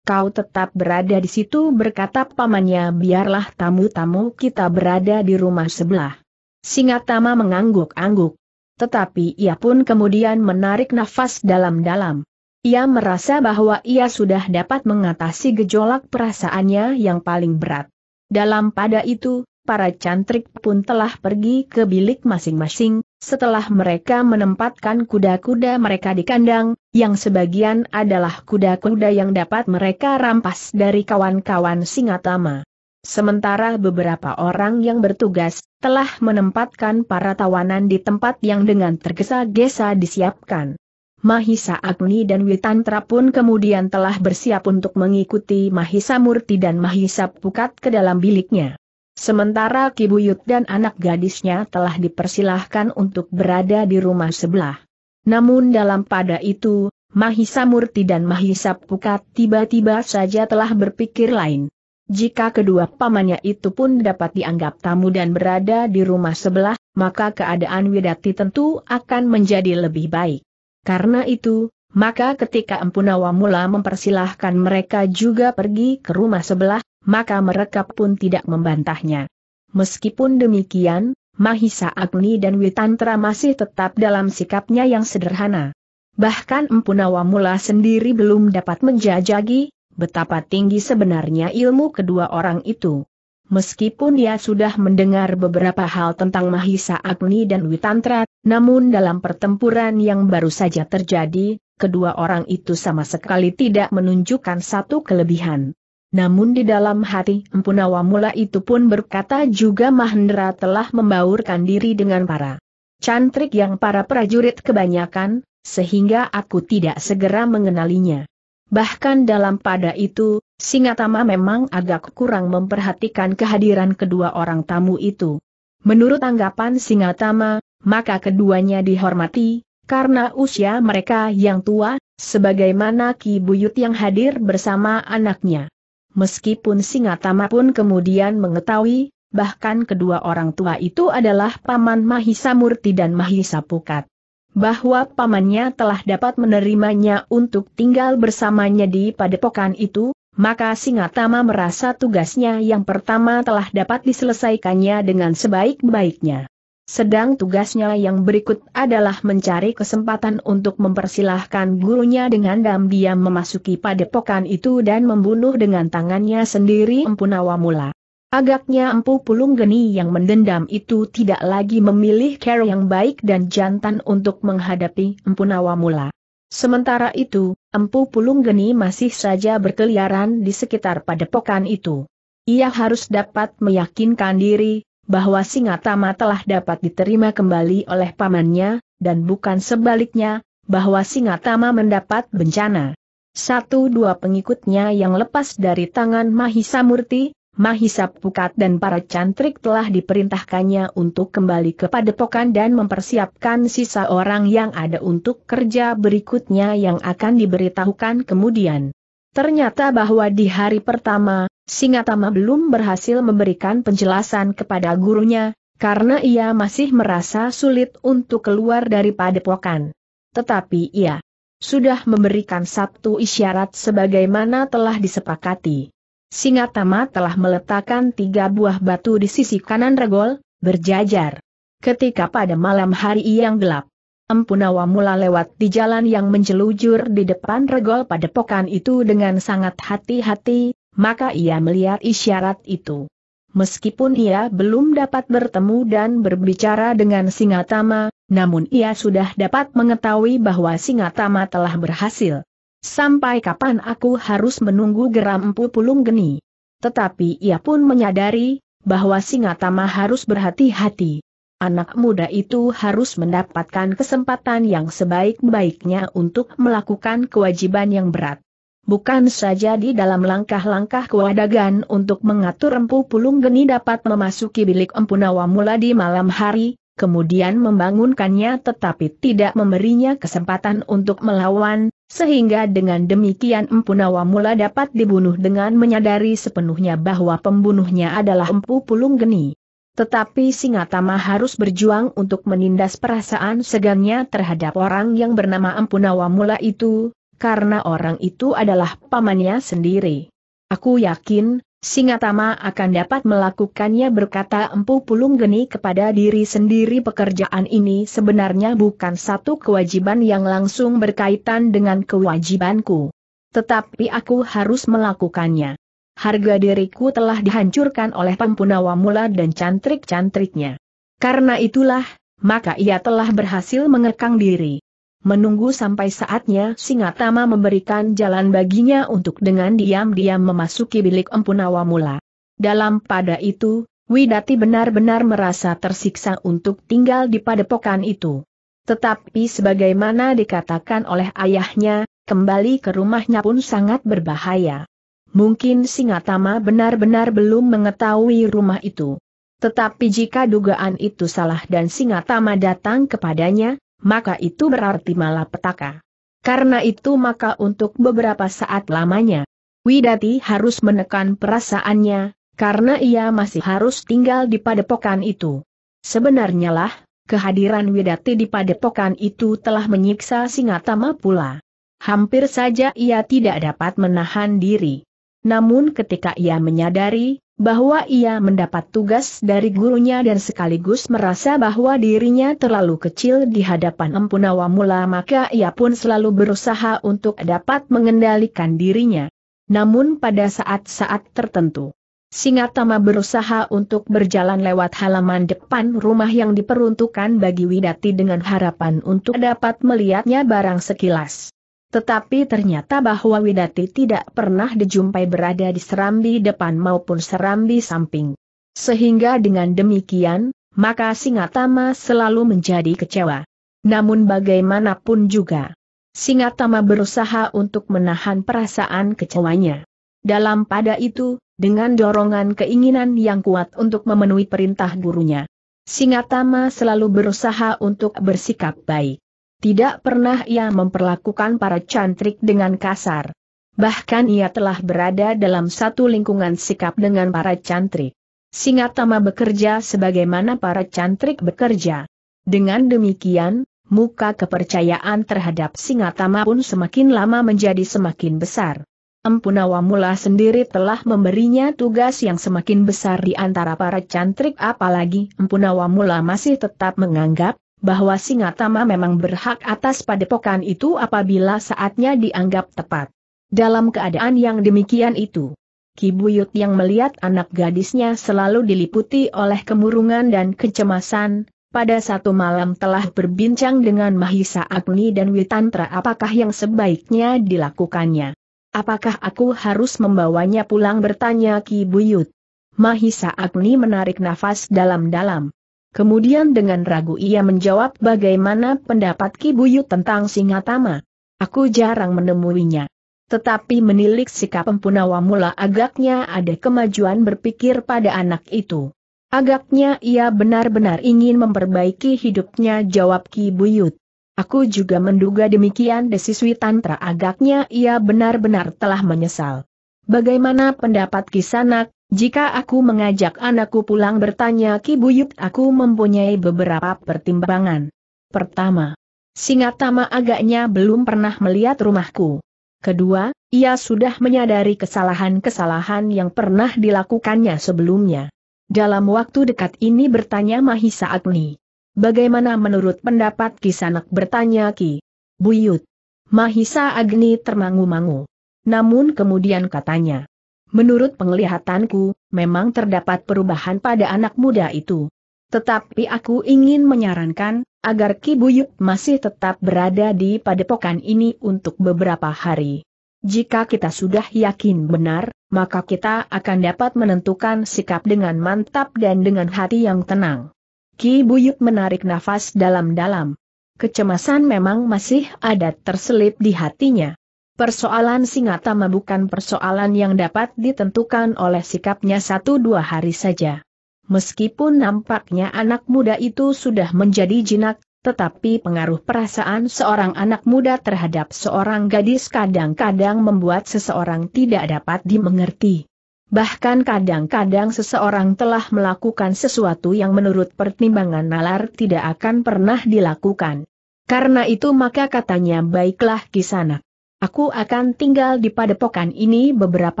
Speaker 1: Kau tetap berada di situ berkata pamannya biarlah tamu-tamu kita berada di rumah sebelah. Singatama mengangguk-angguk. Tetapi ia pun kemudian menarik nafas dalam-dalam. Ia merasa bahwa ia sudah dapat mengatasi gejolak perasaannya yang paling berat. Dalam pada itu, para cantrik pun telah pergi ke bilik masing-masing, setelah mereka menempatkan kuda-kuda mereka di kandang, yang sebagian adalah kuda-kuda yang dapat mereka rampas dari kawan-kawan Singatama. Sementara beberapa orang yang bertugas, telah menempatkan para tawanan di tempat yang dengan tergesa-gesa disiapkan. Mahisa Agni dan Witantra pun kemudian telah bersiap untuk mengikuti Mahisa Murti dan Mahisa Pukat ke dalam biliknya. Sementara Kibuyut dan anak gadisnya telah dipersilahkan untuk berada di rumah sebelah. Namun dalam pada itu, Mahisa Murti dan Mahisa Pukat tiba-tiba saja telah berpikir lain. Jika kedua pamannya itu pun dapat dianggap tamu dan berada di rumah sebelah, maka keadaan Widati tentu akan menjadi lebih baik. Karena itu, maka ketika Empunawa mula mempersilahkan mereka juga pergi ke rumah sebelah, maka mereka pun tidak membantahnya. Meskipun demikian, Mahisa Agni dan Witantra masih tetap dalam sikapnya yang sederhana. Bahkan Empunawa mula sendiri belum dapat menjajagi, betapa tinggi sebenarnya ilmu kedua orang itu. Meskipun dia sudah mendengar beberapa hal tentang Mahisa Agni dan Witantra, namun dalam pertempuran yang baru saja terjadi, kedua orang itu sama sekali tidak menunjukkan satu kelebihan. Namun di dalam hati Empunawa mula itu pun berkata juga Mahendra telah membaurkan diri dengan para cantrik yang para prajurit kebanyakan, sehingga aku tidak segera mengenalinya. Bahkan dalam pada itu, Singatama memang agak kurang memperhatikan kehadiran kedua orang tamu itu. Menurut anggapan Singatama, maka keduanya dihormati, karena usia mereka yang tua, sebagaimana Ki Buyut yang hadir bersama anaknya. Meskipun Singatama pun kemudian mengetahui, bahkan kedua orang tua itu adalah Paman Mahisa Murti dan Mahisa Pukat bahwa pamannya telah dapat menerimanya untuk tinggal bersamanya di padepokan itu, maka Singatama merasa tugasnya yang pertama telah dapat diselesaikannya dengan sebaik-baiknya. Sedang tugasnya yang berikut adalah mencari kesempatan untuk mempersilahkan gurunya dengan diam-diam memasuki padepokan itu dan membunuh dengan tangannya sendiri Empunawa Mula. Agaknya empu pulung geni yang mendendam itu tidak lagi memilih care yang baik dan jantan untuk menghadapi empu nawamula. Sementara itu, empu pulung geni masih saja berkeliaran di sekitar padepokan itu. Ia harus dapat meyakinkan diri bahwa singa tama telah dapat diterima kembali oleh pamannya, dan bukan sebaliknya, bahwa singa tama mendapat bencana. Satu dua pengikutnya yang lepas dari tangan Mahisa Murti? Mahisa Pukat dan para cantrik telah diperintahkannya untuk kembali ke padepokan dan mempersiapkan sisa orang yang ada untuk kerja berikutnya yang akan diberitahukan kemudian. Ternyata bahwa di hari pertama, Singatama belum berhasil memberikan penjelasan kepada gurunya, karena ia masih merasa sulit untuk keluar dari padepokan. Tetapi ia sudah memberikan satu isyarat sebagaimana telah disepakati. Singatama telah meletakkan tiga buah batu di sisi kanan regol, berjajar. Ketika pada malam hari yang gelap, Empunawa mula lewat di jalan yang menjelujur di depan regol pada pokan itu dengan sangat hati-hati, maka ia melihat isyarat itu. Meskipun ia belum dapat bertemu dan berbicara dengan Singatama, namun ia sudah dapat mengetahui bahwa Singatama telah berhasil. Sampai kapan aku harus menunggu geram empu pulung geni? Tetapi ia pun menyadari, bahwa Singatama harus berhati-hati. Anak muda itu harus mendapatkan kesempatan yang sebaik-baiknya untuk melakukan kewajiban yang berat. Bukan saja di dalam langkah-langkah kewadagan untuk mengatur empu pulung geni dapat memasuki bilik empu nawamula di malam hari, kemudian membangunkannya tetapi tidak memberinya kesempatan untuk melawan, sehingga dengan demikian Empu Nawamula dapat dibunuh dengan menyadari sepenuhnya bahwa pembunuhnya adalah Empu Pulung Geni. Tetapi Singatama harus berjuang untuk menindas perasaan segannya terhadap orang yang bernama Empu Nawamula itu, karena orang itu adalah pamannya sendiri. Aku yakin, Singatama akan dapat melakukannya berkata Empu Pulung Geni kepada diri sendiri pekerjaan ini sebenarnya bukan satu kewajiban yang langsung berkaitan dengan kewajibanku. Tetapi aku harus melakukannya. Harga diriku telah dihancurkan oleh Pampunawa mula dan cantrik-cantriknya. Karena itulah, maka ia telah berhasil mengekang diri menunggu sampai saatnya Singatama memberikan jalan baginya untuk dengan diam-diam memasuki bilik Empunawa mula. Dalam pada itu, Widati benar-benar merasa tersiksa untuk tinggal di padepokan itu. Tetapi sebagaimana dikatakan oleh ayahnya, kembali ke rumahnya pun sangat berbahaya. Mungkin Singatama benar-benar belum mengetahui rumah itu. Tetapi jika dugaan itu salah dan Singatama datang kepadanya, maka itu berarti malah petaka. Karena itu maka untuk beberapa saat lamanya, Widati harus menekan perasaannya, karena ia masih harus tinggal di padepokan itu. Sebenarnya lah, kehadiran Widati di padepokan itu telah menyiksa Singatama pula. Hampir saja ia tidak dapat menahan diri. Namun ketika ia menyadari, bahwa ia mendapat tugas dari gurunya dan sekaligus merasa bahwa dirinya terlalu kecil di hadapan Empunawa Mula maka ia pun selalu berusaha untuk dapat mengendalikan dirinya. Namun pada saat-saat tertentu, Singatama berusaha untuk berjalan lewat halaman depan rumah yang diperuntukkan bagi Widati dengan harapan untuk dapat melihatnya barang sekilas. Tetapi ternyata bahwa Widati tidak pernah dijumpai berada di serambi depan maupun serambi samping. Sehingga dengan demikian, maka Singatama selalu menjadi kecewa. Namun bagaimanapun juga, Singatama berusaha untuk menahan perasaan kecewanya. Dalam pada itu, dengan dorongan keinginan yang kuat untuk memenuhi perintah gurunya, Singatama selalu berusaha untuk bersikap baik. Tidak pernah ia memperlakukan para cantrik dengan kasar. Bahkan ia telah berada dalam satu lingkungan sikap dengan para cantrik. Singatama bekerja sebagaimana para cantrik bekerja. Dengan demikian, muka kepercayaan terhadap Singatama pun semakin lama menjadi semakin besar. Empunawa Mula sendiri telah memberinya tugas yang semakin besar di antara para cantrik apalagi Empunawa Mula masih tetap menganggap bahwa Singatama memang berhak atas padepokan itu apabila saatnya dianggap tepat. Dalam keadaan yang demikian itu, Kibuyut yang melihat anak gadisnya selalu diliputi oleh kemurungan dan kecemasan, pada satu malam telah berbincang dengan Mahisa Agni dan Witantra apakah yang sebaiknya dilakukannya. Apakah aku harus membawanya pulang bertanya Kibuyut. Mahisa Agni menarik nafas dalam-dalam. Kemudian dengan ragu ia menjawab bagaimana pendapat Ki tentang Singatama. Aku jarang menemuinya. Tetapi menilik sikap Empunawa mula agaknya ada kemajuan berpikir pada anak itu. Agaknya ia benar-benar ingin memperbaiki hidupnya jawab Ki Buyut. Aku juga menduga demikian desiswi Tantra agaknya ia benar-benar telah menyesal. Bagaimana pendapat Kisanak, jika aku mengajak anakku pulang bertanya Ki Buyut aku mempunyai beberapa pertimbangan. Pertama, Singatama agaknya belum pernah melihat rumahku. Kedua, ia sudah menyadari kesalahan-kesalahan yang pernah dilakukannya sebelumnya. Dalam waktu dekat ini bertanya Mahisa Agni. Bagaimana menurut pendapat Kisanak bertanya Ki? Buyut. Mahisa Agni termangu-mangu. Namun kemudian katanya. Menurut penglihatanku, memang terdapat perubahan pada anak muda itu. Tetapi aku ingin menyarankan, agar Ki Buyut masih tetap berada di padepokan ini untuk beberapa hari. Jika kita sudah yakin benar, maka kita akan dapat menentukan sikap dengan mantap dan dengan hati yang tenang. Ki Buyut menarik nafas dalam-dalam. Kecemasan memang masih ada terselip di hatinya. Persoalan singa Singatama bukan persoalan yang dapat ditentukan oleh sikapnya satu dua hari saja. Meskipun nampaknya anak muda itu sudah menjadi jinak, tetapi pengaruh perasaan seorang anak muda terhadap seorang gadis kadang-kadang membuat seseorang tidak dapat dimengerti. Bahkan kadang-kadang seseorang telah melakukan sesuatu yang menurut pertimbangan nalar tidak akan pernah dilakukan. Karena itu maka katanya baiklah kisanak. Aku akan tinggal di padepokan ini beberapa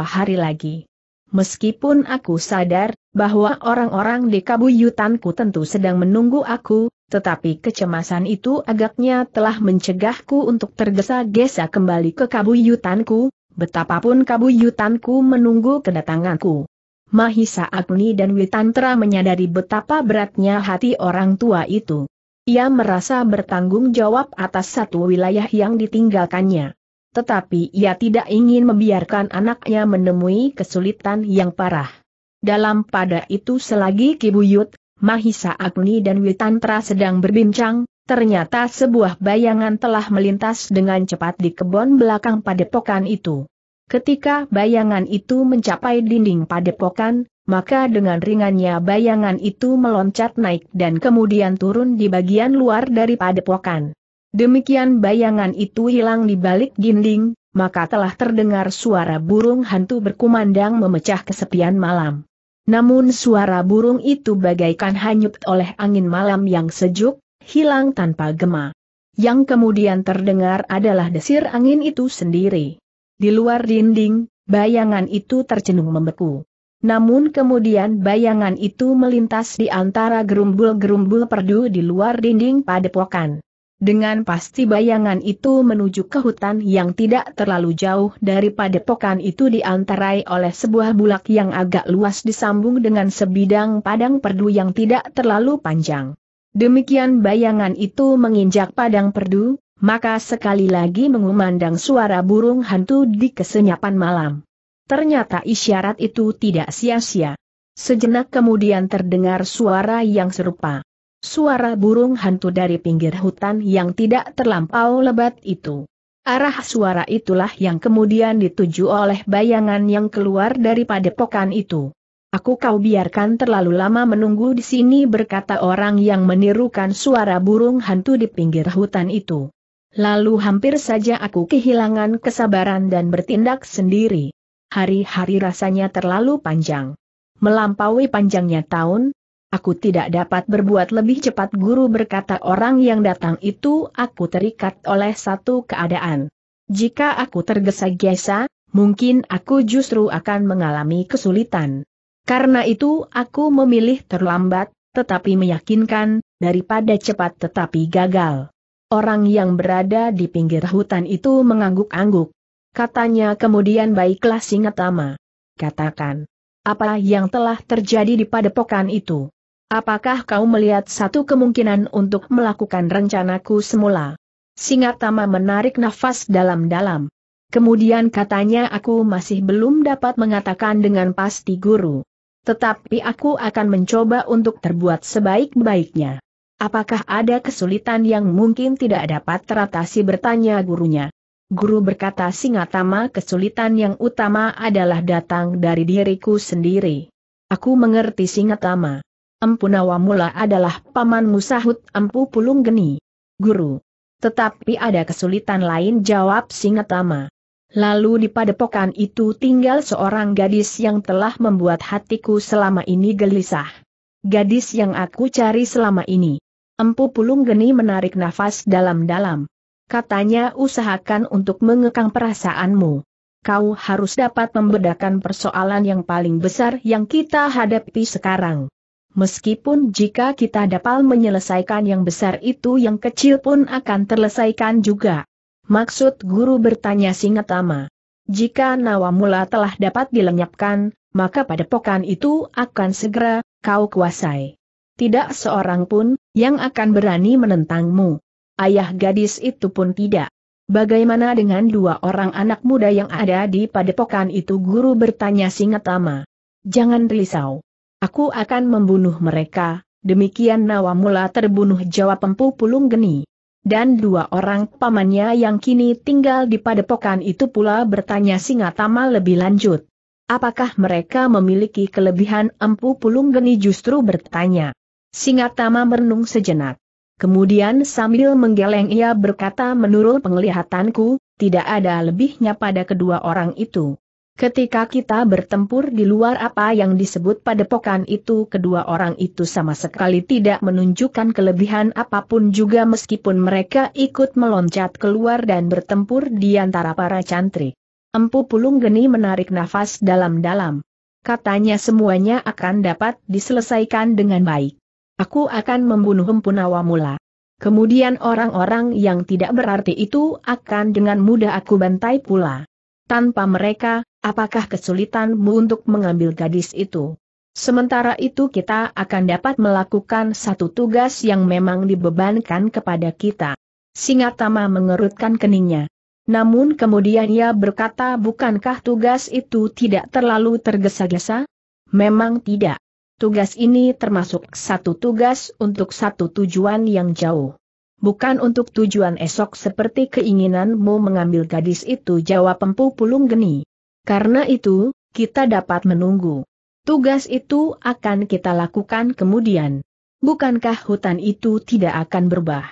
Speaker 1: hari lagi. Meskipun aku sadar bahwa orang-orang di kabuyutanku tentu sedang menunggu aku, tetapi kecemasan itu agaknya telah mencegahku untuk tergesa-gesa kembali ke kabuyutanku, betapapun kabuyutanku menunggu kedatanganku. Mahisa Agni dan Witantra menyadari betapa beratnya hati orang tua itu. Ia merasa bertanggung jawab atas satu wilayah yang ditinggalkannya tetapi ia tidak ingin membiarkan anaknya menemui kesulitan yang parah. Dalam pada itu selagi Kibuyut, Mahisa Agni dan Witantra sedang berbincang, ternyata sebuah bayangan telah melintas dengan cepat di kebun belakang padepokan itu. Ketika bayangan itu mencapai dinding padepokan, maka dengan ringannya bayangan itu meloncat naik dan kemudian turun di bagian luar dari padepokan. Demikian bayangan itu hilang di balik dinding, maka telah terdengar suara burung hantu berkumandang memecah kesepian malam. Namun suara burung itu bagaikan hanyut oleh angin malam yang sejuk, hilang tanpa gema. Yang kemudian terdengar adalah desir angin itu sendiri. Di luar dinding, bayangan itu tercenung membeku. Namun kemudian bayangan itu melintas di antara gerumbul-gerumbul perdu di luar dinding padepokan. Dengan pasti bayangan itu menuju ke hutan yang tidak terlalu jauh daripada pokan itu diantarai oleh sebuah bulak yang agak luas disambung dengan sebidang padang perdu yang tidak terlalu panjang. Demikian bayangan itu menginjak padang perdu, maka sekali lagi mengumandang suara burung hantu di kesenyapan malam. Ternyata isyarat itu tidak sia-sia. Sejenak kemudian terdengar suara yang serupa. Suara burung hantu dari pinggir hutan yang tidak terlampau lebat itu. Arah suara itulah yang kemudian dituju oleh bayangan yang keluar dari padepokan itu. Aku kau biarkan terlalu lama menunggu di sini berkata orang yang menirukan suara burung hantu di pinggir hutan itu. Lalu hampir saja aku kehilangan kesabaran dan bertindak sendiri. Hari-hari rasanya terlalu panjang. Melampaui panjangnya tahun, Aku tidak dapat berbuat lebih cepat guru berkata orang yang datang itu aku terikat oleh satu keadaan. Jika aku tergesa-gesa, mungkin aku justru akan mengalami kesulitan. Karena itu aku memilih terlambat, tetapi meyakinkan, daripada cepat tetapi gagal. Orang yang berada di pinggir hutan itu mengangguk-angguk. Katanya kemudian baiklah tama. Katakan. Apa yang telah terjadi di padepokan itu? Apakah kau melihat satu kemungkinan untuk melakukan rencanaku semula? Singatama menarik nafas dalam-dalam. Kemudian katanya aku masih belum dapat mengatakan dengan pasti guru. Tetapi aku akan mencoba untuk terbuat sebaik-baiknya. Apakah ada kesulitan yang mungkin tidak dapat teratasi bertanya gurunya? Guru berkata Singatama kesulitan yang utama adalah datang dari diriku sendiri. Aku mengerti Singatama. Empu Nawamula adalah paman sahut Empu Pulung Geni. Guru. Tetapi ada kesulitan lain jawab Singatama. Lalu di padepokan itu tinggal seorang gadis yang telah membuat hatiku selama ini gelisah. Gadis yang aku cari selama ini. Empu Pulung Geni menarik nafas dalam-dalam. Katanya usahakan untuk mengekang perasaanmu kau harus dapat membedakan persoalan yang paling besar yang kita hadapi sekarang. Meskipun jika kita dapat menyelesaikan yang besar itu yang kecil pun akan terselesaikan juga. Maksud guru bertanya Singatama. Jika Nawamula telah dapat dilenyapkan, maka pada padepokan itu akan segera kau kuasai. Tidak seorang pun yang akan berani menentangmu. Ayah gadis itu pun tidak. Bagaimana dengan dua orang anak muda yang ada di padepokan itu guru bertanya Singatama. Jangan risau. Aku akan membunuh mereka, demikian Nawamula terbunuh jawab Empu Pulung Geni. Dan dua orang pamannya yang kini tinggal di padepokan itu pula bertanya Singatama lebih lanjut. Apakah mereka memiliki kelebihan Empu Pulung Geni justru bertanya. Singatama merenung sejenak. Kemudian sambil menggeleng ia berkata menurut penglihatanku, tidak ada lebihnya pada kedua orang itu. Ketika kita bertempur di luar apa yang disebut padepokan itu kedua orang itu sama sekali tidak menunjukkan kelebihan apapun juga meskipun mereka ikut meloncat keluar dan bertempur di antara para cantri. Empu Pulung Geni menarik nafas dalam-dalam. Katanya semuanya akan dapat diselesaikan dengan baik. Aku akan membunuh empu Nawamula. Kemudian orang-orang yang tidak berarti itu akan dengan mudah aku bantai pula. Tanpa mereka, Apakah kesulitanmu untuk mengambil gadis itu? Sementara itu kita akan dapat melakukan satu tugas yang memang dibebankan kepada kita. Singatama mengerutkan keningnya. Namun kemudian ia berkata bukankah tugas itu tidak terlalu tergesa-gesa? Memang tidak. Tugas ini termasuk satu tugas untuk satu tujuan yang jauh. Bukan untuk tujuan esok seperti keinginanmu mengambil gadis itu jawab empu pulung geni. Karena itu, kita dapat menunggu. Tugas itu akan kita lakukan kemudian. Bukankah hutan itu tidak akan berbah?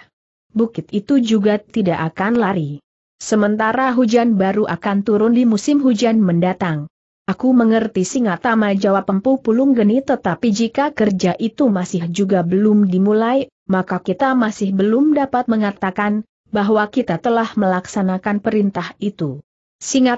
Speaker 1: Bukit itu juga tidak akan lari. Sementara hujan baru akan turun di musim hujan mendatang. Aku mengerti singa tama jawab Empu Pulung Geni tetapi jika kerja itu masih juga belum dimulai, maka kita masih belum dapat mengatakan bahwa kita telah melaksanakan perintah itu.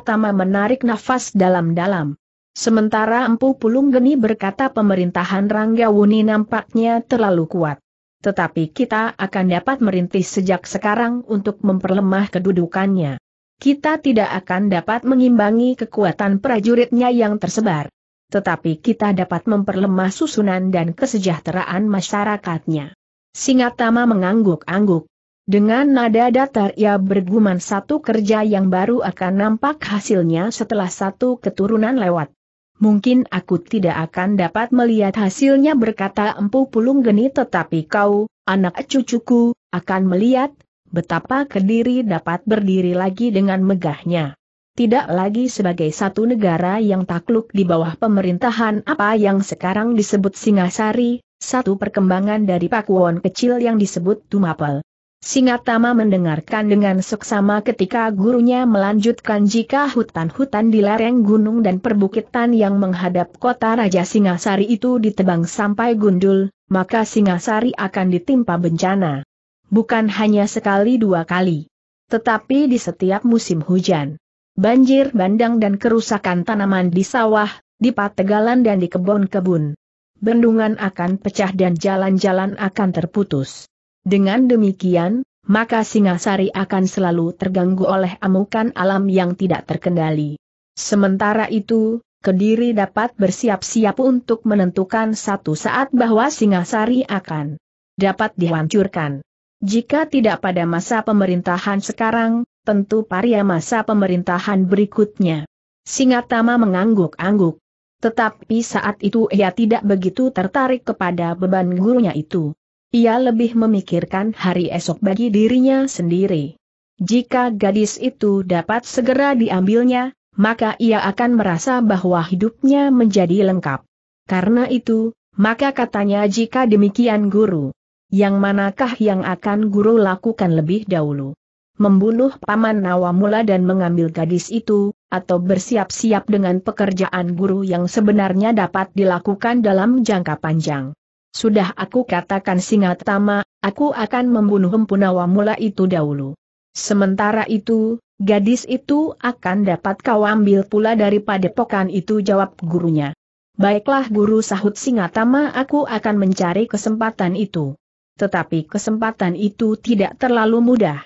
Speaker 1: Tama menarik nafas dalam-dalam. Sementara Empu Pulung Geni berkata pemerintahan Rangga Wuni nampaknya terlalu kuat. Tetapi kita akan dapat merintis sejak sekarang untuk memperlemah kedudukannya. Kita tidak akan dapat mengimbangi kekuatan prajuritnya yang tersebar tetapi kita dapat memperlemah susunan dan kesejahteraan masyarakatnya. Singatama mengangguk-angguk, dengan nada datar ia bergumam satu kerja yang baru akan nampak hasilnya setelah satu keturunan lewat. Mungkin aku tidak akan dapat melihat hasilnya berkata empu pulung geni tetapi kau, anak cucuku, akan melihat betapa kediri dapat berdiri lagi dengan megahnya. Tidak lagi sebagai satu negara yang takluk di bawah pemerintahan apa yang sekarang disebut Singasari, satu perkembangan dari Pakuwon kecil yang disebut Tumapel. Singatama mendengarkan dengan seksama ketika gurunya melanjutkan jika hutan-hutan di lereng gunung dan perbukitan yang menghadap kota Raja Singasari itu ditebang sampai gundul, maka Singasari akan ditimpa bencana. Bukan hanya sekali dua kali. Tetapi di setiap musim hujan. Banjir bandang dan kerusakan tanaman di sawah, di pategalan dan di kebun-kebun. Bendungan akan pecah dan jalan-jalan akan terputus. Dengan demikian, maka Singasari akan selalu terganggu oleh amukan alam yang tidak terkendali. Sementara itu, Kediri dapat bersiap-siap untuk menentukan satu saat bahwa Singasari akan dapat dihancurkan. Jika tidak pada masa pemerintahan sekarang, tentu paria masa pemerintahan berikutnya. Singatama mengangguk-angguk. Tetapi saat itu ia tidak begitu tertarik kepada beban gurunya itu. Ia lebih memikirkan hari esok bagi dirinya sendiri. Jika gadis itu dapat segera diambilnya, maka ia akan merasa bahwa hidupnya menjadi lengkap. Karena itu, maka katanya jika demikian guru. Yang manakah yang akan guru lakukan lebih dahulu? Membunuh paman Nawamula dan mengambil gadis itu, atau bersiap-siap dengan pekerjaan guru yang sebenarnya dapat dilakukan dalam jangka panjang. Sudah aku katakan singa tama, aku akan membunuh Empunawa mula itu dahulu. Sementara itu, gadis itu akan dapat kau ambil pula daripada pokan itu jawab gurunya. Baiklah guru sahut singa tama aku akan mencari kesempatan itu. Tetapi kesempatan itu tidak terlalu mudah.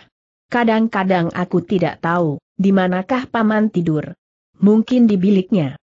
Speaker 1: Kadang-kadang aku tidak tahu, di manakah paman tidur. Mungkin di biliknya.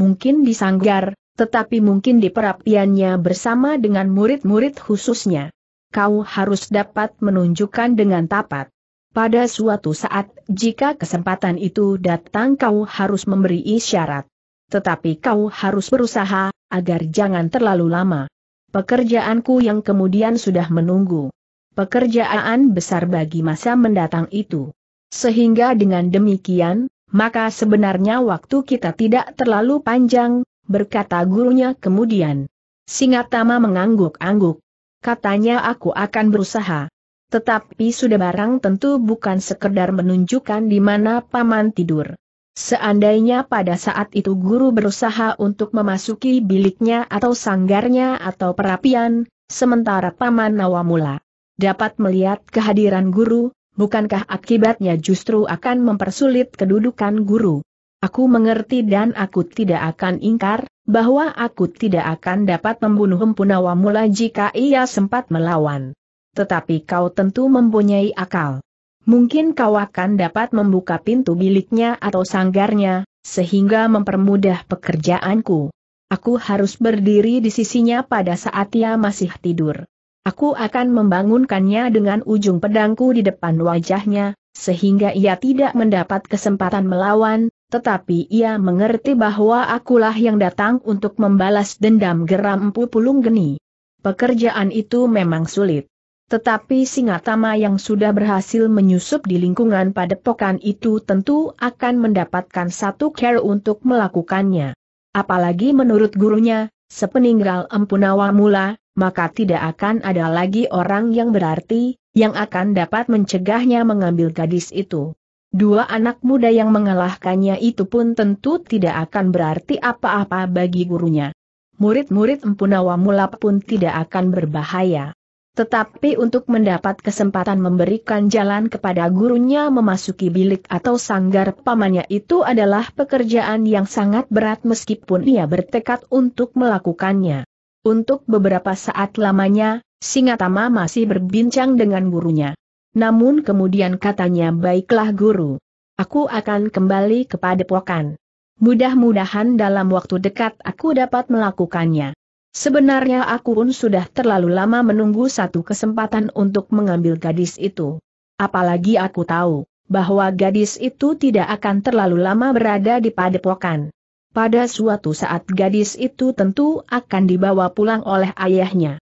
Speaker 1: Mungkin di sanggar, tetapi mungkin di perapiannya bersama dengan murid-murid khususnya. Kau harus dapat menunjukkan dengan tapat. Pada suatu saat, jika kesempatan itu datang kau harus memberi isyarat. Tetapi kau harus berusaha, agar jangan terlalu lama. Pekerjaanku yang kemudian sudah menunggu. Pekerjaan besar bagi masa mendatang itu. Sehingga dengan demikian, maka sebenarnya waktu kita tidak terlalu panjang, berkata gurunya kemudian. Singatama mengangguk-angguk. Katanya aku akan berusaha. Tetapi sudah barang tentu bukan sekedar menunjukkan di mana paman tidur. Seandainya pada saat itu guru berusaha untuk memasuki biliknya atau sanggarnya atau perapian, sementara paman Nawamula dapat melihat kehadiran guru, bukankah akibatnya justru akan mempersulit kedudukan guru? Aku mengerti dan aku tidak akan ingkar, bahwa aku tidak akan dapat membunuh Empunawa mula jika ia sempat melawan. Tetapi kau tentu mempunyai akal. Mungkin kau akan dapat membuka pintu biliknya atau sanggarnya, sehingga mempermudah pekerjaanku. Aku harus berdiri di sisinya pada saat ia masih tidur. Aku akan membangunkannya dengan ujung pedangku di depan wajahnya, sehingga ia tidak mendapat kesempatan melawan, tetapi ia mengerti bahwa akulah yang datang untuk membalas dendam geram Empu Pulung Geni. Pekerjaan itu memang sulit. Tetapi Singatama yang sudah berhasil menyusup di lingkungan padepokan itu tentu akan mendapatkan satu care untuk melakukannya. Apalagi menurut gurunya, sepeninggal Empunawa mula, maka tidak akan ada lagi orang yang berarti, yang akan dapat mencegahnya mengambil gadis itu. Dua anak muda yang mengalahkannya itu pun tentu tidak akan berarti apa-apa bagi gurunya. Murid-murid Empunawa Mulap pun tidak akan berbahaya. Tetapi untuk mendapat kesempatan memberikan jalan kepada gurunya memasuki bilik atau sanggar pamannya itu adalah pekerjaan yang sangat berat meskipun ia bertekad untuk melakukannya. Untuk beberapa saat lamanya, Singatama masih berbincang dengan gurunya. Namun kemudian katanya baiklah guru. Aku akan kembali kepada pokan. Mudah-mudahan dalam waktu dekat aku dapat melakukannya. Sebenarnya aku pun sudah terlalu lama menunggu satu kesempatan untuk mengambil gadis itu. Apalagi aku tahu, bahwa gadis itu tidak akan terlalu lama berada di padepokan. Pada suatu saat gadis itu tentu akan dibawa pulang oleh ayahnya.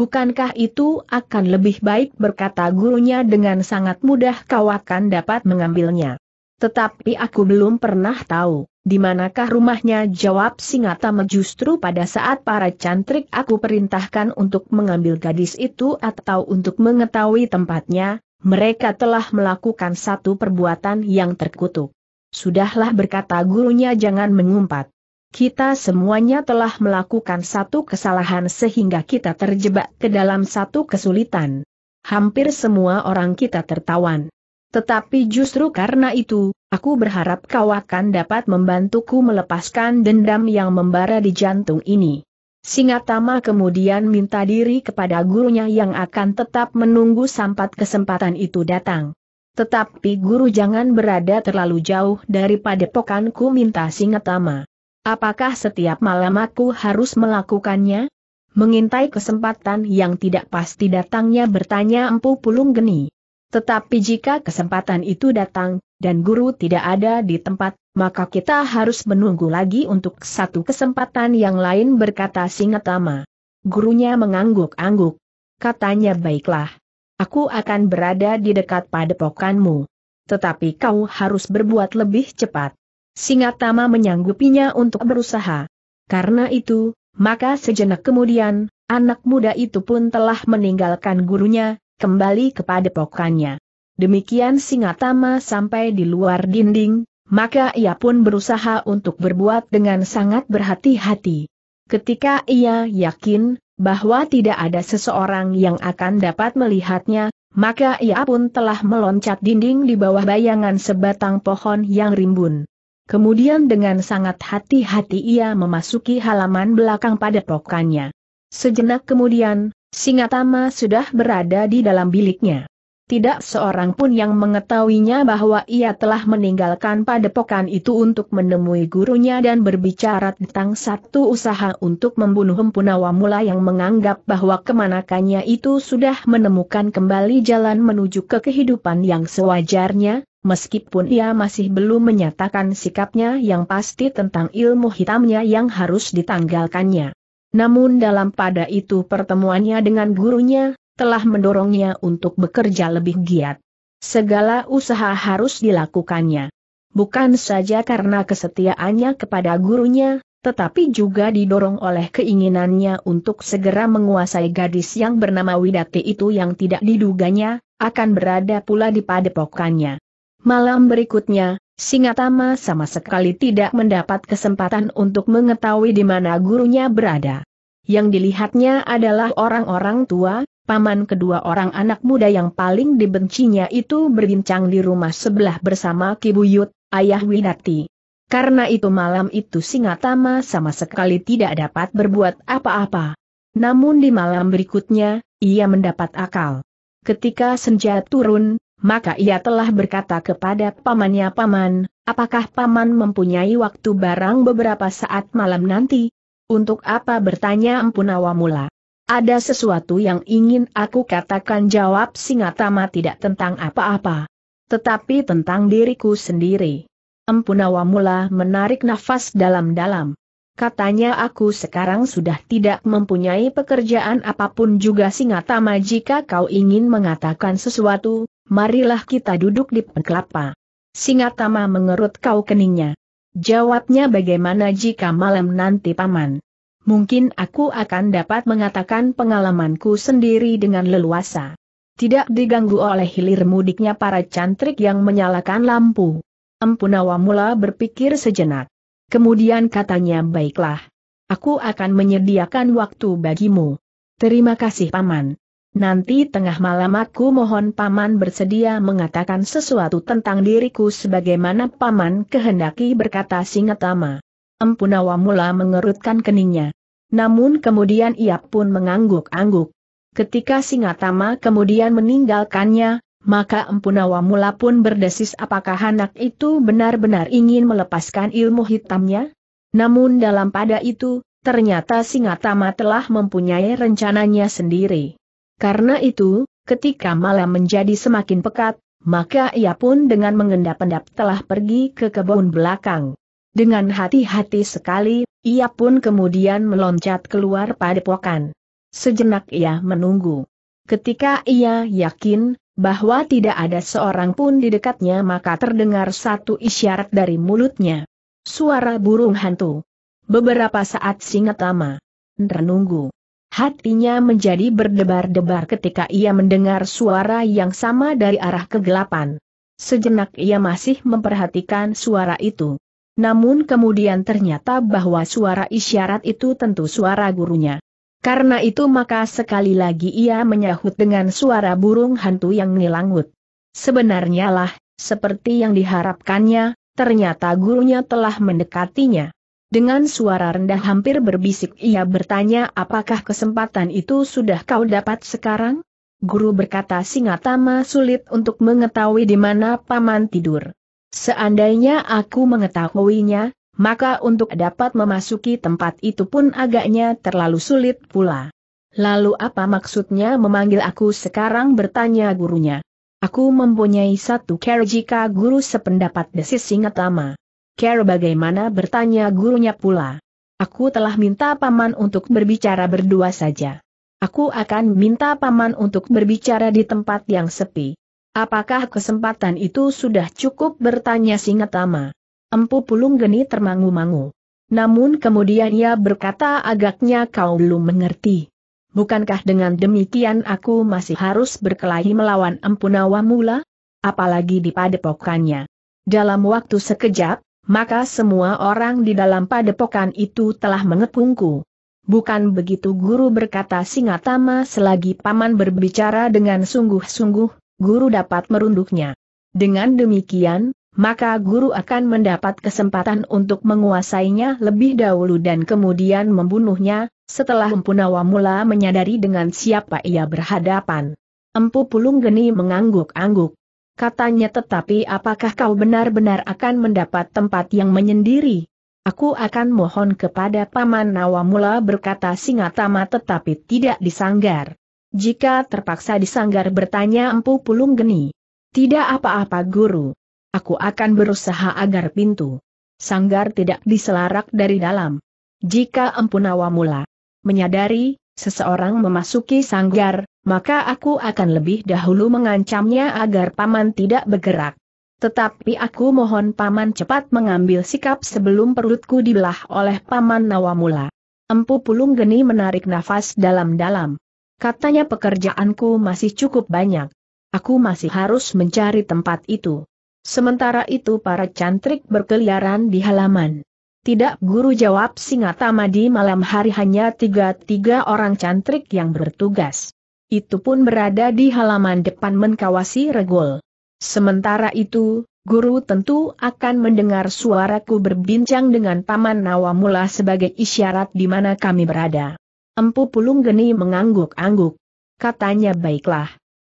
Speaker 1: Bukankah itu akan lebih baik berkata gurunya dengan sangat mudah kau akan dapat mengambilnya. Tetapi aku belum pernah tahu, di manakah rumahnya jawab Singatama justru pada saat para cantrik aku perintahkan untuk mengambil gadis itu atau untuk mengetahui tempatnya, mereka telah melakukan satu perbuatan yang terkutuk. Sudahlah berkata gurunya jangan mengumpat. Kita semuanya telah melakukan satu kesalahan sehingga kita terjebak ke dalam satu kesulitan. Hampir semua orang kita tertawan. Tetapi justru karena itu, aku berharap kau akan dapat membantuku melepaskan dendam yang membara di jantung ini. Singatama kemudian minta diri kepada gurunya yang akan tetap menunggu sampat kesempatan itu datang. Tetapi guru jangan berada terlalu jauh daripada pokanku minta Singatama. Apakah setiap malam aku harus melakukannya? Mengintai kesempatan yang tidak pasti datangnya bertanya Empu Pulung Geni. Tetapi jika kesempatan itu datang, dan guru tidak ada di tempat, maka kita harus menunggu lagi untuk satu kesempatan yang lain berkata Singatama. Gurunya mengangguk-angguk. Katanya baiklah. Aku akan berada di dekat padepokanmu. Tetapi kau harus berbuat lebih cepat. Singatama menyanggupinya untuk berusaha. Karena itu, maka sejenak kemudian, anak muda itu pun telah meninggalkan gurunya, kembali kepada pokannya. Demikian Singatama sampai di luar dinding, maka ia pun berusaha untuk berbuat dengan sangat berhati-hati. Ketika ia yakin bahwa tidak ada seseorang yang akan dapat melihatnya, maka ia pun telah meloncat dinding di bawah bayangan sebatang pohon yang rimbun. Kemudian dengan sangat hati-hati ia memasuki halaman belakang pada pokannya. Sejenak kemudian, Singatama sudah berada di dalam biliknya. Tidak seorang pun yang mengetahuinya bahwa ia telah meninggalkan padepokan itu untuk menemui gurunya dan berbicara tentang satu usaha untuk membunuh Empunawa Mula yang menganggap bahwa kemanakannya itu sudah menemukan kembali jalan menuju ke kehidupan yang sewajarnya, Meskipun ia masih belum menyatakan sikapnya yang pasti tentang ilmu hitamnya yang harus ditanggalkannya. Namun dalam pada itu pertemuannya dengan gurunya, telah mendorongnya untuk bekerja lebih giat. Segala usaha harus dilakukannya. Bukan saja karena kesetiaannya kepada gurunya, tetapi juga didorong oleh keinginannya untuk segera menguasai gadis yang bernama Widati itu yang tidak diduganya, akan berada pula di padepokannya. Malam berikutnya, Singatama sama sekali tidak mendapat kesempatan untuk mengetahui di mana gurunya berada. Yang dilihatnya adalah orang-orang tua, paman kedua orang anak muda yang paling dibencinya itu berbincang di rumah sebelah bersama Kibuyut, ayah Winati. Karena itu malam itu Singatama sama sekali tidak dapat berbuat apa-apa. Namun di malam berikutnya, ia mendapat akal. Ketika senja turun, maka ia telah berkata kepada pamannya paman, apakah paman mempunyai waktu barang beberapa saat malam nanti? Untuk apa bertanya Empunawa mula? Ada sesuatu yang ingin aku katakan jawab Singatama tidak tentang apa-apa. Tetapi tentang diriku sendiri. Empunawa mula menarik nafas dalam-dalam. Katanya aku sekarang sudah tidak mempunyai pekerjaan apapun juga Singatama jika kau ingin mengatakan sesuatu, marilah kita duduk di pengkelapa. Singatama mengerut kau keningnya. Jawabnya bagaimana jika malam nanti paman? Mungkin aku akan dapat mengatakan pengalamanku sendiri dengan leluasa. Tidak diganggu oleh hilir mudiknya para cantrik yang menyalakan lampu. Empunawa mula berpikir sejenak. Kemudian katanya baiklah. Aku akan menyediakan waktu bagimu. Terima kasih Paman. Nanti tengah malam aku mohon Paman bersedia mengatakan sesuatu tentang diriku sebagaimana Paman kehendaki berkata Singatama. Empunawa mula mengerutkan keningnya. Namun kemudian ia pun mengangguk-angguk. Ketika Singatama kemudian meninggalkannya, maka Empunawa mula pun berdesis apakah anak itu benar-benar ingin melepaskan ilmu hitamnya? Namun dalam pada itu, ternyata Singatama telah mempunyai rencananya sendiri. Karena itu, ketika malam menjadi semakin pekat, maka ia pun dengan mengendap-endap telah pergi ke kebun belakang. Dengan hati-hati sekali, ia pun kemudian meloncat keluar padepokan. Sejenak ia menunggu. Ketika ia yakin bahwa tidak ada seorang pun di dekatnya maka terdengar satu isyarat dari mulutnya. Suara burung hantu. Beberapa saat lama, renunggu. Hatinya menjadi berdebar-debar ketika ia mendengar suara yang sama dari arah kegelapan. Sejenak ia masih memperhatikan suara itu. Namun kemudian ternyata bahwa suara isyarat itu tentu suara gurunya. Karena itu maka sekali lagi ia menyahut dengan suara burung hantu yang nilangut. Sebenarnya lah, seperti yang diharapkannya, ternyata gurunya telah mendekatinya. Dengan suara rendah hampir berbisik ia bertanya apakah kesempatan itu sudah kau dapat sekarang? Guru berkata Singatama sulit untuk mengetahui di mana paman tidur. Seandainya aku mengetahuinya, maka untuk dapat memasuki tempat itu pun agaknya terlalu sulit pula. Lalu apa maksudnya memanggil aku sekarang bertanya gurunya. Aku mempunyai satu care jika guru sependapat desis Singatama. Care bagaimana bertanya gurunya pula. Aku telah minta paman untuk berbicara berdua saja. Aku akan minta paman untuk berbicara di tempat yang sepi. Apakah kesempatan itu sudah cukup bertanya Singatama? Empu Pulung Geni termangu-mangu. Namun kemudian ia berkata agaknya kau belum mengerti. Bukankah dengan demikian aku masih harus berkelahi melawan Empunawa mula? Apalagi di padepokannya. Dalam waktu sekejap, maka semua orang di dalam padepokan itu telah mengepungku. Bukan begitu guru berkata Singatama selagi paman berbicara dengan sungguh-sungguh, guru dapat merunduknya. Dengan demikian, maka guru akan mendapat kesempatan untuk menguasainya lebih dahulu dan kemudian membunuhnya, setelah Empu Nawamula menyadari dengan siapa ia berhadapan. Empu Pulung Geni mengangguk-angguk. Katanya tetapi apakah kau benar-benar akan mendapat tempat yang menyendiri? Aku akan mohon kepada Paman Nawamula berkata Singatama tetapi tidak disanggar. Jika terpaksa disanggar bertanya Empu Pulung Geni. Tidak apa-apa guru. Aku akan berusaha agar pintu sanggar tidak diselarak dari dalam. Jika Empunawa mula menyadari seseorang memasuki sanggar, maka aku akan lebih dahulu mengancamnya agar paman tidak bergerak. Tetapi aku mohon paman cepat mengambil sikap sebelum perutku dibelah oleh paman Nawamula. Empu Pulung Geni menarik nafas dalam-dalam. Katanya pekerjaanku masih cukup banyak. Aku masih harus mencari tempat itu. Sementara itu para cantrik berkeliaran di halaman. Tidak guru jawab Singatama di malam hari hanya tiga-tiga orang cantrik yang bertugas. Itu pun berada di halaman depan menkawasi regol. Sementara itu, guru tentu akan mendengar suaraku berbincang dengan Paman Nawamula sebagai isyarat di mana kami berada. Empu Pulung Geni mengangguk-angguk. Katanya baiklah.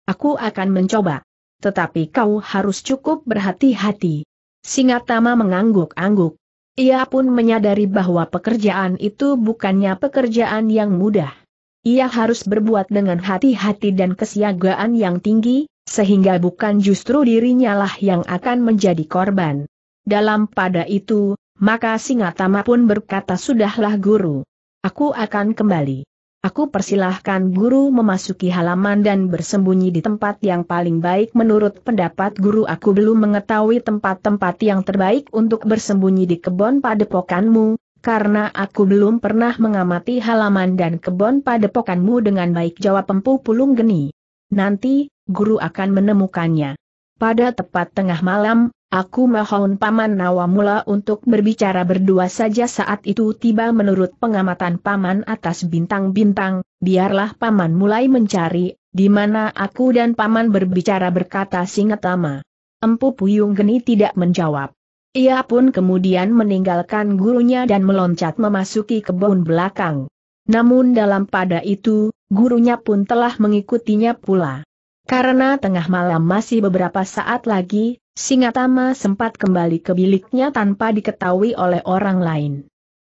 Speaker 1: Aku akan mencoba tetapi kau harus cukup berhati-hati. Singatama mengangguk-angguk. Ia pun menyadari bahwa pekerjaan itu bukannya pekerjaan yang mudah. Ia harus berbuat dengan hati-hati dan kesiagaan yang tinggi, sehingga bukan justru dirinya lah yang akan menjadi korban. Dalam pada itu, maka Singatama pun berkata sudahlah guru. Aku akan kembali. Aku persilahkan guru memasuki halaman dan bersembunyi di tempat yang paling baik menurut pendapat guru aku belum mengetahui tempat-tempat yang terbaik untuk bersembunyi di kebun padepokanmu, karena aku belum pernah mengamati halaman dan kebun padepokanmu dengan baik jawab empu pulung geni. Nanti, guru akan menemukannya. Pada tepat tengah malam, Aku mohon Paman Nawamula untuk berbicara berdua saja saat itu tiba menurut pengamatan Paman atas bintang-bintang, biarlah Paman mulai mencari, di mana aku dan Paman berbicara berkata Singatama. Empu Puyung Geni tidak menjawab. Ia pun kemudian meninggalkan gurunya dan meloncat memasuki kebun belakang. Namun dalam pada itu, gurunya pun telah mengikutinya pula. Karena tengah malam masih beberapa saat lagi, Singatama sempat kembali ke biliknya tanpa diketahui oleh orang lain.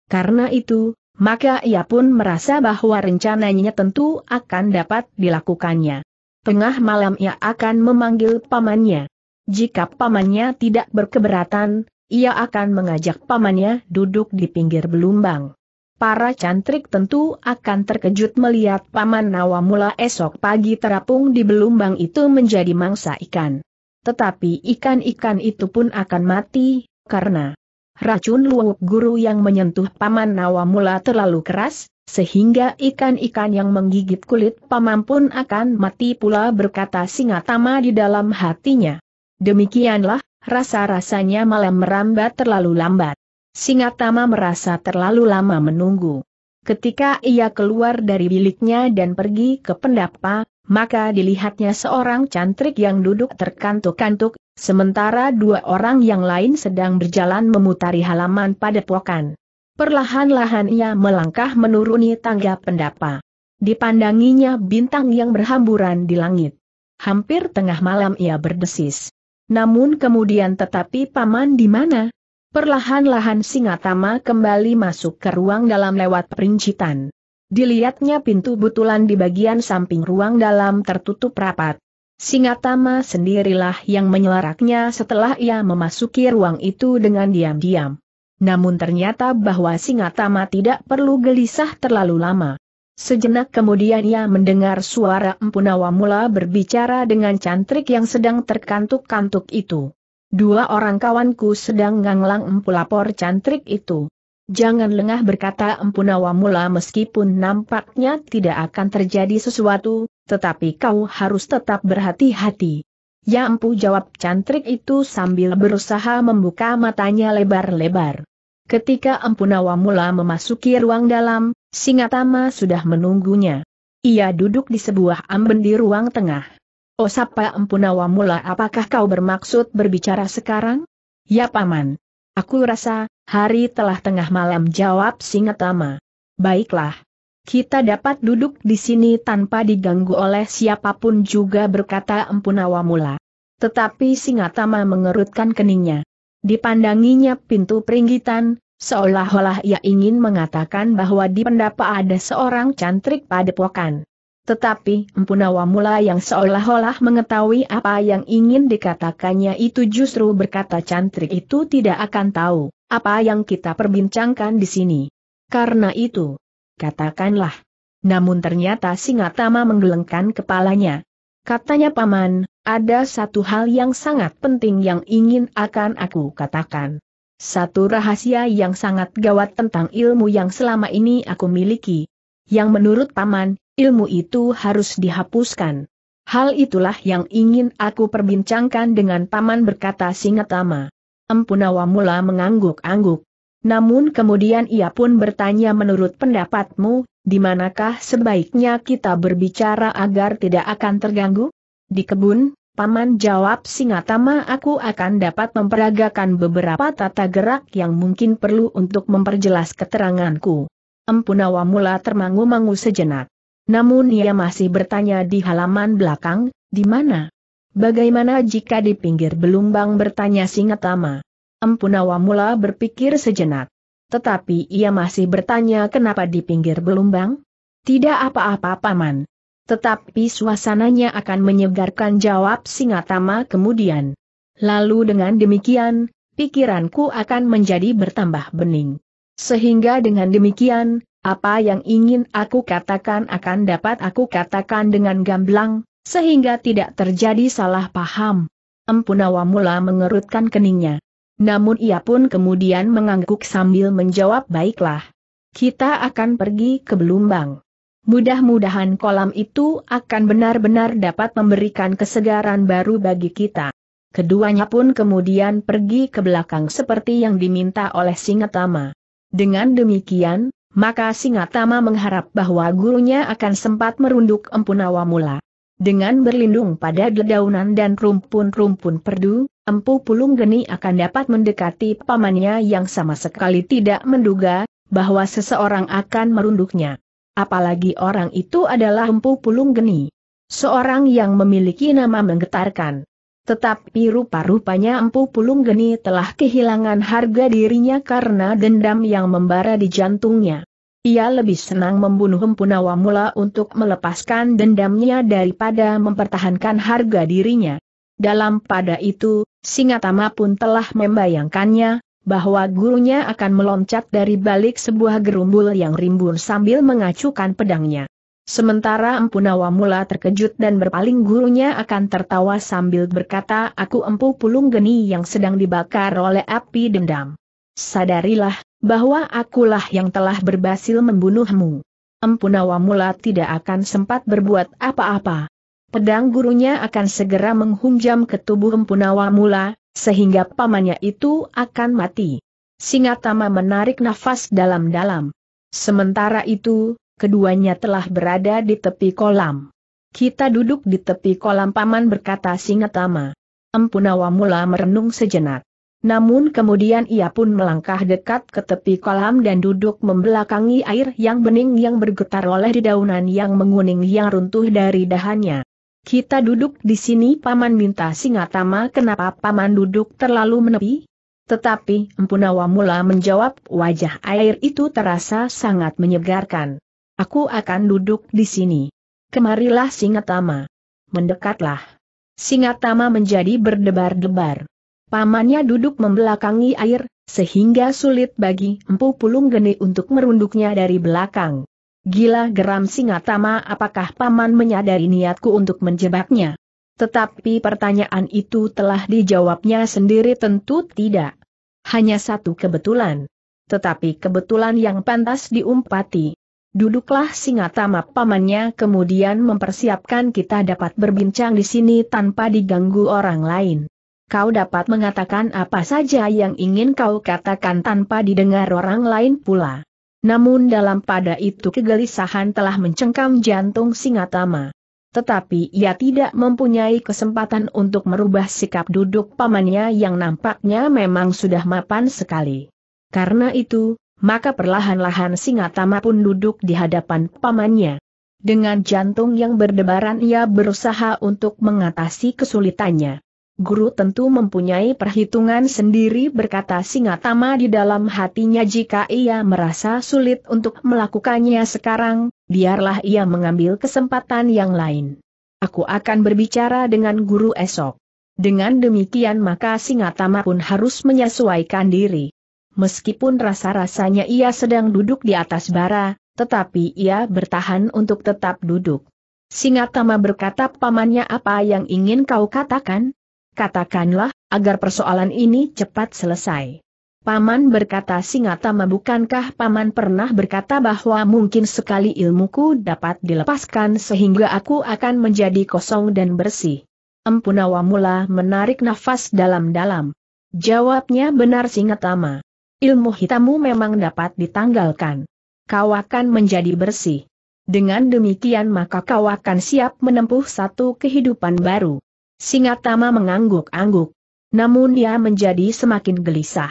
Speaker 1: Karena itu, maka ia pun merasa bahwa rencananya tentu akan dapat dilakukannya. Tengah malam ia akan memanggil pamannya. Jika pamannya tidak berkeberatan, ia akan mengajak pamannya duduk di pinggir belumbang. Para cantrik tentu akan terkejut melihat paman Nawamula esok pagi terapung di belumbang itu menjadi mangsa ikan. Tetapi ikan-ikan itu pun akan mati, karena racun luwuk guru yang menyentuh paman Nawamula terlalu keras, sehingga ikan-ikan yang menggigit kulit paman pun akan mati pula berkata Singatama di dalam hatinya. Demikianlah, rasa-rasanya malam merambat terlalu lambat. Singatama merasa terlalu lama menunggu. Ketika ia keluar dari biliknya dan pergi ke pendapa, maka dilihatnya seorang cantrik yang duduk terkantuk-kantuk, sementara dua orang yang lain sedang berjalan memutari halaman pada pokan. Perlahan-lahan ia melangkah menuruni tangga pendapa. Dipandanginya bintang yang berhamburan di langit. Hampir tengah malam ia berdesis. Namun kemudian tetapi paman di mana? Perlahan-lahan Singatama kembali masuk ke ruang dalam lewat perincitan. Dilihatnya pintu butulan di bagian samping ruang dalam tertutup rapat. Singatama sendirilah yang menyelaraknya setelah ia memasuki ruang itu dengan diam-diam. Namun ternyata bahwa Singatama tidak perlu gelisah terlalu lama. Sejenak kemudian ia mendengar suara Empunawa mula berbicara dengan cantrik yang sedang terkantuk-kantuk itu. Dua orang kawanku sedang nganglang empu lapor cantrik itu. Jangan lengah berkata Empunawa mula meskipun nampaknya tidak akan terjadi sesuatu, tetapi kau harus tetap berhati-hati. Ya empu jawab cantrik itu sambil berusaha membuka matanya lebar-lebar. Ketika Empunawa mula memasuki ruang dalam, Singatama sudah menunggunya. Ia duduk di sebuah amben di ruang tengah. Oh sapa Empunawa mula apakah kau bermaksud berbicara sekarang? Ya paman, Aku rasa, hari telah tengah malam jawab Singatama. Baiklah. Kita dapat duduk di sini tanpa diganggu oleh siapapun juga berkata Empunawa mula. Tetapi Singatama mengerutkan keningnya. Dipandanginya pintu peringgitan, seolah-olah ia ingin mengatakan bahwa di pendapa ada seorang cantrik padepokan. Tetapi Empunawa mula yang seolah-olah mengetahui apa yang ingin dikatakannya itu justru berkata cantrik itu tidak akan tahu apa yang kita perbincangkan di sini. Karena itu, katakanlah. Namun ternyata Singatama menggelengkan kepalanya. Katanya paman, ada satu hal yang sangat penting yang ingin akan aku katakan. Satu rahasia yang sangat gawat tentang ilmu yang selama ini aku miliki. Yang menurut paman, ilmu itu harus dihapuskan. Hal itulah yang ingin aku perbincangkan dengan paman berkata Singatama. Empunawa mula mengangguk-angguk. Namun kemudian ia pun bertanya menurut pendapatmu, di manakah sebaiknya kita berbicara agar tidak akan terganggu? Di kebun, Paman jawab Singatama aku akan dapat memperagakan beberapa tata gerak yang mungkin perlu untuk memperjelas keteranganku. Empunawa mula termangu-mangu sejenak. Namun ia masih bertanya di halaman belakang, di mana? Bagaimana jika di pinggir belumbang bertanya Singatama? Empunawa mula berpikir sejenak. Tetapi ia masih bertanya kenapa di pinggir belumbang? Tidak apa-apa paman. Tetapi suasananya akan menyegarkan jawab Singatama kemudian. Lalu dengan demikian, pikiranku akan menjadi bertambah bening. Sehingga dengan demikian, apa yang ingin aku katakan akan dapat aku katakan dengan gamblang, sehingga tidak terjadi salah paham. Empunawa mula mengerutkan keningnya. Namun ia pun kemudian mengangguk sambil menjawab baiklah. Kita akan pergi ke Belumbang. Mudah-mudahan kolam itu akan benar-benar dapat memberikan kesegaran baru bagi kita. Keduanya pun kemudian pergi ke belakang seperti yang diminta oleh Singatama. Dengan demikian, maka Singatama mengharap bahwa gurunya akan sempat merunduk Empunawa mula. Dengan berlindung pada dedaunan dan rumpun-rumpun perdu, Empu Pulung Geni akan dapat mendekati pamannya yang sama sekali tidak menduga bahwa seseorang akan merunduknya. Apalagi orang itu adalah Empu Pulung Geni. Seorang yang memiliki nama menggetarkan. Tetapi rupa-rupanya Empu Pulung Geni telah kehilangan harga dirinya karena dendam yang membara di jantungnya. Ia lebih senang membunuh Empu Nawamula untuk melepaskan dendamnya daripada mempertahankan harga dirinya. Dalam pada itu, Singatama pun telah membayangkannya, bahwa gurunya akan meloncat dari balik sebuah gerumbul yang rimbun sambil mengacukan pedangnya. Sementara Empu Nawamula terkejut dan berpaling gurunya akan tertawa sambil berkata aku Empu Pulung Geni yang sedang dibakar oleh api dendam. Sadarilah, bahwa akulah yang telah berhasil membunuhmu. Empu Nawamula tidak akan sempat berbuat apa-apa. Pedang gurunya akan segera menghunjam ke tubuh Empu Nawamula, sehingga pamannya itu akan mati. Singatama menarik nafas dalam-dalam. Sementara itu, keduanya telah berada di tepi kolam. Kita duduk di tepi kolam paman berkata Singatama. Empunawa mula merenung sejenak. Namun kemudian ia pun melangkah dekat ke tepi kolam dan duduk membelakangi air yang bening yang bergetar oleh dedaunan yang menguning yang runtuh dari dahannya. Kita duduk di sini paman minta Singatama kenapa paman duduk terlalu menepi? Tetapi Empunawa mula menjawab wajah air itu terasa sangat menyegarkan. Aku akan duduk di sini. Kemarilah singa tama, Mendekatlah. Singa tama menjadi berdebar-debar. Pamannya duduk membelakangi air, sehingga sulit bagi empu pulung geni untuk merunduknya dari belakang. Gila geram singa tama. apakah paman menyadari niatku untuk menjebaknya? Tetapi pertanyaan itu telah dijawabnya sendiri tentu tidak. Hanya satu kebetulan. Tetapi kebetulan yang pantas diumpati. Duduklah singa Singatama pamannya kemudian mempersiapkan kita dapat berbincang di sini tanpa diganggu orang lain. Kau dapat mengatakan apa saja yang ingin kau katakan tanpa didengar orang lain pula. Namun dalam pada itu kegelisahan telah mencengkam jantung singa tama. Tetapi ia tidak mempunyai kesempatan untuk merubah sikap duduk pamannya yang nampaknya memang sudah mapan sekali. Karena itu, maka perlahan-lahan Singatama pun duduk di hadapan pamannya. Dengan jantung yang berdebaran ia berusaha untuk mengatasi kesulitannya. Guru tentu mempunyai perhitungan sendiri berkata Singatama di dalam hatinya jika ia merasa sulit untuk melakukannya sekarang, biarlah ia mengambil kesempatan yang lain. Aku akan berbicara dengan guru esok. Dengan demikian maka Singatama pun harus menyesuaikan diri. Meskipun rasa-rasanya ia sedang duduk di atas bara, tetapi ia bertahan untuk tetap duduk. Singatama berkata pamannya apa yang ingin kau katakan? Katakanlah, agar persoalan ini cepat selesai. Paman berkata Singatama bukankah Paman pernah berkata bahwa mungkin sekali ilmuku dapat dilepaskan sehingga aku akan menjadi kosong dan bersih. Empunawamula menarik nafas dalam-dalam. Jawabnya benar Singatama ilmu hitammu memang dapat ditanggalkan. Kau akan menjadi bersih. Dengan demikian maka kau akan siap menempuh satu kehidupan baru. Singatama mengangguk-angguk. Namun dia menjadi semakin gelisah.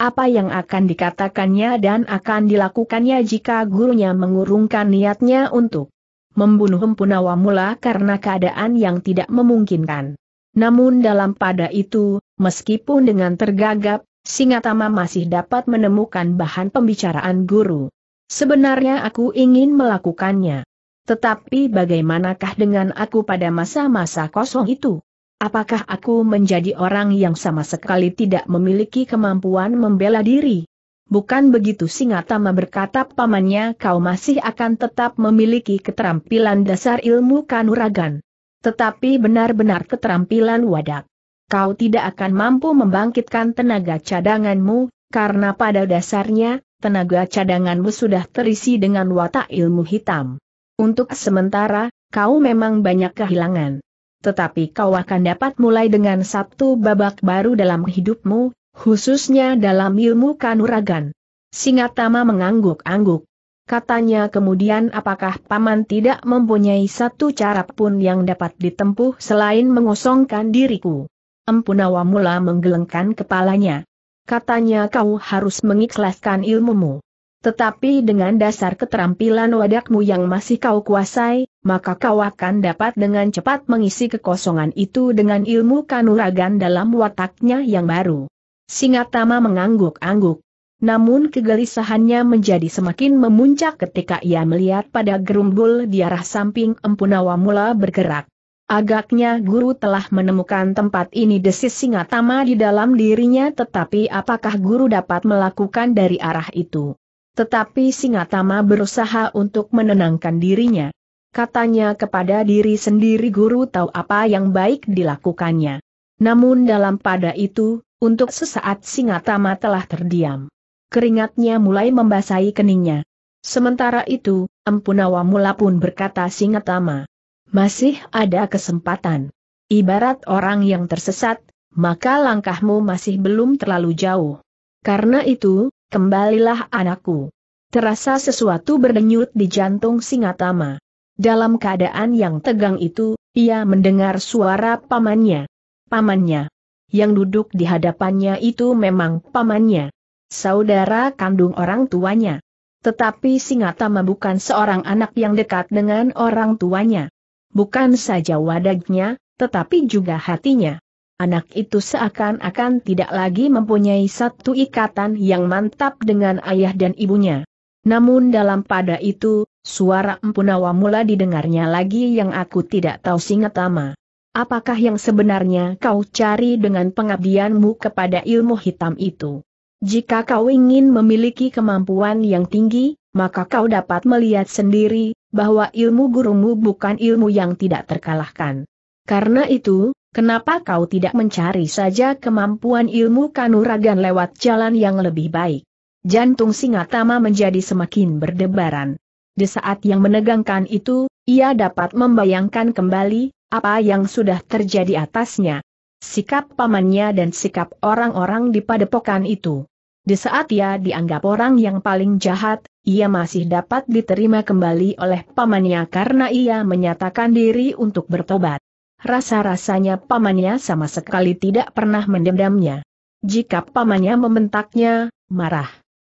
Speaker 1: Apa yang akan dikatakannya dan akan dilakukannya jika gurunya mengurungkan niatnya untuk membunuh Empunawa mula karena keadaan yang tidak memungkinkan. Namun dalam pada itu, meskipun dengan tergagap, Singatama masih dapat menemukan bahan pembicaraan guru. Sebenarnya aku ingin melakukannya. Tetapi bagaimanakah dengan aku pada masa-masa kosong itu? Apakah aku menjadi orang yang sama sekali tidak memiliki kemampuan membela diri? Bukan begitu Singatama berkata pamannya kau masih akan tetap memiliki keterampilan dasar ilmu kanuragan. Tetapi benar-benar keterampilan wadak kau tidak akan mampu membangkitkan tenaga cadanganmu, karena pada dasarnya, tenaga cadanganmu sudah terisi dengan watak ilmu hitam. Untuk sementara, kau memang banyak kehilangan. Tetapi kau akan dapat mulai dengan satu babak baru dalam hidupmu, khususnya dalam ilmu kanuragan. Singatama mengangguk-angguk. Katanya kemudian apakah paman tidak mempunyai satu cara pun yang dapat ditempuh selain mengosongkan diriku. Empunawa mula menggelengkan kepalanya. Katanya kau harus mengikhlaskan ilmumu. Tetapi dengan dasar keterampilan wadakmu yang masih kau kuasai, maka kau akan dapat dengan cepat mengisi kekosongan itu dengan ilmu kanuragan dalam wataknya yang baru. Singatama mengangguk-angguk. Namun kegelisahannya menjadi semakin memuncak ketika ia melihat pada gerumbul di arah samping Empunawa mula bergerak. Agaknya guru telah menemukan tempat ini desis tama di dalam dirinya tetapi apakah guru dapat melakukan dari arah itu? Tetapi singa tama berusaha untuk menenangkan dirinya. Katanya kepada diri sendiri guru tahu apa yang baik dilakukannya. Namun dalam pada itu, untuk sesaat singa tama telah terdiam. Keringatnya mulai membasahi keningnya. Sementara itu, Empunawa mula pun berkata singa tama. Masih ada kesempatan. Ibarat orang yang tersesat, maka langkahmu masih belum terlalu jauh. Karena itu, kembalilah anakku. Terasa sesuatu berdenyut di jantung Singatama. Dalam keadaan yang tegang itu, ia mendengar suara pamannya. Pamannya. Yang duduk di hadapannya itu memang pamannya. Saudara kandung orang tuanya. Tetapi Singatama bukan seorang anak yang dekat dengan orang tuanya bukan saja wadagnya, tetapi juga hatinya. Anak itu seakan-akan tidak lagi mempunyai satu ikatan yang mantap dengan ayah dan ibunya. Namun dalam pada itu, suara Empunawa mula didengarnya lagi yang aku tidak tahu singetama. Apakah yang sebenarnya kau cari dengan pengabdianmu kepada ilmu hitam itu? Jika kau ingin memiliki kemampuan yang tinggi, maka kau dapat melihat sendiri, bahwa ilmu gurumu bukan ilmu yang tidak terkalahkan. Karena itu, kenapa kau tidak mencari saja kemampuan ilmu kanuragan lewat jalan yang lebih baik? Jantung Singatama menjadi semakin berdebaran. Di saat yang menegangkan itu, ia dapat membayangkan kembali apa yang sudah terjadi atasnya. Sikap pamannya dan sikap orang-orang di padepokan itu. Di saat ia dianggap orang yang paling jahat, ia masih dapat diterima kembali oleh pamannya karena ia menyatakan diri untuk bertobat. Rasa-rasanya pamannya sama sekali tidak pernah mendendamnya. Jika pamannya membentaknya, marah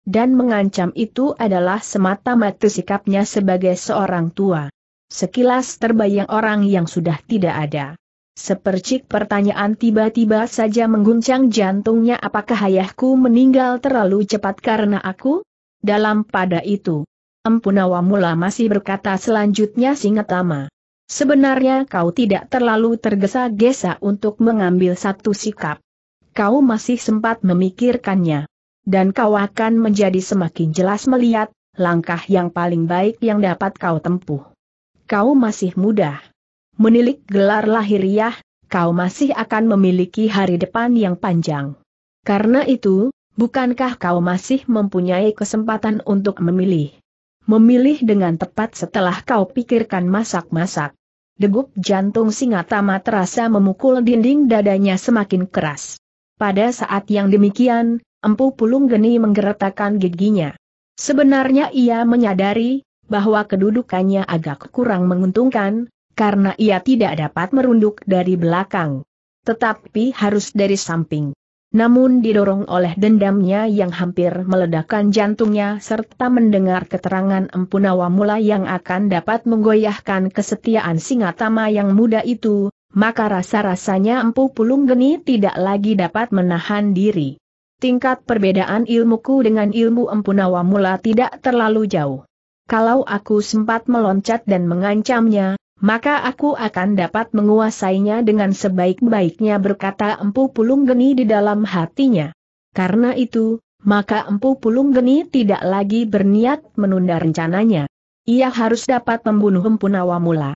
Speaker 1: dan mengancam itu adalah semata-mata sikapnya sebagai seorang tua. Sekilas terbayang orang yang sudah tidak ada. Sepercik pertanyaan tiba-tiba saja mengguncang jantungnya apakah ayahku meninggal terlalu cepat karena aku? Dalam pada itu, Empunawa mula masih berkata selanjutnya Singetama. Sebenarnya kau tidak terlalu tergesa-gesa untuk mengambil satu sikap. Kau masih sempat memikirkannya. Dan kau akan menjadi semakin jelas melihat, langkah yang paling baik yang dapat kau tempuh. Kau masih mudah menilik gelar lahiriah, kau masih akan memiliki hari depan yang panjang. Karena itu, bukankah kau masih mempunyai kesempatan untuk memilih? Memilih dengan tepat setelah kau pikirkan masak-masak. Degup jantung singa Singatama terasa memukul dinding dadanya semakin keras. Pada saat yang demikian, Empu Pulung Geni menggeretakan giginya. Sebenarnya ia menyadari bahwa kedudukannya agak kurang menguntungkan, karena ia tidak dapat merunduk dari belakang. Tetapi harus dari samping. Namun didorong oleh dendamnya yang hampir meledakkan jantungnya serta mendengar keterangan Empunawa Mula yang akan dapat menggoyahkan kesetiaan Singatama yang muda itu, maka rasa-rasanya Empu Pulung Geni tidak lagi dapat menahan diri. Tingkat perbedaan ilmuku dengan ilmu Empunawa mula tidak terlalu jauh. Kalau aku sempat meloncat dan mengancamnya, maka aku akan dapat menguasainya dengan sebaik-baiknya berkata Empu Pulung Geni di dalam hatinya. Karena itu, maka Empu Pulung Geni tidak lagi berniat menunda rencananya. Ia harus dapat membunuh Empu Nawamula.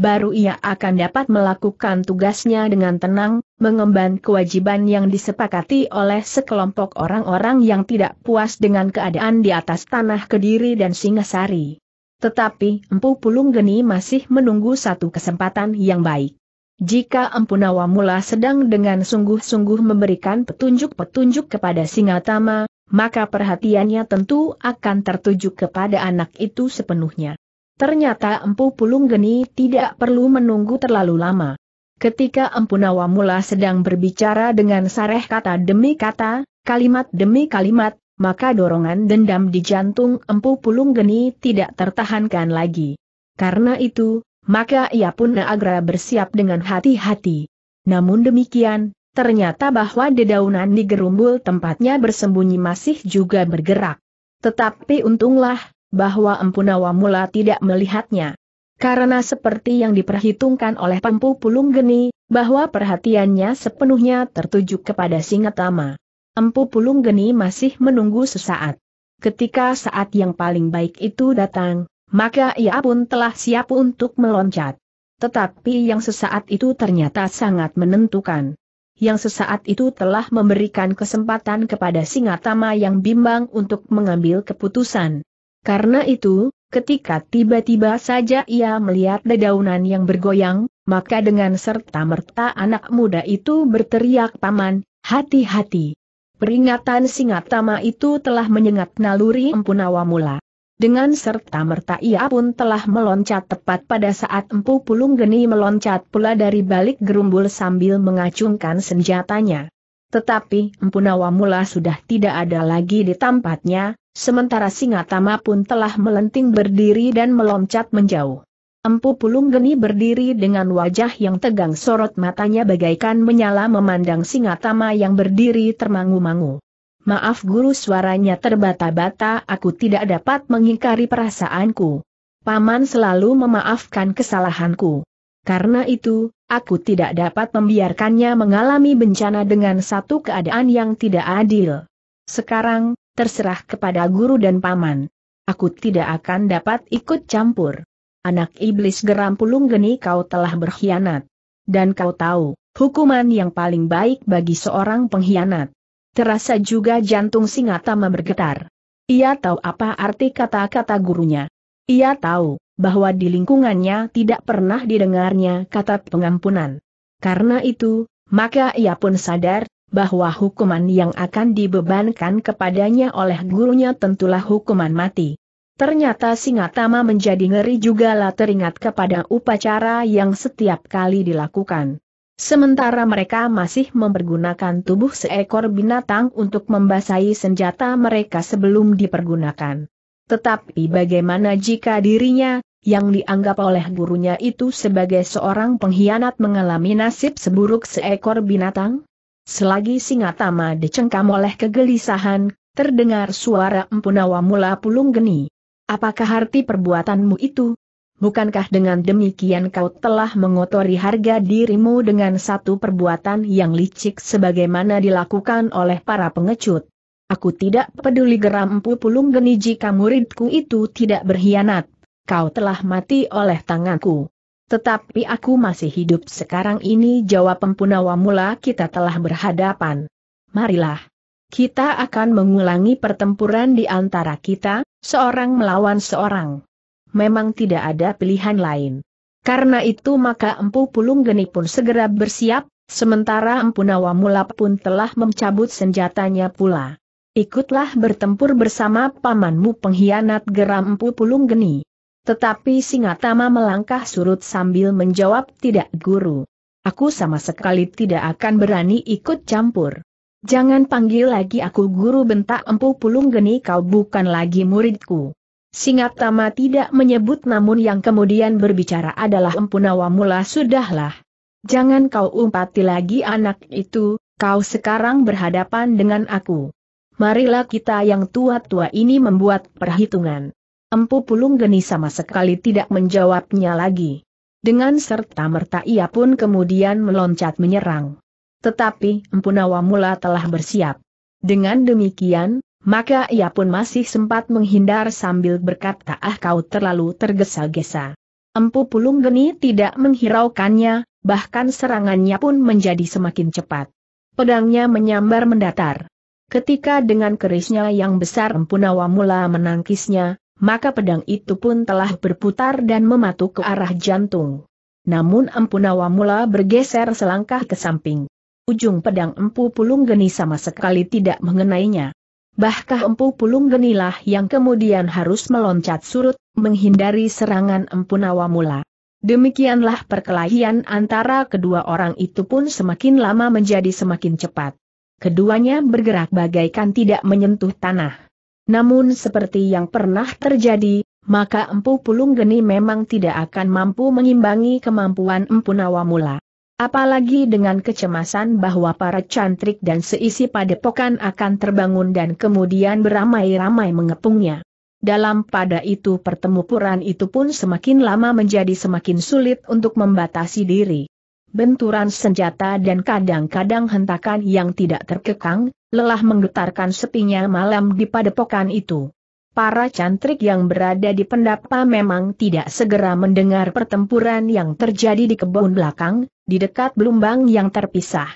Speaker 1: Baru ia akan dapat melakukan tugasnya dengan tenang, mengemban kewajiban yang disepakati oleh sekelompok orang-orang yang tidak puas dengan keadaan di atas tanah Kediri dan Singasari. Tetapi Empu Pulung Geni masih menunggu satu kesempatan yang baik. Jika Empu Nawamula sedang dengan sungguh-sungguh memberikan petunjuk-petunjuk kepada Singatama, maka perhatiannya tentu akan tertuju kepada anak itu sepenuhnya. Ternyata Empu Pulung Geni tidak perlu menunggu terlalu lama. Ketika Empu Nawamula sedang berbicara dengan sareh kata demi kata, kalimat demi kalimat, maka dorongan dendam di jantung empu pulung geni tidak tertahankan lagi. Karena itu, maka ia pun agra bersiap dengan hati-hati. Namun demikian, ternyata bahwa dedaunan di gerumbul tempatnya bersembunyi masih juga bergerak. Tetapi untunglah, bahwa Empu mula tidak melihatnya. Karena seperti yang diperhitungkan oleh Pempu Pulung Geni, bahwa perhatiannya sepenuhnya tertuju kepada Singatama. Empu Pulung Geni masih menunggu sesaat. Ketika saat yang paling baik itu datang, maka ia pun telah siap untuk meloncat. Tetapi yang sesaat itu ternyata sangat menentukan. Yang sesaat itu telah memberikan kesempatan kepada Singa Tama yang bimbang untuk mengambil keputusan. Karena itu, ketika tiba-tiba saja ia melihat dedaunan yang bergoyang, maka dengan serta merta anak muda itu berteriak paman, hati-hati. Peringatan tama itu telah menyengat naluri empu Nawamula. Dengan serta-merta ia pun telah meloncat tepat pada saat Empu Pulung Geni meloncat pula dari balik gerumbul sambil mengacungkan senjatanya. Tetapi empu Nawamula sudah tidak ada lagi di tempatnya, sementara Singatama pun telah melenting berdiri dan meloncat menjauh. Empu Pulung Geni berdiri dengan wajah yang tegang sorot matanya bagaikan menyala memandang Singatama yang berdiri termangu-mangu. Maaf guru suaranya terbata-bata aku tidak dapat mengingkari perasaanku. Paman selalu memaafkan kesalahanku. Karena itu, aku tidak dapat membiarkannya mengalami bencana dengan satu keadaan yang tidak adil. Sekarang, terserah kepada guru dan paman. Aku tidak akan dapat ikut campur. Anak iblis geram pulung geni kau telah berkhianat. Dan kau tahu, hukuman yang paling baik bagi seorang pengkhianat. Terasa juga jantung singa Singatama bergetar. Ia tahu apa arti kata-kata gurunya. Ia tahu, bahwa di lingkungannya tidak pernah didengarnya kata pengampunan. Karena itu, maka ia pun sadar, bahwa hukuman yang akan dibebankan kepadanya oleh gurunya tentulah hukuman mati. Ternyata Singatama menjadi ngeri juga lah teringat kepada upacara yang setiap kali dilakukan. Sementara mereka masih mempergunakan tubuh seekor binatang untuk membasahi senjata mereka sebelum dipergunakan. Tetapi bagaimana jika dirinya, yang dianggap oleh gurunya itu sebagai seorang pengkhianat mengalami nasib seburuk seekor binatang? Selagi Singatama dicengkam oleh kegelisahan, terdengar suara empunawa mula pulung geni. Apakah arti perbuatanmu itu? Bukankah dengan demikian kau telah mengotori harga dirimu dengan satu perbuatan yang licik sebagaimana dilakukan oleh para pengecut? Aku tidak peduli geram empu pulung geni jika muridku itu tidak berkhianat. Kau telah mati oleh tanganku. Tetapi aku masih hidup sekarang ini jawab Empunawa mula kita telah berhadapan. Marilah. Kita akan mengulangi pertempuran di antara kita, Seorang melawan seorang. Memang tidak ada pilihan lain. Karena itu maka Empu Pulung Geni pun segera bersiap, sementara Empu Nawamulap pun telah mencabut senjatanya pula. Ikutlah bertempur bersama pamanmu pengkhianat geram Empu Pulung Geni. Tetapi Singatama melangkah surut sambil menjawab tidak guru. Aku sama sekali tidak akan berani ikut campur. Jangan panggil lagi aku guru bentak empu pulung geni kau bukan lagi muridku. Tama tidak menyebut namun yang kemudian berbicara adalah empu nawamula sudahlah. Jangan kau umpati lagi anak itu, kau sekarang berhadapan dengan aku. Marilah kita yang tua-tua ini membuat perhitungan. Empu pulung geni sama sekali tidak menjawabnya lagi. Dengan serta merta ia pun kemudian meloncat menyerang. Tetapi Empu mula telah bersiap. Dengan demikian, maka ia pun masih sempat menghindar sambil berkata ah kau terlalu tergesa-gesa. Empu Pulung Geni tidak menghiraukannya, bahkan serangannya pun menjadi semakin cepat. Pedangnya menyambar mendatar. Ketika dengan kerisnya yang besar Empu mula menangkisnya, maka pedang itu pun telah berputar dan mematuk ke arah jantung. Namun Empu mula bergeser selangkah ke samping ujung pedang Empu Pulung Geni sama sekali tidak mengenainya. Bahkan Empu Pulung Genilah yang kemudian harus meloncat surut, menghindari serangan Empu Nawamula. Demikianlah perkelahian antara kedua orang itu pun semakin lama menjadi semakin cepat. Keduanya bergerak bagaikan tidak menyentuh tanah. Namun seperti yang pernah terjadi, maka Empu Pulung Geni memang tidak akan mampu mengimbangi kemampuan Empu Nawamula. Apalagi dengan kecemasan bahwa para cantrik dan seisi padepokan akan terbangun dan kemudian beramai-ramai mengepungnya. Dalam pada itu pertempuran itu pun semakin lama menjadi semakin sulit untuk membatasi diri. Benturan senjata dan kadang-kadang hentakan yang tidak terkekang, lelah menggetarkan sepinya malam di padepokan itu. Para cantrik yang berada di pendapa memang tidak segera mendengar pertempuran yang terjadi di kebun belakang, di dekat belumbang yang terpisah.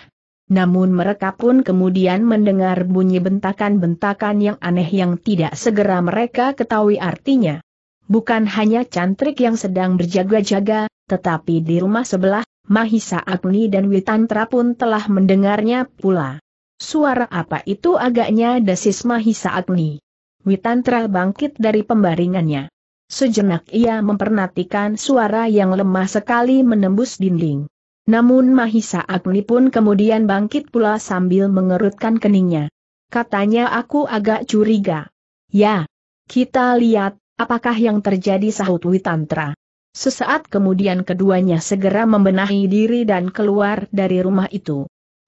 Speaker 1: Namun mereka pun kemudian mendengar bunyi bentakan-bentakan yang aneh yang tidak segera mereka ketahui artinya. Bukan hanya cantrik yang sedang berjaga-jaga, tetapi di rumah sebelah, Mahisa Agni dan Witantra pun telah mendengarnya pula. Suara apa itu agaknya desis Mahisa Agni? Witantra bangkit dari pembaringannya. Sejenak ia memperhatikan suara yang lemah sekali menembus dinding. Namun Mahisa Agni pun kemudian bangkit pula sambil mengerutkan keningnya. Katanya aku agak curiga. Ya, kita lihat, apakah yang terjadi sahut Witantra. Sesaat kemudian keduanya segera membenahi diri dan keluar dari rumah itu.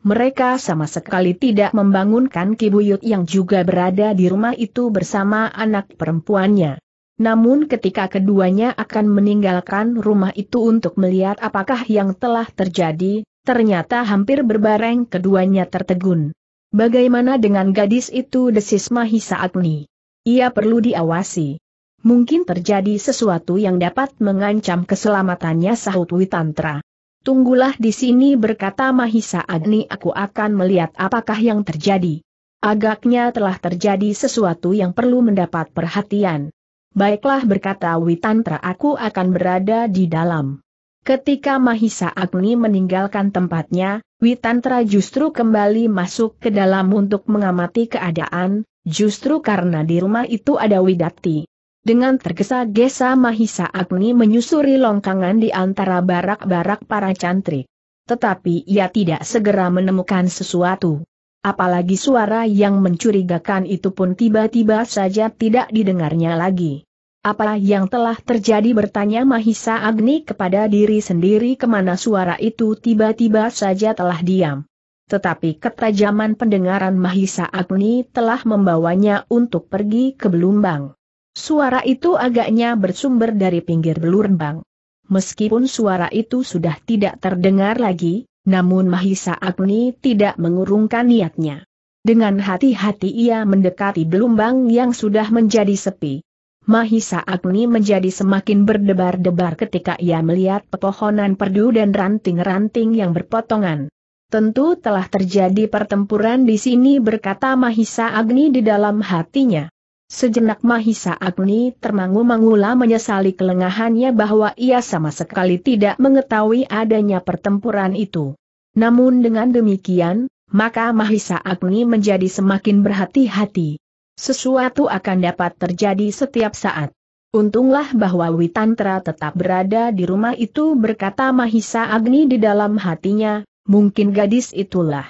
Speaker 1: Mereka sama sekali tidak membangunkan Kibuyut yang juga berada di rumah itu bersama anak perempuannya. Namun ketika keduanya akan meninggalkan rumah itu untuk melihat apakah yang telah terjadi, ternyata hampir berbareng keduanya tertegun. Bagaimana dengan gadis itu desis Mahisa Agni? Ia perlu diawasi. Mungkin terjadi sesuatu yang dapat mengancam keselamatannya sahut Witantra. Tunggulah di sini berkata Mahisa Agni aku akan melihat apakah yang terjadi. Agaknya telah terjadi sesuatu yang perlu mendapat perhatian. Baiklah berkata Witantra aku akan berada di dalam. Ketika Mahisa Agni meninggalkan tempatnya, Witantra justru kembali masuk ke dalam untuk mengamati keadaan, justru karena di rumah itu ada Widati. Dengan tergesa-gesa Mahisa Agni menyusuri longkangan di antara barak-barak para cantrik. Tetapi ia tidak segera menemukan sesuatu. Apalagi suara yang mencurigakan itu pun tiba-tiba saja tidak didengarnya lagi. Apa yang telah terjadi bertanya Mahisa Agni kepada diri sendiri kemana suara itu tiba-tiba saja telah diam. Tetapi ketajaman pendengaran Mahisa Agni telah membawanya untuk pergi ke Belumbang. Suara itu agaknya bersumber dari pinggir belur Meskipun suara itu sudah tidak terdengar lagi, namun Mahisa Agni tidak mengurungkan niatnya. Dengan hati-hati ia mendekati belumbang yang sudah menjadi sepi. Mahisa Agni menjadi semakin berdebar-debar ketika ia melihat pepohonan perdu dan ranting-ranting yang berpotongan. Tentu telah terjadi pertempuran di sini berkata Mahisa Agni di dalam hatinya. Sejenak Mahisa Agni termangu-mangula menyesali kelengahannya bahwa ia sama sekali tidak mengetahui adanya pertempuran itu. Namun dengan demikian, maka Mahisa Agni menjadi semakin berhati-hati. Sesuatu akan dapat terjadi setiap saat. Untunglah bahwa Witantra tetap berada di rumah itu berkata Mahisa Agni di dalam hatinya, mungkin gadis itulah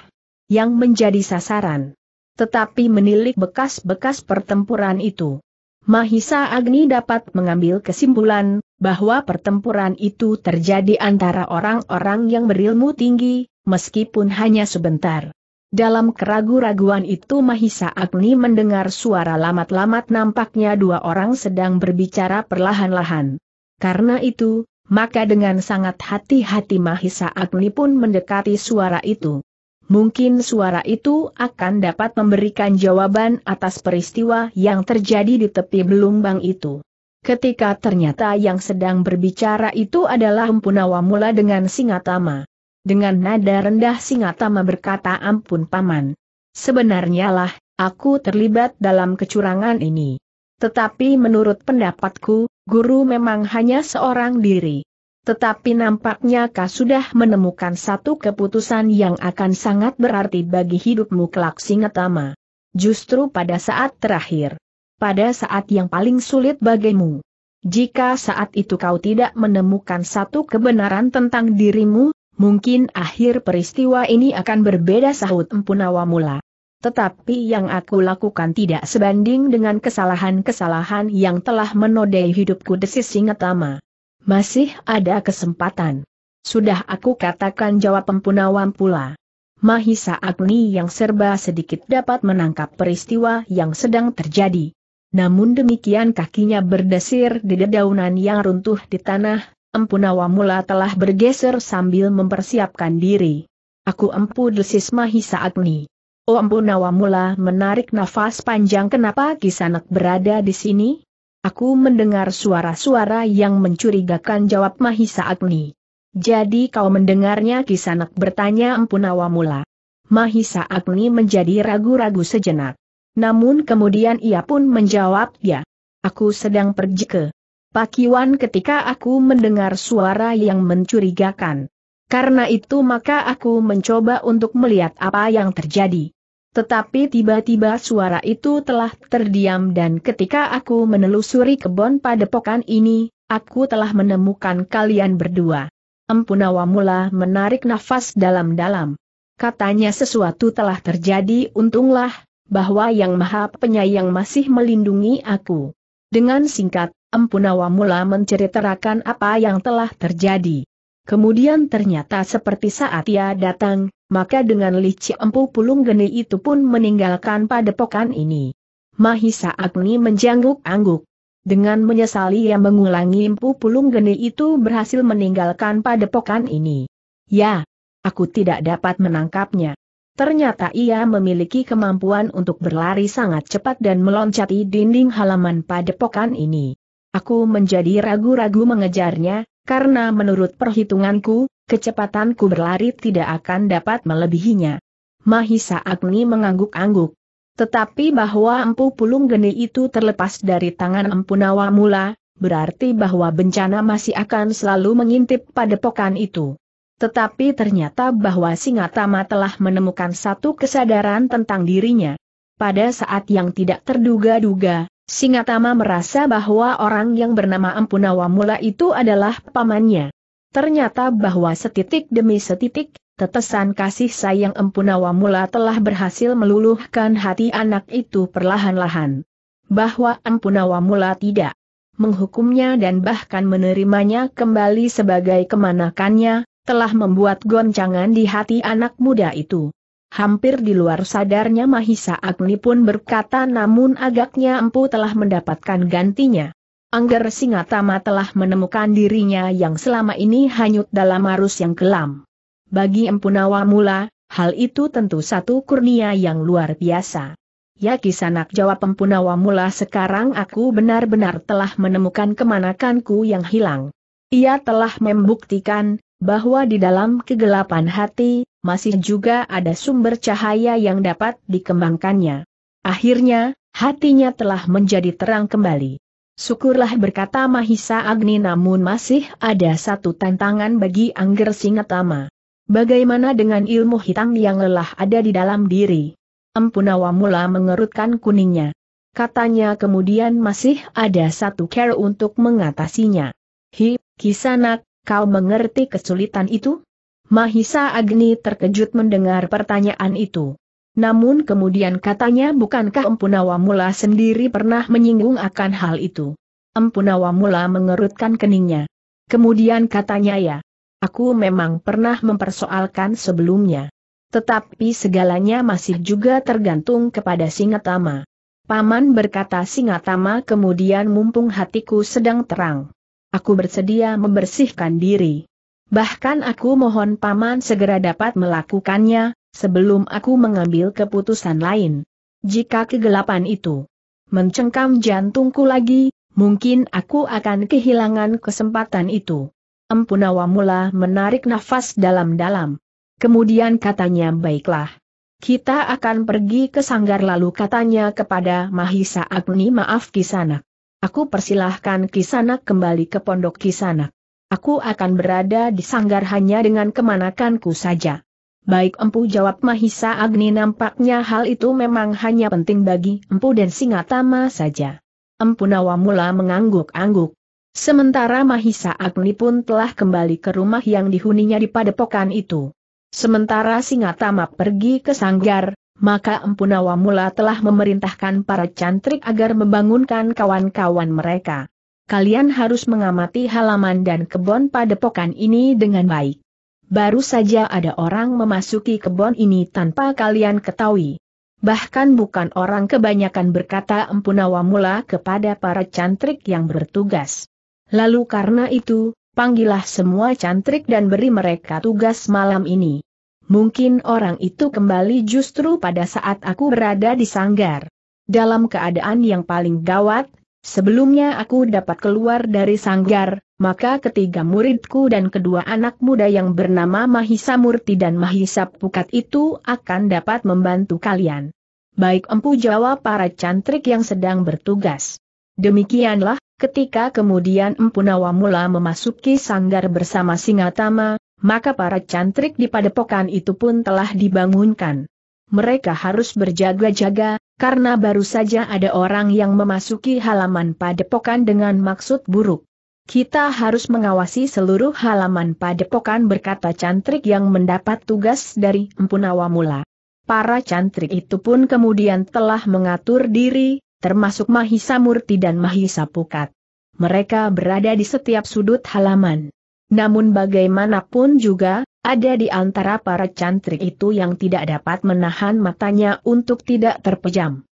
Speaker 1: yang menjadi sasaran tetapi menilik bekas-bekas pertempuran itu. Mahisa Agni dapat mengambil kesimpulan bahwa pertempuran itu terjadi antara orang-orang yang berilmu tinggi, meskipun hanya sebentar. Dalam keraguan-raguan itu Mahisa Agni mendengar suara lamat-lamat nampaknya dua orang sedang berbicara perlahan-lahan. Karena itu, maka dengan sangat hati-hati Mahisa Agni pun mendekati suara itu mungkin suara itu akan dapat memberikan jawaban atas peristiwa yang terjadi di tepi belumbang itu. Ketika ternyata yang sedang berbicara itu adalah Empunawa mula dengan Singatama. Dengan nada rendah Singatama berkata ampun paman. Sebenarnya lah, aku terlibat dalam kecurangan ini. Tetapi menurut pendapatku, guru memang hanya seorang diri. Tetapi nampaknya kau sudah menemukan satu keputusan yang akan sangat berarti bagi hidupmu kelak Singatama. Justru pada saat terakhir. Pada saat yang paling sulit bagimu. Jika saat itu kau tidak menemukan satu kebenaran tentang dirimu, mungkin akhir peristiwa ini akan berbeda sahut empunawa mula. Tetapi yang aku lakukan tidak sebanding dengan kesalahan-kesalahan yang telah menodai hidupku desis Singatama. Masih ada kesempatan. Sudah aku katakan jawab Empunawan pula. Mahisa Agni yang serba sedikit dapat menangkap peristiwa yang sedang terjadi. Namun demikian kakinya berdesir di dedaunan yang runtuh di tanah, Empunawa mula telah bergeser sambil mempersiapkan diri. Aku empu desis Mahisa Agni. Oh Empunawa mula menarik nafas panjang kenapa Kisanak berada di sini? Aku mendengar suara-suara yang mencurigakan jawab Mahisa Agni. Jadi kau mendengarnya kisanak bertanya Empunawa mula. Mahisa Agni menjadi ragu-ragu sejenak. Namun kemudian ia pun menjawab ya. Aku sedang pergi ke Pakiwan ketika aku mendengar suara yang mencurigakan. Karena itu maka aku mencoba untuk melihat apa yang terjadi. Tetapi tiba-tiba suara itu telah terdiam dan ketika aku menelusuri kebun padepokan ini, aku telah menemukan kalian berdua. Empunawa mula menarik nafas dalam-dalam. Katanya sesuatu telah terjadi untunglah, bahwa Yang Maha Penyayang masih melindungi aku. Dengan singkat, Empunawa mula menceritakan apa yang telah terjadi. Kemudian ternyata seperti saat ia datang, maka dengan licik empu pulung geni itu pun meninggalkan padepokan ini. Mahisa Agni menjangguk-angguk. Dengan menyesali yang mengulangi empu pulung geni itu berhasil meninggalkan padepokan ini. Ya, aku tidak dapat menangkapnya. Ternyata ia memiliki kemampuan untuk berlari sangat cepat dan meloncati dinding halaman padepokan ini. Aku menjadi ragu-ragu mengejarnya, karena menurut perhitunganku, Kecepatanku berlari tidak akan dapat melebihinya. Mahisa Agni mengangguk-angguk. Tetapi bahwa empu pulung geni itu terlepas dari tangan empu Nawamula, berarti bahwa bencana masih akan selalu mengintip pada pokan itu. Tetapi ternyata bahwa Singatama telah menemukan satu kesadaran tentang dirinya. Pada saat yang tidak terduga-duga, Singatama merasa bahwa orang yang bernama Empu Nawamula itu adalah pamannya ternyata bahwa setitik demi setitik, tetesan kasih sayang Empunawa mula telah berhasil meluluhkan hati anak itu perlahan-lahan. Bahwa Empunawa mula tidak menghukumnya dan bahkan menerimanya kembali sebagai kemanakannya, telah membuat goncangan di hati anak muda itu. Hampir di luar sadarnya Mahisa Agni pun berkata namun agaknya Empu telah mendapatkan gantinya. Angger Singatama telah menemukan dirinya yang selama ini hanyut dalam arus yang kelam. Bagi Empunawa mula, hal itu tentu satu kurnia yang luar biasa. Ya kisanak jawab Empunawa mula sekarang aku benar-benar telah menemukan kemanakanku yang hilang. Ia telah membuktikan, bahwa di dalam kegelapan hati, masih juga ada sumber cahaya yang dapat dikembangkannya. Akhirnya, hatinya telah menjadi terang kembali. Syukurlah berkata Mahisa Agni namun masih ada satu tantangan bagi Angger Singatama. Bagaimana dengan ilmu hitam yang lelah ada di dalam diri? Empunawa mula mengerutkan kuningnya. Katanya kemudian masih ada satu care untuk mengatasinya. Hi, kisanak, kau mengerti kesulitan itu? Mahisa Agni terkejut mendengar pertanyaan itu. Namun kemudian katanya bukankah Empunawa Mula sendiri pernah menyinggung akan hal itu. Empunawa Mula mengerutkan keningnya. Kemudian katanya ya, aku memang pernah mempersoalkan sebelumnya. Tetapi segalanya masih juga tergantung kepada Singatama. Paman berkata Singatama kemudian mumpung hatiku sedang terang. Aku bersedia membersihkan diri. Bahkan aku mohon Paman segera dapat melakukannya, sebelum aku mengambil keputusan lain. Jika kegelapan itu mencengkam jantungku lagi, mungkin aku akan kehilangan kesempatan itu. Empunawa mula menarik nafas dalam-dalam. Kemudian katanya baiklah. Kita akan pergi ke sanggar lalu katanya kepada Mahisa Agni maaf Kisanak. Aku persilahkan Kisanak kembali ke pondok Kisanak. Aku akan berada di sanggar hanya dengan kemanakanku saja. Baik empu jawab Mahisa Agni nampaknya hal itu memang hanya penting bagi empu dan Singatama saja. Empu Nawamula mengangguk-angguk. Sementara Mahisa Agni pun telah kembali ke rumah yang dihuninya di padepokan itu. Sementara Singatama pergi ke Sanggar, maka Empu Nawamula telah memerintahkan para cantrik agar membangunkan kawan-kawan mereka. Kalian harus mengamati halaman dan kebun padepokan ini dengan baik. Baru saja ada orang memasuki kebun ini tanpa kalian ketahui. Bahkan bukan orang kebanyakan berkata empunawa mula kepada para cantrik yang bertugas. Lalu karena itu, panggillah semua cantrik dan beri mereka tugas malam ini. Mungkin orang itu kembali justru pada saat aku berada di sanggar. Dalam keadaan yang paling gawat, sebelumnya aku dapat keluar dari sanggar, maka ketiga muridku dan kedua anak muda yang bernama Mahisa Murti dan Mahisa Pukat itu akan dapat membantu kalian. Baik empu jawab para cantrik yang sedang bertugas. Demikianlah, ketika kemudian Empu Nawamula memasuki sanggar bersama Singatama, maka para cantrik di padepokan itu pun telah dibangunkan. Mereka harus berjaga-jaga, karena baru saja ada orang yang memasuki halaman padepokan dengan maksud buruk. Kita harus mengawasi seluruh halaman padepokan berkata cantrik yang mendapat tugas dari Empunawa Mula. Para cantrik itu pun kemudian telah mengatur diri, termasuk Mahisa Murti dan Mahisa Pukat. Mereka berada di setiap sudut halaman. Namun bagaimanapun juga, ada di antara para cantrik itu yang tidak dapat menahan matanya untuk tidak terpejam.